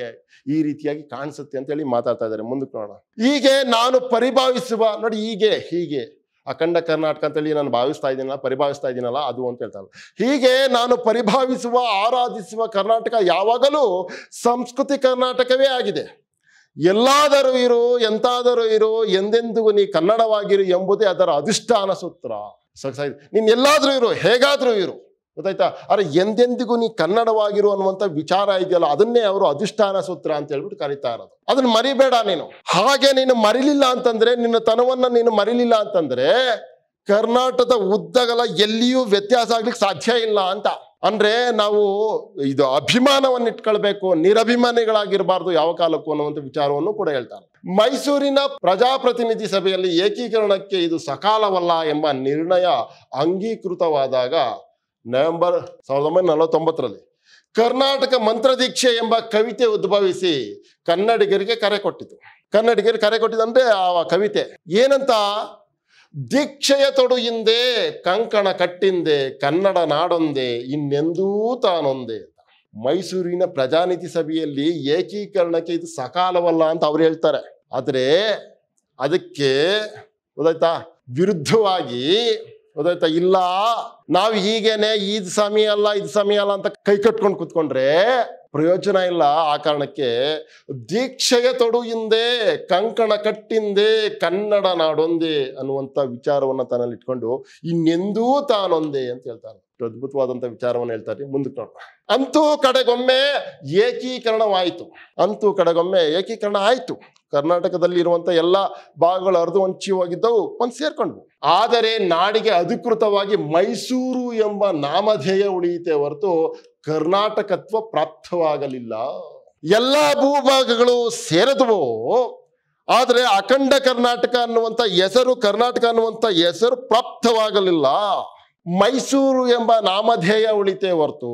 ಈ ರೀತಿಯಾಗಿ ಕಾಣಿಸುತ್ತೆ ಅಂತ ಹೇಳಿ ಮಾತಾಡ್ತಾ ಇದ್ದಾರೆ ಮುಂದಕ್ಕೆ ನೋಡೋಣ ಹೀಗೆ ನಾನು ಪರಿಭಾವಿಸುವ ನೋಡಿ ಹೀಗೆ ಹೀಗೆ ಅಖಂಡ ಕರ್ನಾಟಕ ಅಂತೇಳಿ ನಾನು ಭಾವಿಸ್ತಾ ಇದ್ದೀನಲ್ಲ ಪರಿಭಾವಿಸ್ತಾ ಇದ್ದೀನಲ್ಲ ಅದು ಅಂತ ಹೇಳ್ತಾರೆ ಹೀಗೆ ನಾನು ಪರಿಭಾವಿಸುವ ಆರಾಧಿಸುವ ಕರ್ನಾಟಕ ಯಾವಾಗಲೂ ಸಂಸ್ಕೃತಿ ಕರ್ನಾಟಕವೇ ಆಗಿದೆ ಎಲ್ಲಾದರೂ ಇರು ಎಂತಾದರೂ ಇರು ಎಂದೆಂದಿಗೂ ನೀ ಕನ್ನಡವಾಗಿರು ಎಂಬುದೇ ಅದರ ಅಧಿಷ್ಠಾನ ಸೂತ್ರ ನೀನು ಎಲ್ಲಾದರೂ ಇರು ಹೇಗಾದರೂ ಇರು ಗೊತ್ತಾಯ್ತಾ ಅರೆ ಎಂದೆಂದಿಗೂ ನೀ ಕನ್ನಡವಾಗಿರು ಅನ್ನುವಂಥ ವಿಚಾರ ಇದೆಯಲ್ಲ ಅದನ್ನೇ ಅವರು ಅಧಿಷ್ಠಾನ ಸೂತ್ರ ಅಂತ ಹೇಳ್ಬಿಟ್ಟು ಕರಿತಾ ಇರೋದು ಅದನ್ನ ಮರಿಬೇಡ ನೀನು ಹಾಗೆ ನೀನು ಮರಿಲಿಲ್ಲ ಅಂತಂದ್ರೆ ನಿನ್ನ ತನವನ್ನು ನೀನು ಮರಿಲಿಲ್ಲ ಅಂತಂದ್ರೆ ಕರ್ನಾಟಕದ ಉದ್ದಗಲ ಎಲ್ಲಿಯೂ ವ್ಯತ್ಯಾಸ ಆಗ್ಲಿಕ್ಕೆ ಸಾಧ್ಯ ಇಲ್ಲ ಅಂತ ಅಂದ್ರೆ ನಾವು ಇದು ಅಭಿಮಾನವನ್ನು ಇಟ್ಕೊಳ್ಬೇಕು ನಿರಭಿಮಾನಿಗಳಾಗಿರಬಾರ್ದು ಯಾವ ಕಾಲಕ್ಕೂ ಅನ್ನುವಂಥ ವಿಚಾರವನ್ನು ಕೂಡ ಹೇಳ್ತಾರೆ ಮೈಸೂರಿನ ಪ್ರಜಾಪ್ರತಿನಿಧಿ ಸಭೆಯಲ್ಲಿ ಏಕೀಕರಣಕ್ಕೆ ಇದು ಸಕಾಲವಲ್ಲ ಎಂಬ ನಿರ್ಣಯ ಅಂಗೀಕೃತವಾದಾಗ ನವೆಂಬರ್ ಸಾವಿರದ ಒಂಬೈನೂರ ನಲವತ್ತೊಂಬತ್ತರಲ್ಲಿ ಕರ್ನಾಟಕ ಮಂತ್ರದೀಕ್ಷೆ ಎಂಬ ಕವಿತೆ ಉದ್ಭವಿಸಿ ಕನ್ನಡಿಗರಿಗೆ ಕರೆ ಕೊಟ್ಟಿತು ಕನ್ನಡಿಗರಿಗೆ ಕರೆ ಕೊಟ್ಟಿದಂದ್ರೆ ಆ ಕವಿತೆ ಏನಂತ ದೀಕ್ಷೆಯ ತೊಡು ಹಿಂದೆ ಕಂಕಣ ಕಟ್ಟಿಂದೆ ಕನ್ನಡ ನಾಡೊಂದೆ ಇನ್ನೆಂದೂ ತಾನೊಂದೆ ಮೈಸೂರಿನ ಪ್ರಜಾನಿಧಿ ಸಭೆಯಲ್ಲಿ ಏಕೀಕರಣಕ್ಕೆ ಇದು ಸಕಾಲವಲ್ಲ ಅಂತ ಅವ್ರು ಹೇಳ್ತಾರೆ ಆದರೆ ಅದಕ್ಕೆ ಗೊತ್ತಾಯ್ತಾ ವಿರುದ್ಧವಾಗಿ ಗೊತ್ತಾಯ್ತಾ ಇಲ್ಲ ನಾವು ಹೀಗೇನೆ ಈದ್ ಸಮಯ ಅಲ್ಲ ಇದ್ ಸಮಯ ಅಲ್ಲ ಅಂತ ಕೈ ಕಟ್ಕೊಂಡು ಕುತ್ಕೊಂಡ್ರೆ ಪ್ರಯೋಜನ ಇಲ್ಲ ಆ ಕಾರಣಕ್ಕೆ ದೀಕ್ಷೆಗೆ ತೊಡು ಹಿಂದೆ ಕಂಕಣ ಕಟ್ಟಿಂದೆ ಕನ್ನಡ ನಾಡೊಂದೇ ಅನ್ನುವಂಥ ವಿಚಾರವನ್ನ ತನ್ನಲ್ಲಿ ಇಟ್ಕೊಂಡು ಇನ್ನೆಂದೂ ತಾನೊಂದೇ ಅಂತ ಹೇಳ್ತಾರೆ ಅದ್ಭುತವಾದಂತ ವಿಚಾರವನ್ನು ಹೇಳ್ತಾರೆ ಮುಂದಕ್ಕೆ ಅಂತೂ ಕಡೆಗೊಮ್ಮೆ ಏಕೀಕರಣವಾಯಿತು ಅಂತೂ ಕಡೆಗೊಮ್ಮೆ ಏಕೀಕರಣ ಆಯ್ತು ಕರ್ನಾಟಕದಲ್ಲಿ ಇರುವಂತ ಎಲ್ಲ ಭಾಗಗಳು ಅರ್ಧ ಹೋಗಿದ್ದವು ಒಂದು ಸೇರ್ಕೊಂಡ್ವು ಆದರೆ ನಾಡಿಗೆ ಅಧಿಕೃತವಾಗಿ ಮೈಸೂರು ಎಂಬ ನಾಮಧೇಯ ಉಳಿಯಿತೆ ಹೊರತು ಕರ್ನಾಟಕತ್ವ ಪ್ರಾಪ್ತವಾಗಲಿಲ್ಲ ಎಲ್ಲ ಭೂಭಾಗಗಳು ಸೇರಿದವು ಆದರೆ ಅಖಂಡ ಕರ್ನಾಟಕ ಅನ್ನುವಂಥ ಹೆಸರು ಕರ್ನಾಟಕ ಅನ್ನುವಂಥ ಹೆಸರು ಪ್ರಾಪ್ತವಾಗಲಿಲ್ಲ ಮೈಸೂರು ಎಂಬ ನಾಮಧೇಯ ಉಳಿತೆ ಹೊರತು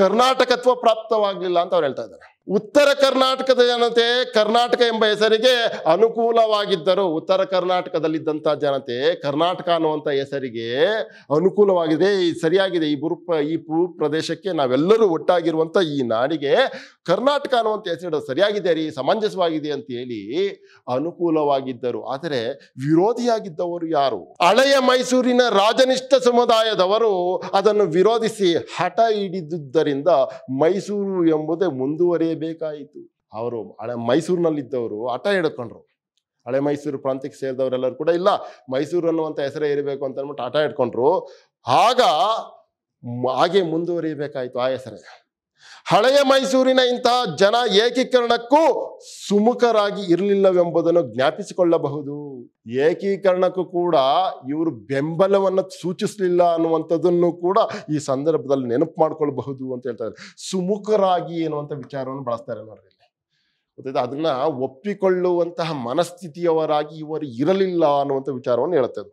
ಕರ್ನಾಟಕತ್ವ ಪ್ರಾಪ್ತವಾಗಲಿಲ್ಲ ಅಂತ ಅವ್ರು ಹೇಳ್ತಾ ಇದ್ದಾರೆ ಉತ್ತರ ಕರ್ನಾಟಕದ ಜನತೆ ಕರ್ನಾಟಕ ಎಂಬ ಹೆಸರಿಗೆ ಅನುಕೂಲವಾಗಿದ್ದರು ಉತ್ತರ ಕರ್ನಾಟಕದಲ್ಲಿದ್ದಂಥ ಜನತೆ ಕರ್ನಾಟಕ ಅನ್ನುವಂಥ ಹೆಸರಿಗೆ ಅನುಕೂಲವಾಗಿದೆ ಈ ಸರಿಯಾಗಿದೆ ಈ ಭೂ ಈ ಭೂ ಪ್ರದೇಶಕ್ಕೆ ನಾವೆಲ್ಲರೂ ಒಟ್ಟಾಗಿರುವಂಥ ಈ ನಾಡಿಗೆ ಕರ್ನಾಟಕ ಅನ್ನುವಂಥ ಹೆಸರು ಸರಿಯಾಗಿದೆ ರೀ ಸಮಂಜಸವಾಗಿದೆ ಅಂತ ಹೇಳಿ ಅನುಕೂಲವಾಗಿದ್ದರು ಆದರೆ ವಿರೋಧಿಯಾಗಿದ್ದವರು ಯಾರು ಹಳೆಯ ಮೈಸೂರಿನ ರಾಜನಿಷ್ಠ ಸಮುದಾಯದವರು ಅದನ್ನು ವಿರೋಧಿಸಿ ಹಠ ಹಿಡಿದುದರಿಂದ ಮೈಸೂರು ಎಂಬುದೇ ಮುಂದುವರಿಯ ಬೇಕಾಯಿತು ಅವರು ಹಳೆ ಮೈಸೂರಿನಲ್ಲಿದ್ದವರು ಹಠ ಹಿಡ್ಕೊಂಡ್ರು ಹಳೆ ಮೈಸೂರು ಪ್ರಾಂತ್ಯಕ್ಕೆ ಸೇರಿದವರೆಲ್ಲರೂ ಕೂಡ ಇಲ್ಲ ಮೈಸೂರು ಅನ್ನುವಂಥ ಹೆಸರೇ ಇರಬೇಕು ಅಂತ ಅಂದ್ಬಿಟ್ಟು ಹಠ ಹಿಡ್ಕೊಂಡ್ರು ಆಗ ಹಾಗೆ ಮುಂದುವರಿಬೇಕಾಯಿತು ಆ ಹೆಸರೇ ಹಳೆಯ ಮೈಸೂರಿನ ಇಂತಹ ಜನ ಏಕೀಕರಣಕ್ಕೂ ಸುಮುಖರಾಗಿ ಇರಲಿಲ್ಲವೆಂಬುದನ್ನು ಜ್ಞಾಪಿಸಿಕೊಳ್ಳಬಹುದು ಏಕೀಕರಣಕ್ಕೂ ಕೂಡ ಇವರು ಬೆಂಬಲವನ್ನು ಸೂಚಿಸಲಿಲ್ಲ ಅನ್ನುವಂಥದ್ದನ್ನು ಕೂಡ ಈ ಸಂದರ್ಭದಲ್ಲಿ ನೆನಪು ಮಾಡ್ಕೊಳ್ಬಹುದು ಅಂತ ಹೇಳ್ತಾರೆ ಸುಮುಖರಾಗಿ ಎನ್ನುವಂಥ ವಿಚಾರವನ್ನು ಬಳಸ್ತಾರೆ ನೋಡ್ರಿ ಗೊತ್ತಾಯ್ತು ಅದನ್ನ ಒಪ್ಪಿಕೊಳ್ಳುವಂತಹ ಮನಸ್ಥಿತಿಯವರಾಗಿ ಇವರು ಇರಲಿಲ್ಲ ಅನ್ನುವಂಥ ವಿಚಾರವನ್ನು ಹೇಳ್ತದೆ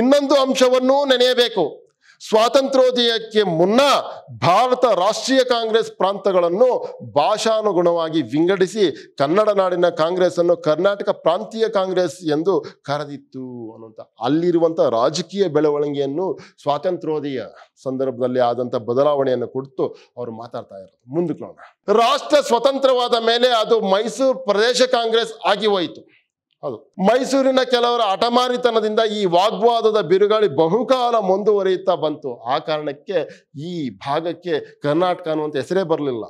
ಇನ್ನೊಂದು ಅಂಶವನ್ನು ನೆನೆಯಬೇಕು ಸ್ವಾತಂತ್ರ್ಯೋದಯಕ್ಕೆ ಮುನ್ನ ಭಾರತ ರಾಷ್ಟ್ರೀಯ ಕಾಂಗ್ರೆಸ್ ಪ್ರಾಂತಗಳನ್ನು ಭಾಷಾನುಗುಣವಾಗಿ ವಿಂಗಡಿಸಿ ಕನ್ನಡ ನಾಡಿನ ಕಾಂಗ್ರೆಸ್ ಅನ್ನು ಕರ್ನಾಟಕ ಪ್ರಾಂತೀಯ ಕಾಂಗ್ರೆಸ್ ಎಂದು ಕರೆದಿತ್ತು ಅನ್ನುವಂಥ ಅಲ್ಲಿರುವಂಥ ರಾಜಕೀಯ ಬೆಳವಣಿಗೆಯನ್ನು ಸ್ವಾತಂತ್ರ್ಯೋದಯ ಸಂದರ್ಭದಲ್ಲಿ ಆದಂಥ ಬದಲಾವಣೆಯನ್ನು ಕೊಡ್ತು ಅವರು ಮಾತಾಡ್ತಾ ಇರೋದು ಮುಂದಕ್ಕೆ ರಾಷ್ಟ್ರ ಸ್ವತಂತ್ರವಾದ ಮೇಲೆ ಅದು ಮೈಸೂರು ಪ್ರದೇಶ ಕಾಂಗ್ರೆಸ್ ಆಗಿ ಹೋಯಿತು ಅದು ಮೈಸೂರಿನ ಕೆಲವರ ಅಟಮಾರಿತನದಿಂದ ಈ ವಾಗ್ವಾದದ ಬಿರುಗಾಳಿ ಬಹುಕಾಲ ಮುಂದುವರಿಯುತ್ತಾ ಬಂತು ಆ ಕಾರಣಕ್ಕೆ ಈ ಭಾಗಕ್ಕೆ ಕರ್ನಾಟಕ ಅನ್ನುವಂಥ ಹೆಸರೇ ಬರಲಿಲ್ಲ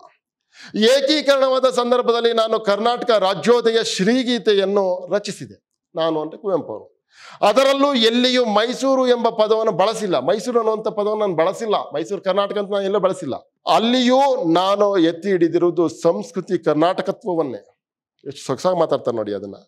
ಏಕೀಕರಣವಾದ ಸಂದರ್ಭದಲ್ಲಿ ನಾನು ಕರ್ನಾಟಕ ರಾಜ್ಯೋದಯ ಶ್ರೀಗೀತೆಯನ್ನು ರಚಿಸಿದೆ ನಾನು ಅಂತ ಕುವೆಂಪು ಅವರು ಅದರಲ್ಲೂ ಎಲ್ಲಿಯೂ ಮೈಸೂರು ಎಂಬ ಪದವನ್ನು ಬಳಸಿಲ್ಲ ಮೈಸೂರು ಅನ್ನುವಂಥ ಪದವನ್ನು ನಾನು ಬಳಸಿಲ್ಲ ಮೈಸೂರು ಕರ್ನಾಟಕ ಅಂತ ನಾನು ಎಲ್ಲೂ ಬಳಸಿಲ್ಲ ಅಲ್ಲಿಯೂ ನಾನು ಎತ್ತಿ ಹಿಡಿದಿರುವುದು ಸಂಸ್ಕೃತಿ ಕರ್ನಾಟಕತ್ವವನ್ನೇ ಎಷ್ಟು ಸೊಗಸಾಗಿ ಮಾತಾಡ್ತಾರೆ ನೋಡಿ ಅದನ್ನು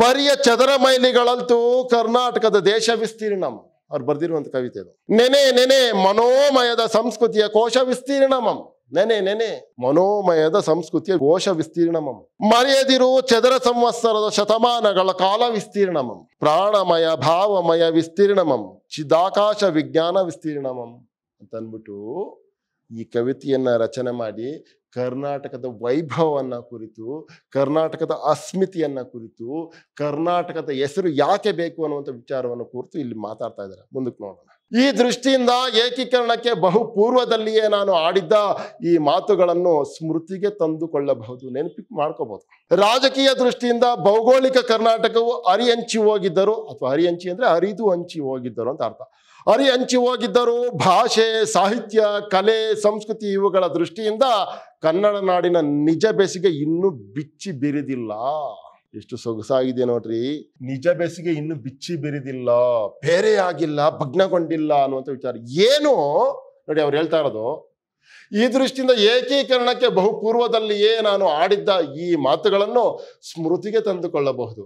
ಬರಿಯ ಚದರ ಮೈಲಿಗಳಂತೂ ಕರ್ನಾಟಕದ ದೇಶ ವಿಸ್ತೀರ್ಣಂ ಅವ್ರು ಬರ್ದಿರುವಂತ ಕವಿತೆ ಅದು ನೆನೆ ನೆನೆ ಮನೋಮಯದ ಸಂಸ್ಕೃತಿಯ ಕೋಶ ವಿಸ್ತೀರ್ಣಮಂ ನೆನೆ ನೆನೆ ಮನೋಮಯದ ಸಂಸ್ಕೃತಿಯ ಕೋಶ ವಿಸ್ತೀರ್ಣಮಂ ಮರೆಯದಿರು ಚದರ ಸಂವತ್ಸರದ ಶತಮಾನಗಳ ಕಾಲ ವಿಸ್ತೀರ್ಣಮಂ ಪ್ರಾಣಮಯ ಭಾವಮಯ ವಿಸ್ತೀರ್ಣಮಂ ಚಿದಾಕಾಶ ವಿಜ್ಞಾನ ವಿಸ್ತೀರ್ಣಮಂ ಅಂತ ಈ ಕವಿತೆಯನ್ನ ರಚನೆ ಮಾಡಿ ಕರ್ನಾಟಕದ ವೈಭವವನ್ನು ಕುರಿತು ಕರ್ನಾಟಕದ ಅಸ್ಮಿತೆಯನ್ನು ಕುರಿತು ಕರ್ನಾಟಕದ ಹೆಸರು ಯಾಕೆ ಬೇಕು ಅನ್ನುವಂಥ ವಿಚಾರವನ್ನು ಕುರಿತು ಇಲ್ಲಿ ಮಾತಾಡ್ತಾ ಇದ್ದಾರೆ ಮುಂದಕ್ಕೆ ನೋಡೋಣ ಈ ದೃಷ್ಟಿಯಿಂದ ಏಕೀಕರಣಕ್ಕೆ ಬಹು ಪೂರ್ವದಲ್ಲಿಯೇ ನಾನು ಆಡಿದ್ದ ಈ ಮಾತುಗಳನ್ನು ಸ್ಮೃತಿಗೆ ತಂದುಕೊಳ್ಳಬಹುದು ನೆನಪಿ ಮಾಡ್ಕೋಬಹುದು ರಾಜಕೀಯ ದೃಷ್ಟಿಯಿಂದ ಭೌಗೋಳಿಕ ಕರ್ನಾಟಕವು ಅರಿಹಂಚಿ ಹಂಚಿ ಹೋಗಿದ್ದರು ಅಥವಾ ಹರಿ ಹಂಚಿ ಅಂದರೆ ಹರಿದು ಹಂಚಿ ಹೋಗಿದ್ದರು ಅಂತ ಅರ್ಥ ಅರಿ ಹಂಚಿ ಹೋಗಿದ್ದರು ಭಾಷೆ ಸಾಹಿತ್ಯ ಕಲೆ ಸಂಸ್ಕೃತಿ ಇವುಗಳ ದೃಷ್ಟಿಯಿಂದ ಕನ್ನಡ ನಾಡಿನ ನಿಜ ಬೆಸಿಗೆ ಇನ್ನೂ ಬಿಚ್ಚಿ ಬಿರಿದಿಲ್ಲ ಎಷ್ಟು ಸೊಗಸಾಗಿದೆ ನೋಡ್ರಿ ನಿಜ ಬೆಸಿಗೆ ಇನ್ನು ಬಿಚ್ಚಿ ಬಿರಿದಿಲ್ಲ ಬೇರೆ ಆಗಿಲ್ಲ ಭಗ್ನಗೊಂಡಿಲ್ಲ ಅನ್ನುವಂಥ ವಿಚಾರ ಏನು ನೋಡಿ ಅವ್ರು ಹೇಳ್ತಾ ಇರೋದು ಈ ದೃಷ್ಟಿಯಿಂದ ಏಕೀಕರಣಕ್ಕೆ ಬಹುಪೂರ್ವದಲ್ಲಿಯೇ ನಾನು ಆಡಿದ್ದ ಈ ಮಾತುಗಳನ್ನು ಸ್ಮೃತಿಗೆ ತಂದುಕೊಳ್ಳಬಹುದು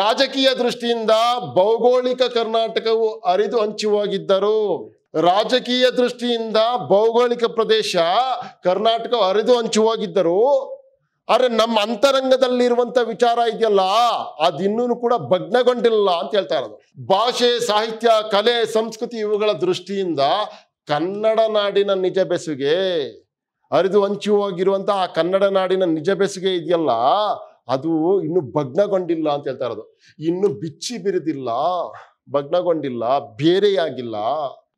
ರಾಜಕೀಯ ದೃಷ್ಟಿಯಿಂದ ಭೌಗೋಳಿಕ ಕರ್ನಾಟಕವು ಅರಿದು ಹಂಚುವಾಗಿದ್ದರು ರಾಜಕೀಯ ದೃಷ್ಟಿಯಿಂದ ಭೌಗೋಳಿಕ ಪ್ರದೇಶ ಕರ್ನಾಟಕ ಹರಿದು ಹಂಚುವಾಗಿದ್ದರು ಹೋಗಿದ್ದರು ಆದ್ರೆ ನಮ್ಮ ಅಂತರಂಗದಲ್ಲಿರುವಂತ ವಿಚಾರ ಇದೆಯಲ್ಲ ಅದಿನ್ನೂ ಕೂಡ ಭಗ್ನಗೊಂಡಿಲ್ಲ ಅಂತ ಹೇಳ್ತಾ ಇರೋದು ಭಾಷೆ ಸಾಹಿತ್ಯ ಕಲೆ ಸಂಸ್ಕೃತಿ ಇವುಗಳ ದೃಷ್ಟಿಯಿಂದ ಕನ್ನಡ ನಾಡಿನ ನಿಜ ಬೆಸುಗೆ ಹರಿದು ಹಂಚು ಹೋಗಿರುವಂಥ ಆ ಕನ್ನಡ ನಾಡಿನ ನಿಜ ಬೆಸುಗೆ ಇದೆಯಲ್ಲ ಅದು ಇನ್ನು ಭಗ್ನಗೊಂಡಿಲ್ಲ ಅಂತ ಹೇಳ್ತಾ ಇರೋದು ಇನ್ನು ಬಿಚ್ಚಿ ಬಿರಿದಿಲ್ಲ ಭಗ್ನಗೊಂಡಿಲ್ಲ ಬೇರೆಯಾಗಿಲ್ಲ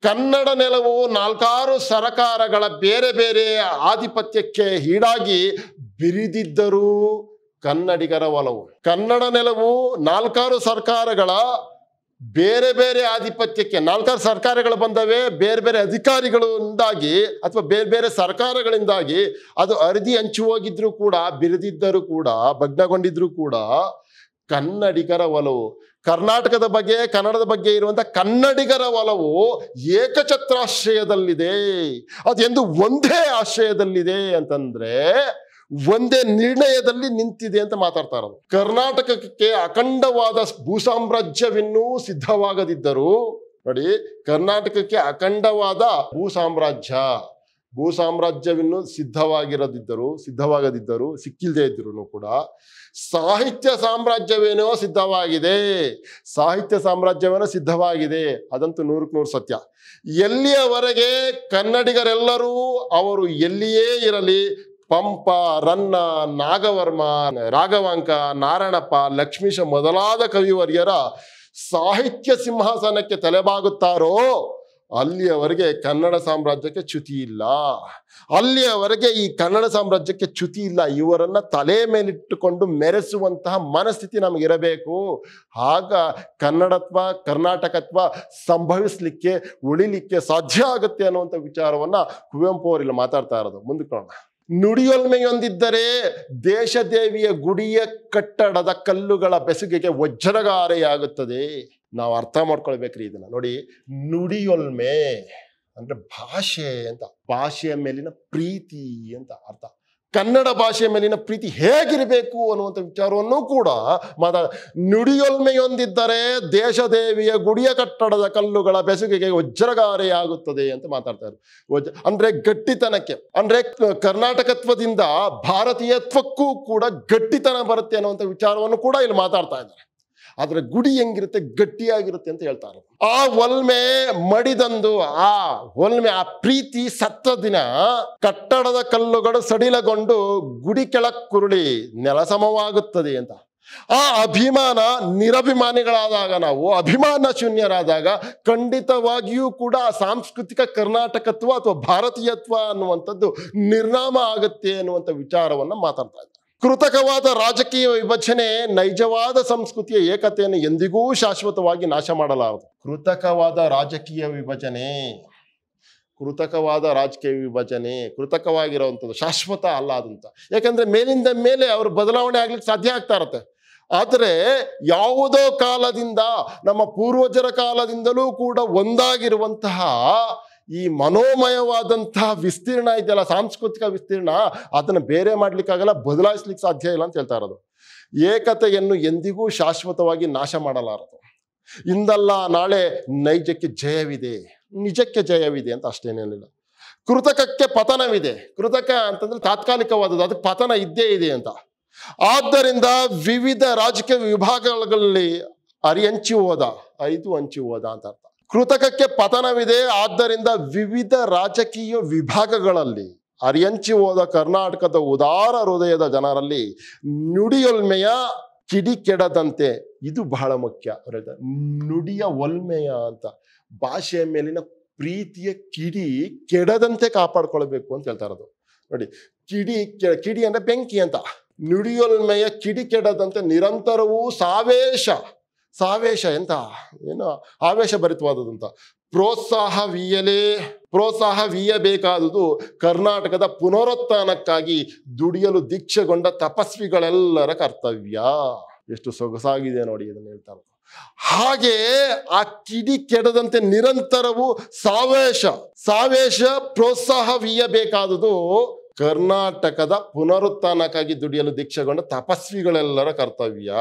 ಕನ್ನಡ ನೆಲವು ನಾಲ್ಕಾರು ಸರಕಾರಗಳ ಬೇರೆ ಬೇರೆ ಆಧಿಪತ್ಯಕ್ಕೆ ಈಡಾಗಿ ಬಿರಿದಿದ್ದರೂ ಕನ್ನಡಿಗರ ಒಲವು ಕನ್ನಡ ನೆಲವು ನಾಲ್ಕಾರು ಸರ್ಕಾರಗಳ ಬೇರೆ ಬೇರೆ ಆಧಿಪತ್ಯಕ್ಕೆ ನಾಲ್ಕಾರು ಸರ್ಕಾರಗಳು ಬಂದವೆ ಬೇರೆ ಬೇರೆ ಅಧಿಕಾರಿಗಳಿಂದಾಗಿ ಅಥವಾ ಬೇರೆ ಬೇರೆ ಸರ್ಕಾರಗಳಿಂದಾಗಿ ಅದು ಅರಿದಿ ಹಂಚು ಹೋಗಿದ್ರು ಕೂಡ ಬಿರಿದಿದ್ದರೂ ಕೂಡ ಭಗ್ನಗೊಂಡಿದ್ರು ಕೂಡ ಕನ್ನಡಿಗರ ಒಲವು ಕರ್ನಾಟಕದ ಬಗ್ಗೆ ಕನ್ನಡದ ಬಗ್ಗೆ ಇರುವಂಥ ಕನ್ನಡಿಗರ ಒಲವು ಏಕಛತ್ರಾಶ್ರಯದಲ್ಲಿದೆ ಅದೆಂದು ಒಂದೇ ಆಶ್ರಯದಲ್ಲಿದೆ ಅಂತಂದ್ರೆ ಒಂದೇ ನಿರ್ಣಯದಲ್ಲಿ ನಿಂತಿದೆ ಅಂತ ಮಾತಾಡ್ತಾ ಇರೋದು ಕರ್ನಾಟಕಕ್ಕೆ ಅಖಂಡವಾದ ಭೂ ಸಾಮ್ರಾಜ್ಯವಿನ್ನೂ ಸಿದ್ಧವಾಗದಿದ್ದರು ನೋಡಿ ಕರ್ನಾಟಕಕ್ಕೆ ಅಖಂಡವಾದ ಭೂ ಸಾಮ್ರಾಜ್ಯ ಭೂ ಸಾಮ್ರಾಜ್ಯವಿನ್ನೂ ಸಿದ್ಧವಾಗಿರದಿದ್ದರು ಸಿದ್ಧವಾಗದಿದ್ದರು ಸಿಕ್ಕಿಲ್ಲದೆ ಇದ್ರು ಕೂಡ ಸಾಹಿತ್ಯ ಸಾಮ್ರಾಜ್ಯವೇನೋ ಸಿದ್ಧವಾಗಿದೆ ಸಾಹಿತ್ಯ ಸಾಮ್ರಾಜ್ಯವೇನೋ ಸಿದ್ಧವಾಗಿದೆ ಅದಂತೂ ನೂರಕ್ಕೆ ನೂರು ಸತ್ಯ ಎಲ್ಲಿಯವರೆಗೆ ಕನ್ನಡಿಗರೆಲ್ಲರೂ ಅವರು ಎಲ್ಲಿಯೇ ಇರಲಿ ಪಂಪ ರನ್ನ ನಾಗವರ್ಮ ರಾಘವಾಂಕ ನಾರಾಯಣಪ್ಪ ಲಕ್ಷ್ಮೀಶ ಮೊದಲಾದ ಕವಿವರ್ಯರ ಸಾಹಿತ್ಯ ಸಿಂಹಾಸನಕ್ಕೆ ತಲೆಬಾಗುತ್ತಾರೋ ಅಲ್ಲಿಯವರೆಗೆ ಕನ್ನಡ ಸಾಮ್ರಾಜ್ಯಕ್ಕೆ ಚ್ಯುತಿ ಇಲ್ಲ ಅಲ್ಲಿಯವರೆಗೆ ಈ ಕನ್ನಡ ಸಾಮ್ರಾಜ್ಯಕ್ಕೆ ಚ್ಯುತಿ ಇಲ್ಲ ಇವರನ್ನ ತಲೆ ಮೇಲಿಟ್ಟುಕೊಂಡು ಮೆರೆಸುವಂತಹ ಮನಸ್ಥಿತಿ ನಮಗಿರಬೇಕು ಆಗ ಕನ್ನಡತ್ವ ಕರ್ನಾಟಕತ್ವ ಸಂಭವಿಸ್ಲಿಕ್ಕೆ ಉಳಿಲಿಕ್ಕೆ ಸಾಧ್ಯ ಆಗುತ್ತೆ ಅನ್ನುವಂಥ ವಿಚಾರವನ್ನ ಕುವೆಂಪು ಅವರಿಲ್ಲಿ ಮಾತಾಡ್ತಾ ಇರೋದು ಮುಂದಕ್ಕೆ ನುಡಿಯೊಲ್ಮೆಯೊಂದಿದ್ದರೆ ದೇಶದೇವಿಯ ಗುಡಿಯ ಕಟ್ಟಡದ ಕಲ್ಲುಗಳ ಬೆಸುಗೆಗೆ ವಜ್ರಗಾರೆಯಾಗುತ್ತದೆ ನಾವು ಅರ್ಥ ಮಾಡ್ಕೊಳ್ಬೇಕ್ರಿ ಇದನ್ನ ನೋಡಿ ನುಡಿಯೊಲ್ಮೆ ಅಂದ್ರೆ ಭಾಷೆ ಅಂತ ಭಾಷೆಯ ಮೇಲಿನ ಪ್ರೀತಿ ಅಂತ ಅರ್ಥ ಕನ್ನಡ ಭಾಷೆಯ ಮೇಲಿನ ಪ್ರೀತಿ ಹೇಗಿರಬೇಕು ಅನ್ನುವಂಥ ವಿಚಾರವನ್ನು ಕೂಡ ಮಾತಾಡ ನುಡಿಯೊಲ್ಮೆಯೊಂದಿದ್ದರೆ ದೇಶದೇವಿಯ ಗುಡಿಯ ಕಟ್ಟಡದ ಕಲ್ಲುಗಳ ಬೆಸುಗೆಗೆ ವಜ್ರಗಾರೆಯಾಗುತ್ತದೆ ಅಂತ ಮಾತಾಡ್ತಾರೆ ವಜ್ ಅಂದರೆ ಗಟ್ಟಿತನಕ್ಕೆ ಅಂದರೆ ಕರ್ನಾಟಕತ್ವದಿಂದ ಭಾರತೀಯತ್ವಕ್ಕೂ ಕೂಡ ಗಟ್ಟಿತನ ಬರುತ್ತೆ ಅನ್ನುವಂಥ ವಿಚಾರವನ್ನು ಕೂಡ ಇಲ್ಲಿ ಮಾತಾಡ್ತಾ ಇದ್ದಾರೆ ಅದರ ಗುಡಿ ಹೆಂಗಿರುತ್ತೆ ಗಟ್ಟಿಯಾಗಿರುತ್ತೆ ಅಂತ ಹೇಳ್ತಾರೆ ಆ ಒಲ್ಮೆ ಮಡಿದಂದು ಆ ಒಲ್ಮೆ ಆ ಪ್ರೀತಿ ಸತ್ತ ದಿನ ಕಟ್ಟಡದ ಕಲ್ಲುಗಳು ಸಡಿಲಗೊಂಡು ಗುಡಿ ಕೆಳಕ್ಕುರುಳಿ ಕುರುಳಿ ನೆಲಸಮವಾಗುತ್ತದೆ ಅಂತ ಆ ಅಭಿಮಾನ ನಿರಭಿಮಾನಿಗಳಾದಾಗ ನಾವು ಅಭಿಮಾನ ಶೂನ್ಯರಾದಾಗ ಖಂಡಿತವಾಗಿಯೂ ಕೂಡ ಸಾಂಸ್ಕೃತಿಕ ಕರ್ನಾಟಕತ್ವ ಅಥವಾ ಭಾರತೀಯತ್ವ ಅನ್ನುವಂಥದ್ದು ನಿರ್ನಾಮ ಆಗುತ್ತೆ ಅನ್ನುವಂಥ ವಿಚಾರವನ್ನು ಮಾತಾಡ್ತಾ ಇದ್ದಾರೆ ಕೃತಕವಾದ ರಾಜಕೀಯ ವಿಭಜನೆ ನೈಜವಾದ ಸಂಸ್ಕೃತಿಯ ಏಕತೆಯನ್ನು ಎಂದಿಗೂ ಶಾಶ್ವತವಾಗಿ ನಾಶ ಮಾಡಲಾರದು ಕೃತಕವಾದ ರಾಜಕೀಯ ವಿಭಜನೆ ಕೃತಕವಾದ ರಾಜಕೀಯ ವಿಭಜನೆ ಕೃತಕವಾಗಿರುವಂಥದ್ದು ಶಾಶ್ವತ ಅಲ್ಲ ಅದಂತ ಯಾಕಂದರೆ ಮೇಲಿಂದ ಮೇಲೆ ಅವರು ಬದಲಾವಣೆ ಆಗ್ಲಿಕ್ಕೆ ಸಾಧ್ಯ ಆಗ್ತಾ ಇರತ್ತೆ ಆದರೆ ಯಾವುದೋ ಕಾಲದಿಂದ ನಮ್ಮ ಪೂರ್ವಜರ ಕಾಲದಿಂದಲೂ ಕೂಡ ಒಂದಾಗಿರುವಂತಹ ಈ ಮನೋಮಯವಾದಂತಹ ವಿಸ್ತೀರ್ಣ ಇದೆಯಲ್ಲ ಸಾಂಸ್ಕೃತಿಕ ವಿಸ್ತೀರ್ಣ ಅದನ್ನು ಬೇರೆ ಮಾಡ್ಲಿಕ್ಕಾಗಲ್ಲ ಬದಲಾಯಿಸ್ಲಿಕ್ಕೆ ಸಾಧ್ಯ ಇಲ್ಲ ಅಂತ ಹೇಳ್ತಾ ಇರೋದು ಏಕತೆಯನ್ನು ಎಂದಿಗೂ ಶಾಶ್ವತವಾಗಿ ನಾಶ ಮಾಡಲಾರದು ಇಂದಲ್ಲ ನಾಳೆ ನೈಜಕ್ಕೆ ಜಯವಿದೆ ನಿಜಕ್ಕೆ ಜಯವಿದೆ ಅಂತ ಅಷ್ಟೇನೇನಿಲ್ಲ ಕೃತಕಕ್ಕೆ ಪತನವಿದೆ ಕೃತಕ ಅಂತಂದ್ರೆ ತಾತ್ಕಾಲಿಕವಾದದ್ದು ಅದಕ್ಕೆ ಪತನ ಇದ್ದೇ ಇದೆ ಅಂತ ಆದ್ದರಿಂದ ವಿವಿಧ ರಾಜಕೀಯ ವಿಭಾಗಗಳಲ್ಲಿ ಅರಿ ಹಂಚಿ ಹೋದ ಐದು ಹಂಚಿ ಹೋದ ಅಂತ ಅರ್ಥ ಕೃತಕಕ್ಕೆ ಪತನವಿದೆ ಆದ್ದರಿಂದ ವಿವಿಧ ರಾಜಕೀಯ ವಿಭಾಗಗಳಲ್ಲಿ ಅರಿಯಂಚಿ ಹೋದ ಕರ್ನಾಟಕದ ಉದಾರ ಹೃದಯದ ಜನರಲ್ಲಿ ನುಡಿಯೊಲ್ಮೆಯ ಕಿಡಿ ಕೆಡದಂತೆ ಇದು ಬಹಳ ಮುಖ್ಯ ನುಡಿಯ ಒಲ್ಮೆಯ ಅಂತ ಭಾಷೆಯ ಮೇಲಿನ ಪ್ರೀತಿಯ ಕಿಡಿ ಕೆಡದಂತೆ ಕಾಪಾಡ್ಕೊಳ್ಬೇಕು ಅಂತ ಹೇಳ್ತಾ ಅದು ನೋಡಿ ಕಿಡಿ ಕಿಡಿ ಅಂದ್ರೆ ಬೆಂಕಿ ಅಂತ ನುಡಿಯೊಲ್ಮೆಯ ಕಿಡಿ ಕೆಡದಂತೆ ನಿರಂತರವೂ ಸಾವೇಶ ಸಾವೇಶ ಎಂತ ಏನು ಆವೇಶ ಭರಿತವಾದದಂತ ಪ್ರೋತ್ಸಾಹ ಪ್ರೋತ್ಸಾಹವೀಯಬೇಕಾದುದು ಕರ್ನಾಟಕದ ಪುನರುತ್ಥಾನಕ್ಕಾಗಿ ದುಡಿಯಲು ದೀಕ್ಷೆಗೊಂಡ ತಪಸ್ವಿಗಳೆಲ್ಲರ ಕರ್ತವ್ಯ ಎಷ್ಟು ಸೊಗಸಾಗಿದೆ ನೋಡಿ ಇದನ್ನು ಹೇಳ್ತಾರೆ ಹಾಗೆ ಆ ಕಿಡಿ ಕೆಡದಂತೆ ನಿರಂತರವು ಸಾವೇಶ ಸಾವೇಶ ಪ್ರೋತ್ಸಾಹವೀಯಬೇಕಾದುದು ಕರ್ನಾಟಕದ ಪುನರುತ್ಥಾನಕ್ಕಾಗಿ ದುಡಿಯಲು ದೀಕ್ಷೆಗೊಂಡ ತಪಸ್ವಿಗಳೆಲ್ಲರ ಕರ್ತವ್ಯ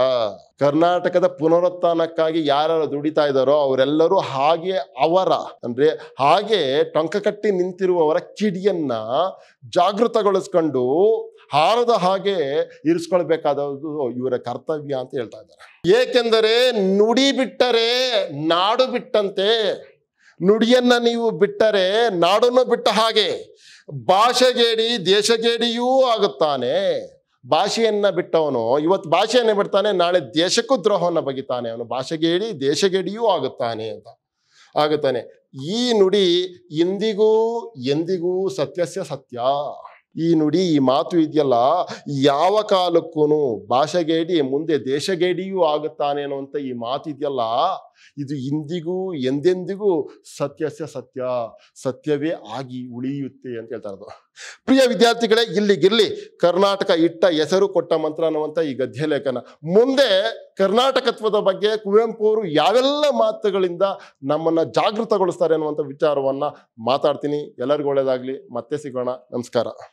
ಕರ್ನಾಟಕದ ಪುನರುತ್ಥಾನಕ್ಕಾಗಿ ಯಾರು ದುಡಿತಾ ಇದ್ದಾರೋ ಅವರೆಲ್ಲರೂ ಹಾಗೆ ಅವರ ಅಂದ್ರೆ ಹಾಗೆ ಕಟ್ಟಿ ನಿಂತಿರುವವರ ಕಿಡಿಯನ್ನ ಜಾಗೃತಗೊಳಿಸ್ಕೊಂಡು ಹಾರದ ಹಾಗೆ ಇರಿಸ್ಕೊಳ್ಬೇಕಾದದ್ದು ಇವರ ಕರ್ತವ್ಯ ಅಂತ ಹೇಳ್ತಾ ಇದ್ದಾರೆ ಏಕೆಂದರೆ ನುಡಿ ಬಿಟ್ಟರೆ ನಾಡು ಬಿಟ್ಟಂತೆ ನುಡಿಯನ್ನ ನೀವು ಬಿಟ್ಟರೆ ನಾಡನ್ನು ಬಿಟ್ಟ ಹಾಗೆ ಭಾಷೆಗೇಡಿ ದೇಶಗೇಡಿಯೂ ಆಗುತ್ತಾನೆ ಭಾಷೆಯನ್ನ ಬಿಟ್ಟವನು ಇವತ್ತು ಭಾಷೆಯನ್ನ ಬಿಡ್ತಾನೆ ನಾಳೆ ದೇಶಕ್ಕೂ ದ್ರೋಹವನ್ನು ಬಗಿತಾನೆ ಅವನು ಭಾಷೆಗೇಡಿ ದೇಶಗೇಡಿಯೂ ಆಗುತ್ತಾನೆ ಅಂತ ಆಗುತ್ತಾನೆ ಈ ನುಡಿ ಎಂದಿಗೂ ಎಂದಿಗೂ ಸತ್ಯಸ್ಯ ಸತ್ಯ ಈ ನುಡಿ ಈ ಮಾತು ಇದೆಯಲ್ಲ ಯಾವ ಕಾಲಕ್ಕೂ ಭಾಷೆಗೇಡಿ ಮುಂದೆ ದೇಶಗೇಡಿಯೂ ಆಗುತ್ತಾನೆ ಅನ್ನುವಂತ ಈ ಇದೆಯಲ್ಲ ಇದು ಇಂದಿಗೂ ಎಂದೆಂದಿಗೂ ಸತ್ಯಸ್ಯ ಸತ್ಯ ಸತ್ಯವೇ ಆಗಿ ಉಳಿಯುತ್ತೆ ಅಂತ ಹೇಳ್ತಾ ಇರೋದು ಪ್ರಿಯ ವಿದ್ಯಾರ್ಥಿಗಳೇ ಇಲ್ಲಿಗಿರ್ಲಿ ಕರ್ನಾಟಕ ಇಟ್ಟ ಹೆಸರು ಕೊಟ್ಟ ಮಂತ್ರ ಅನ್ನುವಂಥ ಈ ಗದ್ಯ ಲೇಖನ ಮುಂದೆ ಕರ್ನಾಟಕತ್ವದ ಬಗ್ಗೆ ಕುವೆಂಪು ಅವರು ಯಾವೆಲ್ಲ ಮಾತುಗಳಿಂದ ನಮ್ಮನ್ನು ಜಾಗೃತಗೊಳಿಸ್ತಾರೆ ಅನ್ನುವಂಥ ವಿಚಾರವನ್ನು ಮಾತಾಡ್ತೀನಿ ಎಲ್ಲರಿಗೂ ಒಳ್ಳೆಯದಾಗಲಿ ಮತ್ತೆ ಸಿಗೋಣ ನಮಸ್ಕಾರ